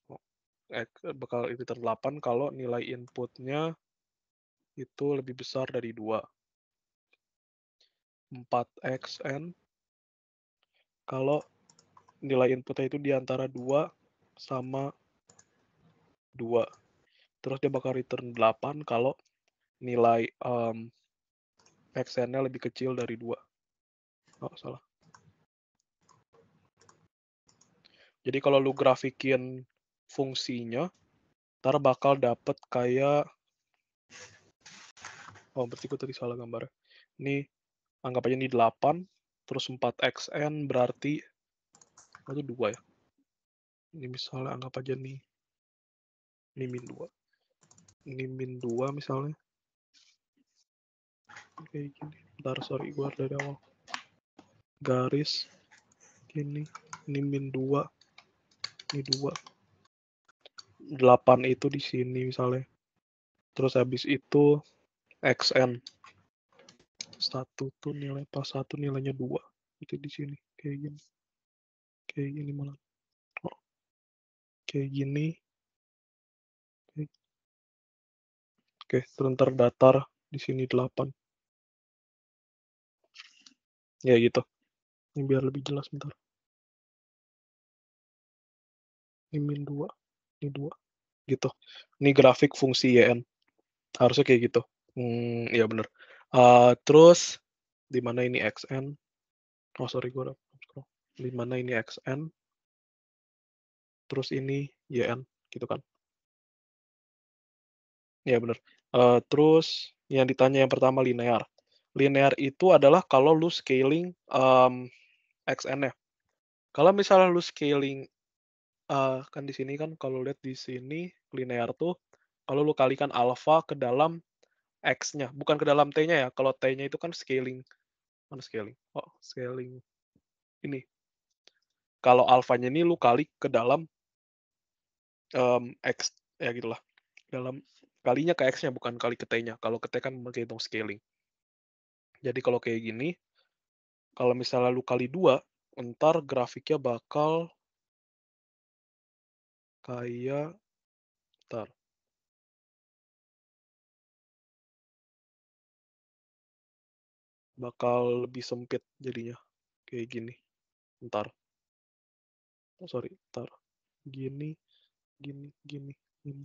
B: oh, eh, bakal return 8 kalau nilai inputnya itu lebih besar dari 2 4xn kalau nilai inputnya itu di antara 2 sama 2. Terus dia bakal return 8 kalau nilai um, XN-nya lebih kecil dari 2. Oh, salah. Jadi kalau lu grafikin fungsinya, ntar bakal dapet kayak oh berarti gue tadi salah gambarnya ini anggap aja ini 8 terus 4 xn berarti aja dua ya. Ini misalnya anggap aja nih. Ini min
C: 2.
B: Ini min 2 misalnya. Kayak gini. Bentar, sorry, gue dari awal. Garis. Gini. Ini min 2. Ini dua. delapan itu di sini misalnya. Terus habis itu XN. Satu tuh nilai pas satu nilainya dua. Itu di sini. Kayak gini
C: kayak gini malah oh. kayak gini oke oke sebentar datar di sini 8 ya gitu ini biar lebih jelas bentar ini
B: min 2 ini 2 gitu ini grafik fungsi YN harusnya kayak gitu hmm, ya bener uh, terus di mana ini XN oh sorry gue mana ini xn,
D: terus ini
C: yn,
B: gitu kan. Ya benar. Uh, eh, terus yang ditanya yang pertama linear. Linear itu adalah kalau lu scaling um, xn ya. Kalau misalnya lu scaling uh, kan di sini kan kalau lihat di sini linear tuh kalau lu kalikan alpha ke dalam x-nya, bukan ke dalam t-nya ya. Kalau t-nya itu kan scaling mana scaling? Oh, scaling ini kalau alfanya ini lu kali ke dalam um, x ya gitulah dalam kalinya ke x-nya bukan kali ke t-nya kalau ke t kan memakai hitung scaling jadi kalau kayak gini kalau misalnya lu kali dua ntar grafiknya bakal kayak ntar bakal lebih sempit jadinya kayak gini ntar Oh, sorry tar
C: gini gini gini gini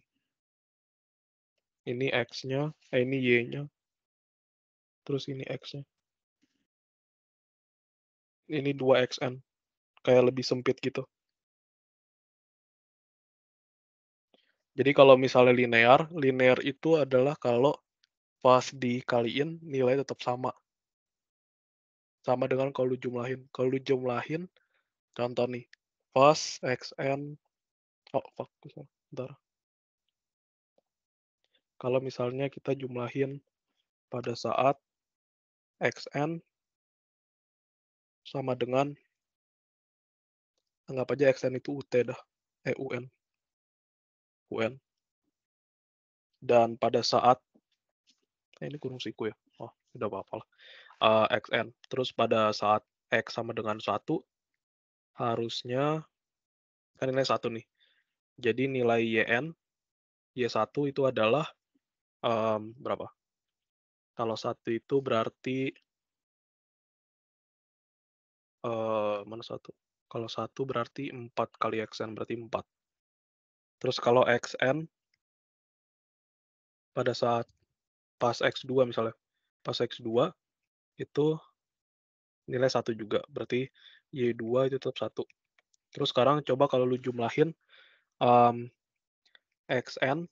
C: ini x-nya eh, ini y-nya terus ini x-nya ini 2xn kayak lebih sempit
B: gitu Jadi kalau misalnya linear, linear itu adalah kalau pas dikaliin nilai tetap sama. Sama dengan kalau lu jumlahin. Kalau lu jumlahin, contoh nih, pas xn oh fuck bentar kalau misalnya kita jumlahin pada saat
C: xn sama dengan
B: anggap aja xn itu ut dah eh un un dan pada saat eh, ini kurung siku ya oh tidak apa-apa lah uh, eh, xn terus pada saat x sama dengan satu harusnya kan nilai satu nih. Jadi nilai YN Y1 itu adalah um, berapa? Kalau satu itu berarti uh, mana satu? Kalau satu berarti 4 kali xn berarti 4. Terus kalau xn pada saat pas x2 misalnya, pas x2 itu nilai satu juga, berarti Y2 itu tetap satu. Terus sekarang coba kalau lu jumlahin um, xn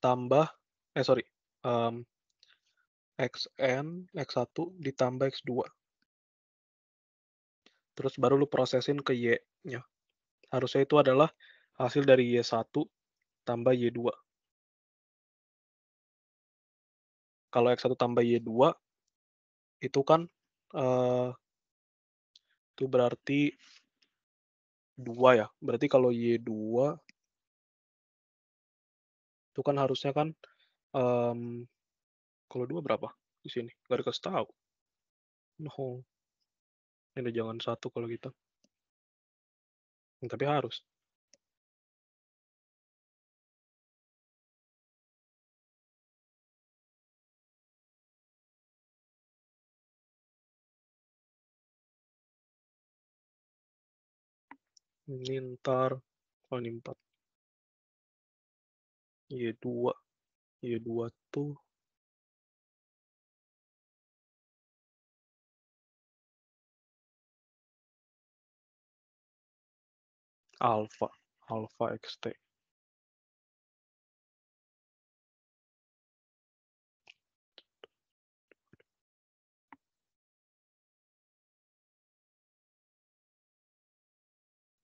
B: tambah eh sorry um, xn x1 ditambah x2. Terus baru lu prosesin ke y-nya. Harusnya itu adalah hasil dari y1 tambah y2. Kalau x1 tambah
C: y2 itu kan uh, itu berarti dua ya. Berarti kalau Y2
B: itu kan harusnya kan um, kalau dua berapa di sini? Gak dikasih tahu. No. Ini jangan satu kalau kita
C: gitu. Tapi harus. Oh, ini ntar kalau ini 4. Y2. Y2 tuh alpha alpha xt.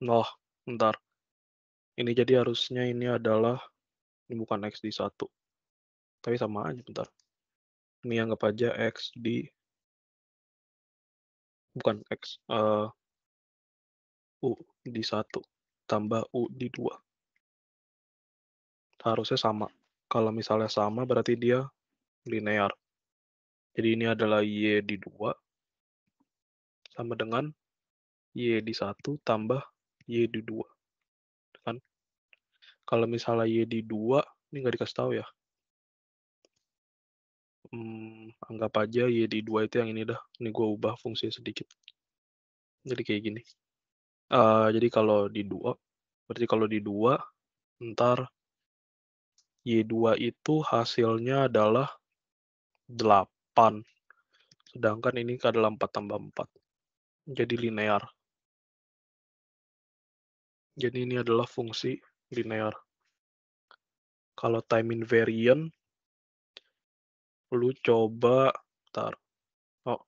C: Loh, bentar. Ini jadi harusnya ini adalah ini bukan x di satu, Tapi sama aja bentar. Ini anggap aja x di bukan x uh,
B: u di satu tambah u di dua. Harusnya sama. Kalau misalnya sama berarti dia linear. Jadi ini adalah y di dua sama dengan y di satu tambah Y di 2. Ya kan? Kalau misalnya Y di 2, ini nggak dikasih tahu ya. Hmm, anggap aja Y di 2 itu yang ini dah. Ini gue ubah fungsinya sedikit. Jadi kayak gini. Uh, jadi kalau di 2, berarti kalau di 2, ntar Y2 itu hasilnya adalah 8. Sedangkan ini adalah 4 tambah 4. Jadi linear.
C: Jadi ini adalah fungsi linear. Kalau time invariant, lu coba, tar. Oh.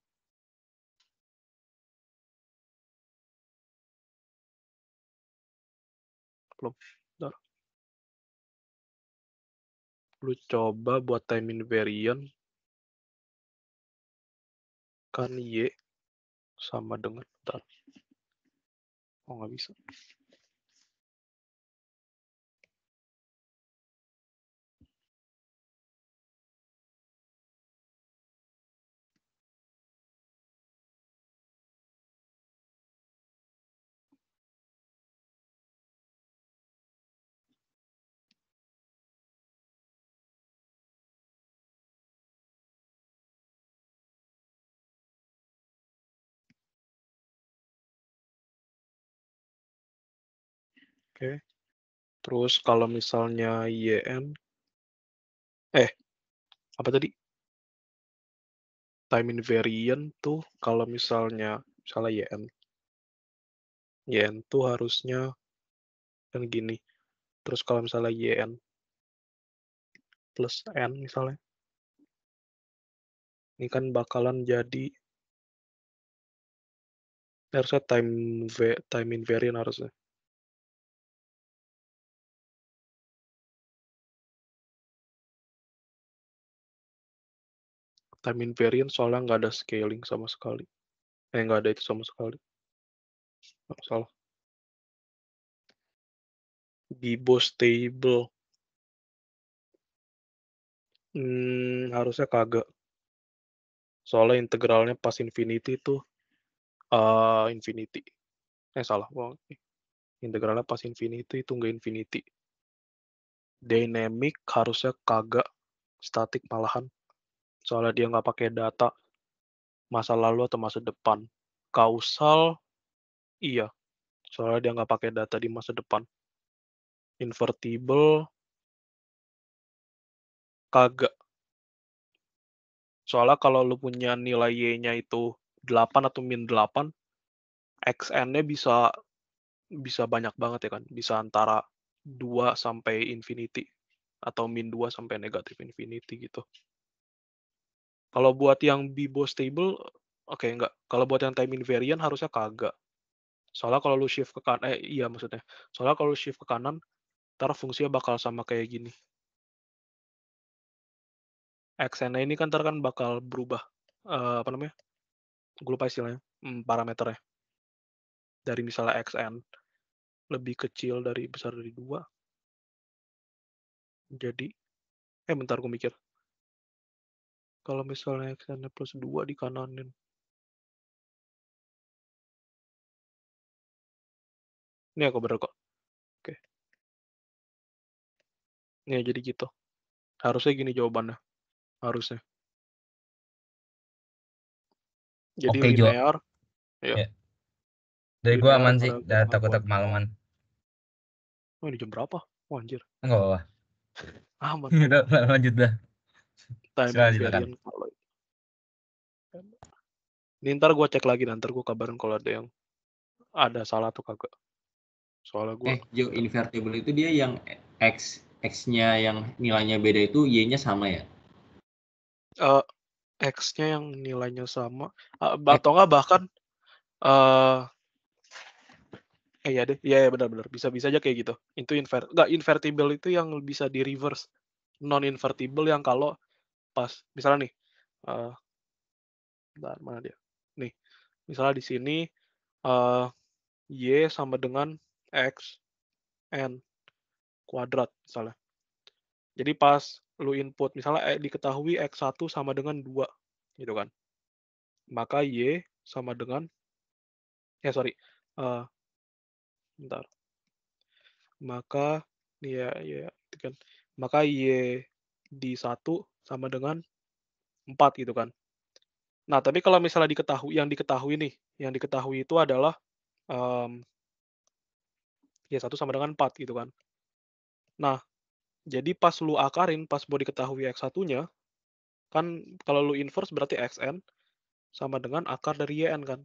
C: Belum, tar. Lu coba buat time invariant, kan Y sama dengan, tar. Oh, nggak bisa. Oke. Terus kalau misalnya YN eh apa tadi?
B: Time invariant tuh kalau misalnya salah YN YN tuh harusnya kan gini. Terus kalau misalnya YN
C: plus N misalnya. Ini kan bakalan jadi harusnya time v, time invariant harusnya time
B: invariant soalnya nggak ada scaling sama sekali. Eh nggak ada itu sama sekali. Oh, salah. Bibo stable. Hmm, harusnya kagak. Soalnya integralnya pas infinity itu, uh, ah, infinity. Eh salah. Oh, integralnya pas infinity itu nggak infinity. Dynamic harusnya kagak. Static malahan soalnya dia nggak pakai data masa lalu atau masa depan kausal iya soalnya dia nggak pakai data di masa depan invertible kagak soalnya kalau lu punya nilai y-nya itu 8 atau min 8 xn-nya bisa bisa banyak banget ya kan bisa antara 2 sampai infinity atau min 2 sampai negatif infinity gitu kalau buat yang Bibo stable, oke okay, enggak. Kalau buat yang time invariant harusnya kagak. Soalnya kalau lu shift ke kanan, eh iya maksudnya. Soalnya kalau lu shift ke kanan, ntar fungsinya bakal sama kayak gini. Xn ini kan ntar kan bakal berubah. Uh, apa namanya? Gue lupa istilahnya. Hmm, parameternya. Dari misalnya Xn lebih kecil dari besar dari dua.
C: Jadi, eh bentar gue mikir kalau misalnya Xnya plus 2 kananin, Ini aku bener kok. Oke. Ya, jadi gitu. Harusnya gini jawabannya. Harusnya. Jadi Oke, linear. Ya. Yeah. Dari gua
F: aman sih, udah takut-takut malaman
B: Oh, ini jam berapa? Oh, anjir. Enggak apa-apa. Aman.
D: lanjut dah time silakan, kalau
B: ini ntar gue cek lagi nanti gue kabarin kalau ada yang ada salah atau kagak
F: soalnya gue eh Joe invertible itu dia yang x x-nya yang nilainya beda itu y-nya sama ya
B: uh, x-nya yang nilainya sama uh, atau nggak bahkan uh, eh ya deh ya, ya benar-benar bisa-bisa aja kayak gitu itu invert nggak invertible itu yang bisa di reverse non invertible yang kalau pas misalnya nih uh, mana dia nih misalnya di sini uh, y sama dengan x n kuadrat misalnya jadi pas lu input misalnya e diketahui x1 sama dengan 2 gitu kan maka y sama dengan ya sorry uh, bentar maka ya, ya ya kan maka y di satu sama dengan 4 gitu kan. Nah, tapi kalau misalnya diketahui yang diketahui nih, yang diketahui itu adalah um, ya satu sama dengan 4 gitu kan. Nah, jadi pas lu akarin, pas mau diketahui X1-nya, kan kalau lu inverse berarti Xn sama dengan akar dari Yn kan.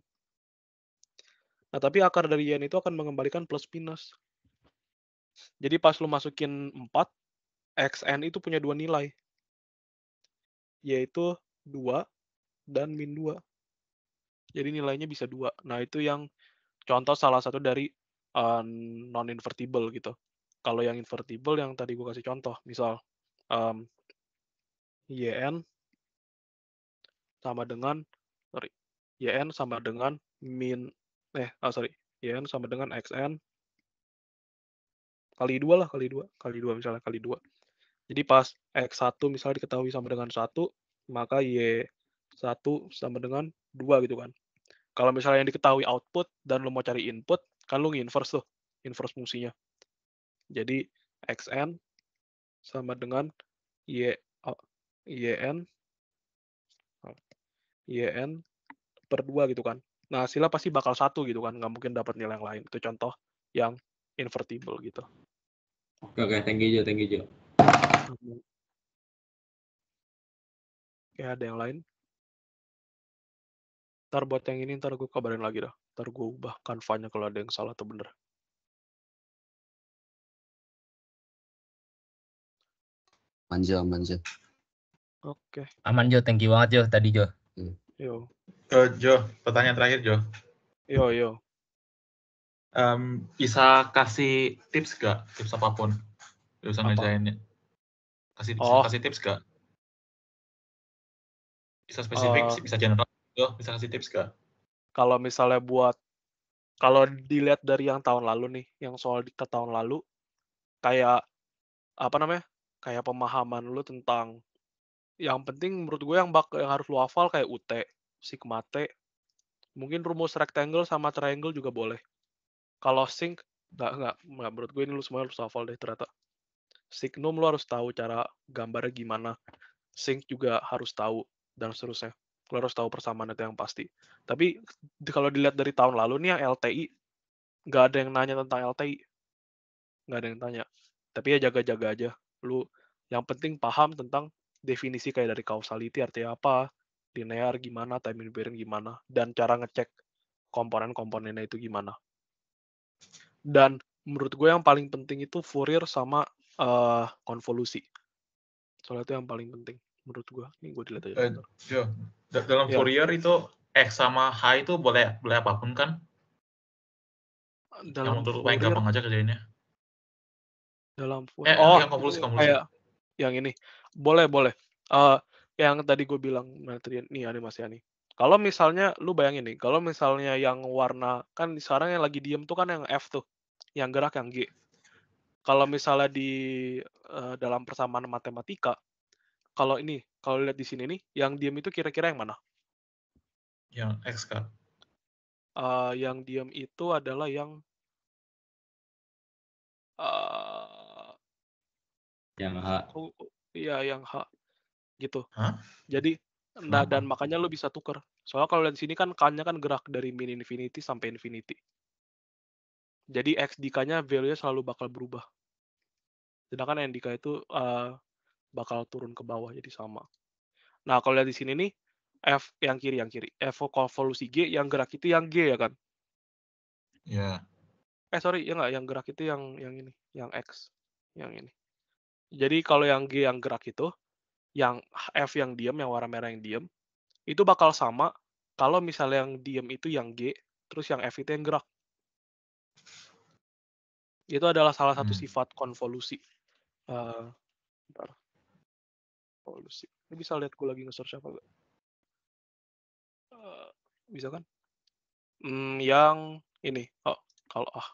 B: Nah, tapi akar dari Yn itu akan mengembalikan plus minus. Jadi pas lu masukin 4, Xn itu punya dua nilai yaitu 2 dan min 2. Jadi nilainya bisa dua. Nah, itu yang contoh salah satu dari uh, non-invertible gitu. Kalau yang invertible yang tadi gue kasih contoh, misal um, YN sama dengan, sorry, YN sama dengan min, eh, oh, sorry, YN sama dengan XN kali dua lah, kali dua, kali dua misalnya, kali dua. Jadi pas X1 misalnya diketahui sama dengan 1, maka Y1 sama dengan 2 gitu kan. Kalau misalnya yang diketahui output dan lo mau cari input, kan lo nginverse tuh, inverse fungsinya. Jadi Xn sama dengan Y, oh, YN, oh, YN per 2 gitu kan. Nah, hasilnya pasti bakal satu gitu kan, nggak mungkin dapat nilai yang lain. Itu contoh yang invertible gitu.
F: Oke, okay, thank you thank you
B: Oke, ada yang lain?
C: Ntar buat yang ini ntar gue kabarin lagi dah. Ntar gue ubah kanvanya kalau ada yang salah atau bener.
F: Manja, manja. Oke. Okay. Ah, Aman Jo, thank you banget Jo tadi Jo. Iya.
D: Yo. Jo, Jo, pertanyaan terakhir Jo. Yo, yo. Um, bisa kasih tips gak? Tips apapun? Bisa Apa? ngejainnya kasih oh. kasih tips gak? Bisa
B: spesifik, uh, bisa general,
D: gitu, bisa kasih tips gak?
B: Kalau misalnya buat kalau dilihat dari yang tahun lalu nih, yang soal di tahun lalu, kayak apa namanya? Kayak pemahaman lu tentang yang penting menurut gue yang bak yang harus lu hafal kayak UT, sigma T, mungkin rumus rectangle sama triangle juga boleh. Kalau sync nggak nggak nggak menurut gue ini lu semua harus hafal deh ternyata signum lo harus tahu cara gambarnya gimana, sync juga harus tahu dan seterusnya. Lo harus tahu persamaan itu yang pasti. Tapi kalau dilihat dari tahun lalu nih yang LTI nggak ada yang nanya tentang LTI, nggak ada yang tanya. Tapi ya jaga-jaga aja. Lu yang penting paham tentang definisi kayak dari causality artinya apa, linear gimana, time invariant gimana, dan cara ngecek komponen-komponennya itu gimana. Dan menurut gue yang paling penting itu Fourier sama uh, konvolusi. Soalnya itu yang paling penting menurut gua. Ini gua dilihat aja. Uh, ya.
D: Dalam yeah. Fourier itu x sama h itu boleh boleh apapun kan? Dalam yang menurut Fourier, gampang aja kerjainnya. Dalam Fourier. Eh, oh, yang konvolusi konvolusi. Kayak
B: yang ini. Boleh, boleh. Uh, yang tadi gue bilang materi ini nih animasi ani. Kalau misalnya lu bayangin nih, kalau misalnya yang warna kan sekarang yang lagi diem tuh kan yang F tuh, yang gerak yang G. Kalau misalnya di uh, dalam persamaan matematika, kalau ini, kalau lihat di sini nih, yang diam itu kira-kira yang mana?
D: Yang X, kan?
B: Uh, yang diam itu adalah yang uh,
C: yang
E: H.
B: Iya, yang H. Gitu. Hah? Jadi nah dan makanya lo bisa tuker. Soalnya kalau lihat di sini kan K-nya kan gerak dari min infinity sampai infinity. Jadi XDK-nya value-nya selalu bakal berubah. Sedangkan NDK itu uh, bakal turun ke bawah jadi sama. Nah, kalau lihat di sini nih F yang kiri yang kiri, F konvolusi G yang gerak itu yang G ya kan? Ya. Yeah. Eh sorry, ya nggak yang gerak itu yang yang ini, yang X, yang ini. Jadi kalau yang G yang gerak itu, yang F yang diam, yang warna merah yang diam, itu bakal sama kalau misalnya yang diam itu yang G, terus yang F itu yang gerak. Itu adalah salah satu hmm. sifat konvolusi. Uh, bentar. Konvolusi. Ini bisa lihat gue lagi nge-search apa gak?
C: Uh, eh, bisa kan? Hmm, yang ini. Oh, kalau ah.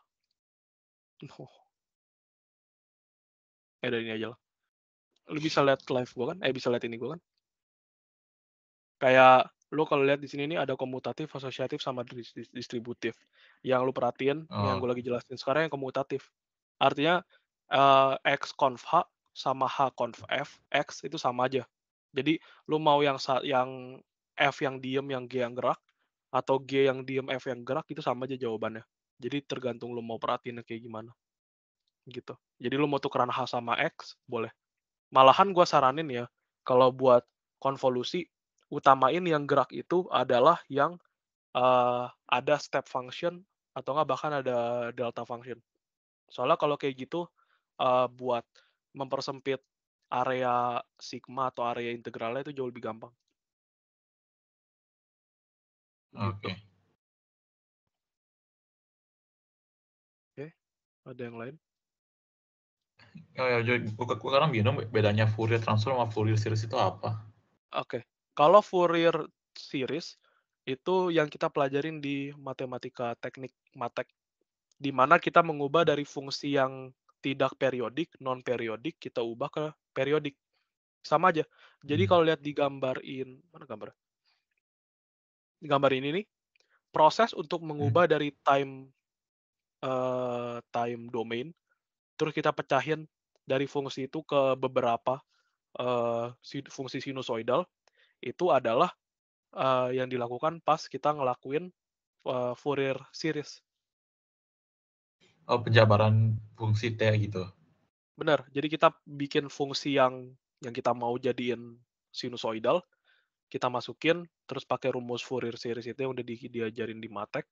C: No. Eh, dari ini aja
B: lah. Lu bisa lihat live gue kan? Eh bisa lihat ini gue kan? Kayak lu kalau lihat di sini ini ada komutatif, asosiatif sama distributif. Yang lu perhatiin, oh. yang gue lagi jelasin sekarang yang komutatif. Artinya uh, x conf h sama h conf f, x itu sama aja. Jadi lu mau yang yang f yang diem, yang g yang gerak, atau g yang diem, f yang gerak itu sama aja jawabannya. Jadi tergantung lu mau perhatiin kayak gimana. Gitu. Jadi lu mau tukeran h sama x boleh. Malahan gue saranin ya, kalau buat konvolusi utamain yang gerak itu adalah yang uh, ada step function atau nggak bahkan ada delta function. Soalnya kalau kayak gitu uh, buat mempersempit area sigma atau area integralnya itu jauh lebih gampang. Oke. Okay. Gitu. Oke, okay. ada yang lain?
D: Oh ya, jadi gue sekarang bingung bedanya Fourier transform sama Fourier series itu apa? Oke, okay. Kalau Fourier
B: series itu yang kita pelajarin di matematika teknik matek di mana kita mengubah dari fungsi yang tidak periodik, non periodik kita ubah ke periodik. Sama aja. Jadi hmm. kalau lihat di gambar in mana gambar? Di gambar ini nih proses untuk hmm. mengubah dari time uh, time domain terus kita pecahin dari fungsi itu ke beberapa uh, fungsi sinusoidal itu adalah uh, yang dilakukan pas kita ngelakuin uh, Fourier series.
D: Oh, penjabaran fungsi T
B: gitu. Benar. Jadi kita bikin fungsi yang yang kita mau jadiin sinusoidal, kita masukin terus pakai rumus Fourier series itu yang udah di, diajarin di Matek.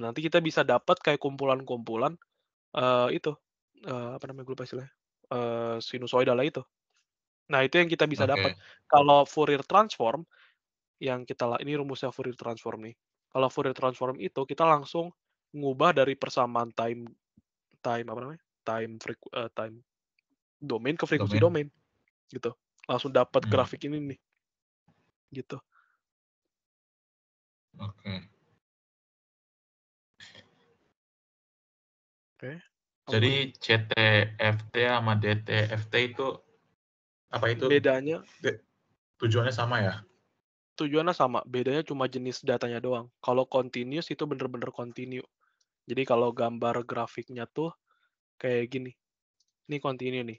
B: Nanti kita bisa dapat kayak kumpulan-kumpulan uh, itu uh, apa namanya gue lupa istilahnya. Uh, sinusoidal lah itu Nah, itu yang kita bisa okay. dapat. Kalau Fourier transform yang kita ini rumusnya Fourier transform nih. Kalau Fourier transform itu kita langsung ngubah dari persamaan time time apa namanya? time freku, uh, time domain ke frekuensi domain. domain. Gitu. Langsung dapat hmm. grafik ini nih. Gitu.
C: Oke. Okay.
E: Oke. Okay. Jadi
D: CTFT sama DTFT itu apa itu? Bedanya tujuannya sama ya? Tujuannya
B: sama, bedanya cuma jenis datanya doang. Kalau continuous itu bener-bener continue. Jadi kalau gambar grafiknya tuh kayak gini. Ini continue nih.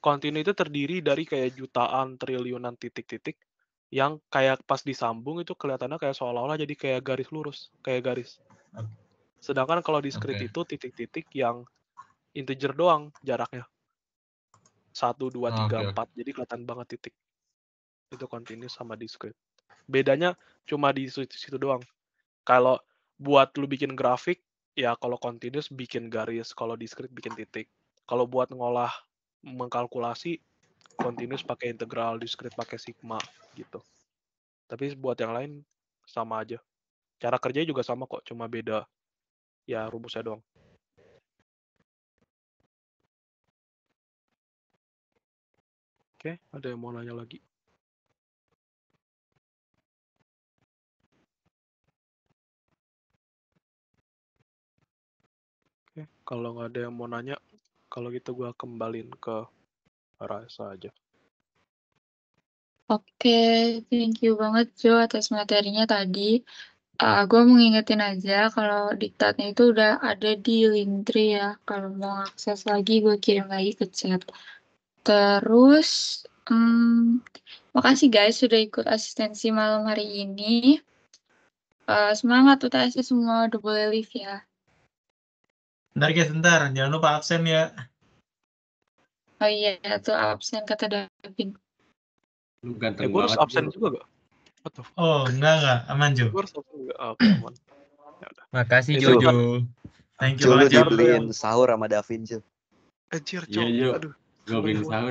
B: Continue itu terdiri dari kayak jutaan, triliunan titik-titik yang kayak pas disambung itu kelihatannya kayak seolah-olah jadi kayak garis lurus, kayak garis. Sedangkan kalau discrete okay. itu titik-titik yang integer doang jaraknya satu dua ah, tiga empat jadi kelihatan banget titik itu continuous sama discrete bedanya cuma di situ, situ doang kalau buat lu bikin grafik ya kalau continuous bikin garis kalau discrete bikin titik kalau buat ngolah mengkalkulasi continuous pakai integral discrete pakai sigma gitu tapi buat yang lain sama aja cara kerjanya juga sama kok cuma beda ya rumusnya doang
C: Oke, ada yang mau nanya lagi?
B: Oke, kalau nggak ada yang mau nanya, kalau gitu gue kembaliin ke Rasa aja.
A: Oke, okay, thank you banget Jo atas materinya tadi. Uh, gue mau ngingetin aja kalau diktatnya itu udah ada di link tree ya. Kalau mau akses lagi, gue kirim lagi ke chat. Terus, hmm, makasih guys sudah ikut asistensi malam hari ini. Uh, semangat uts semua, udah boleh live ya.
D: Bentar guys, bentar. Jangan lupa absen ya.
A: Oh iya, itu absen kata Davin.
D: Lu Eh, gue harus absen juga gak? What Oh, enggak enggak, aman Jo. Terima kasih Makasih kasih. Eh, Jojo. Thank you Jojo. Jojo Jo. dibeliin
F: sahur sama Davin, Jo. kasih. Jo. Aduh. Lo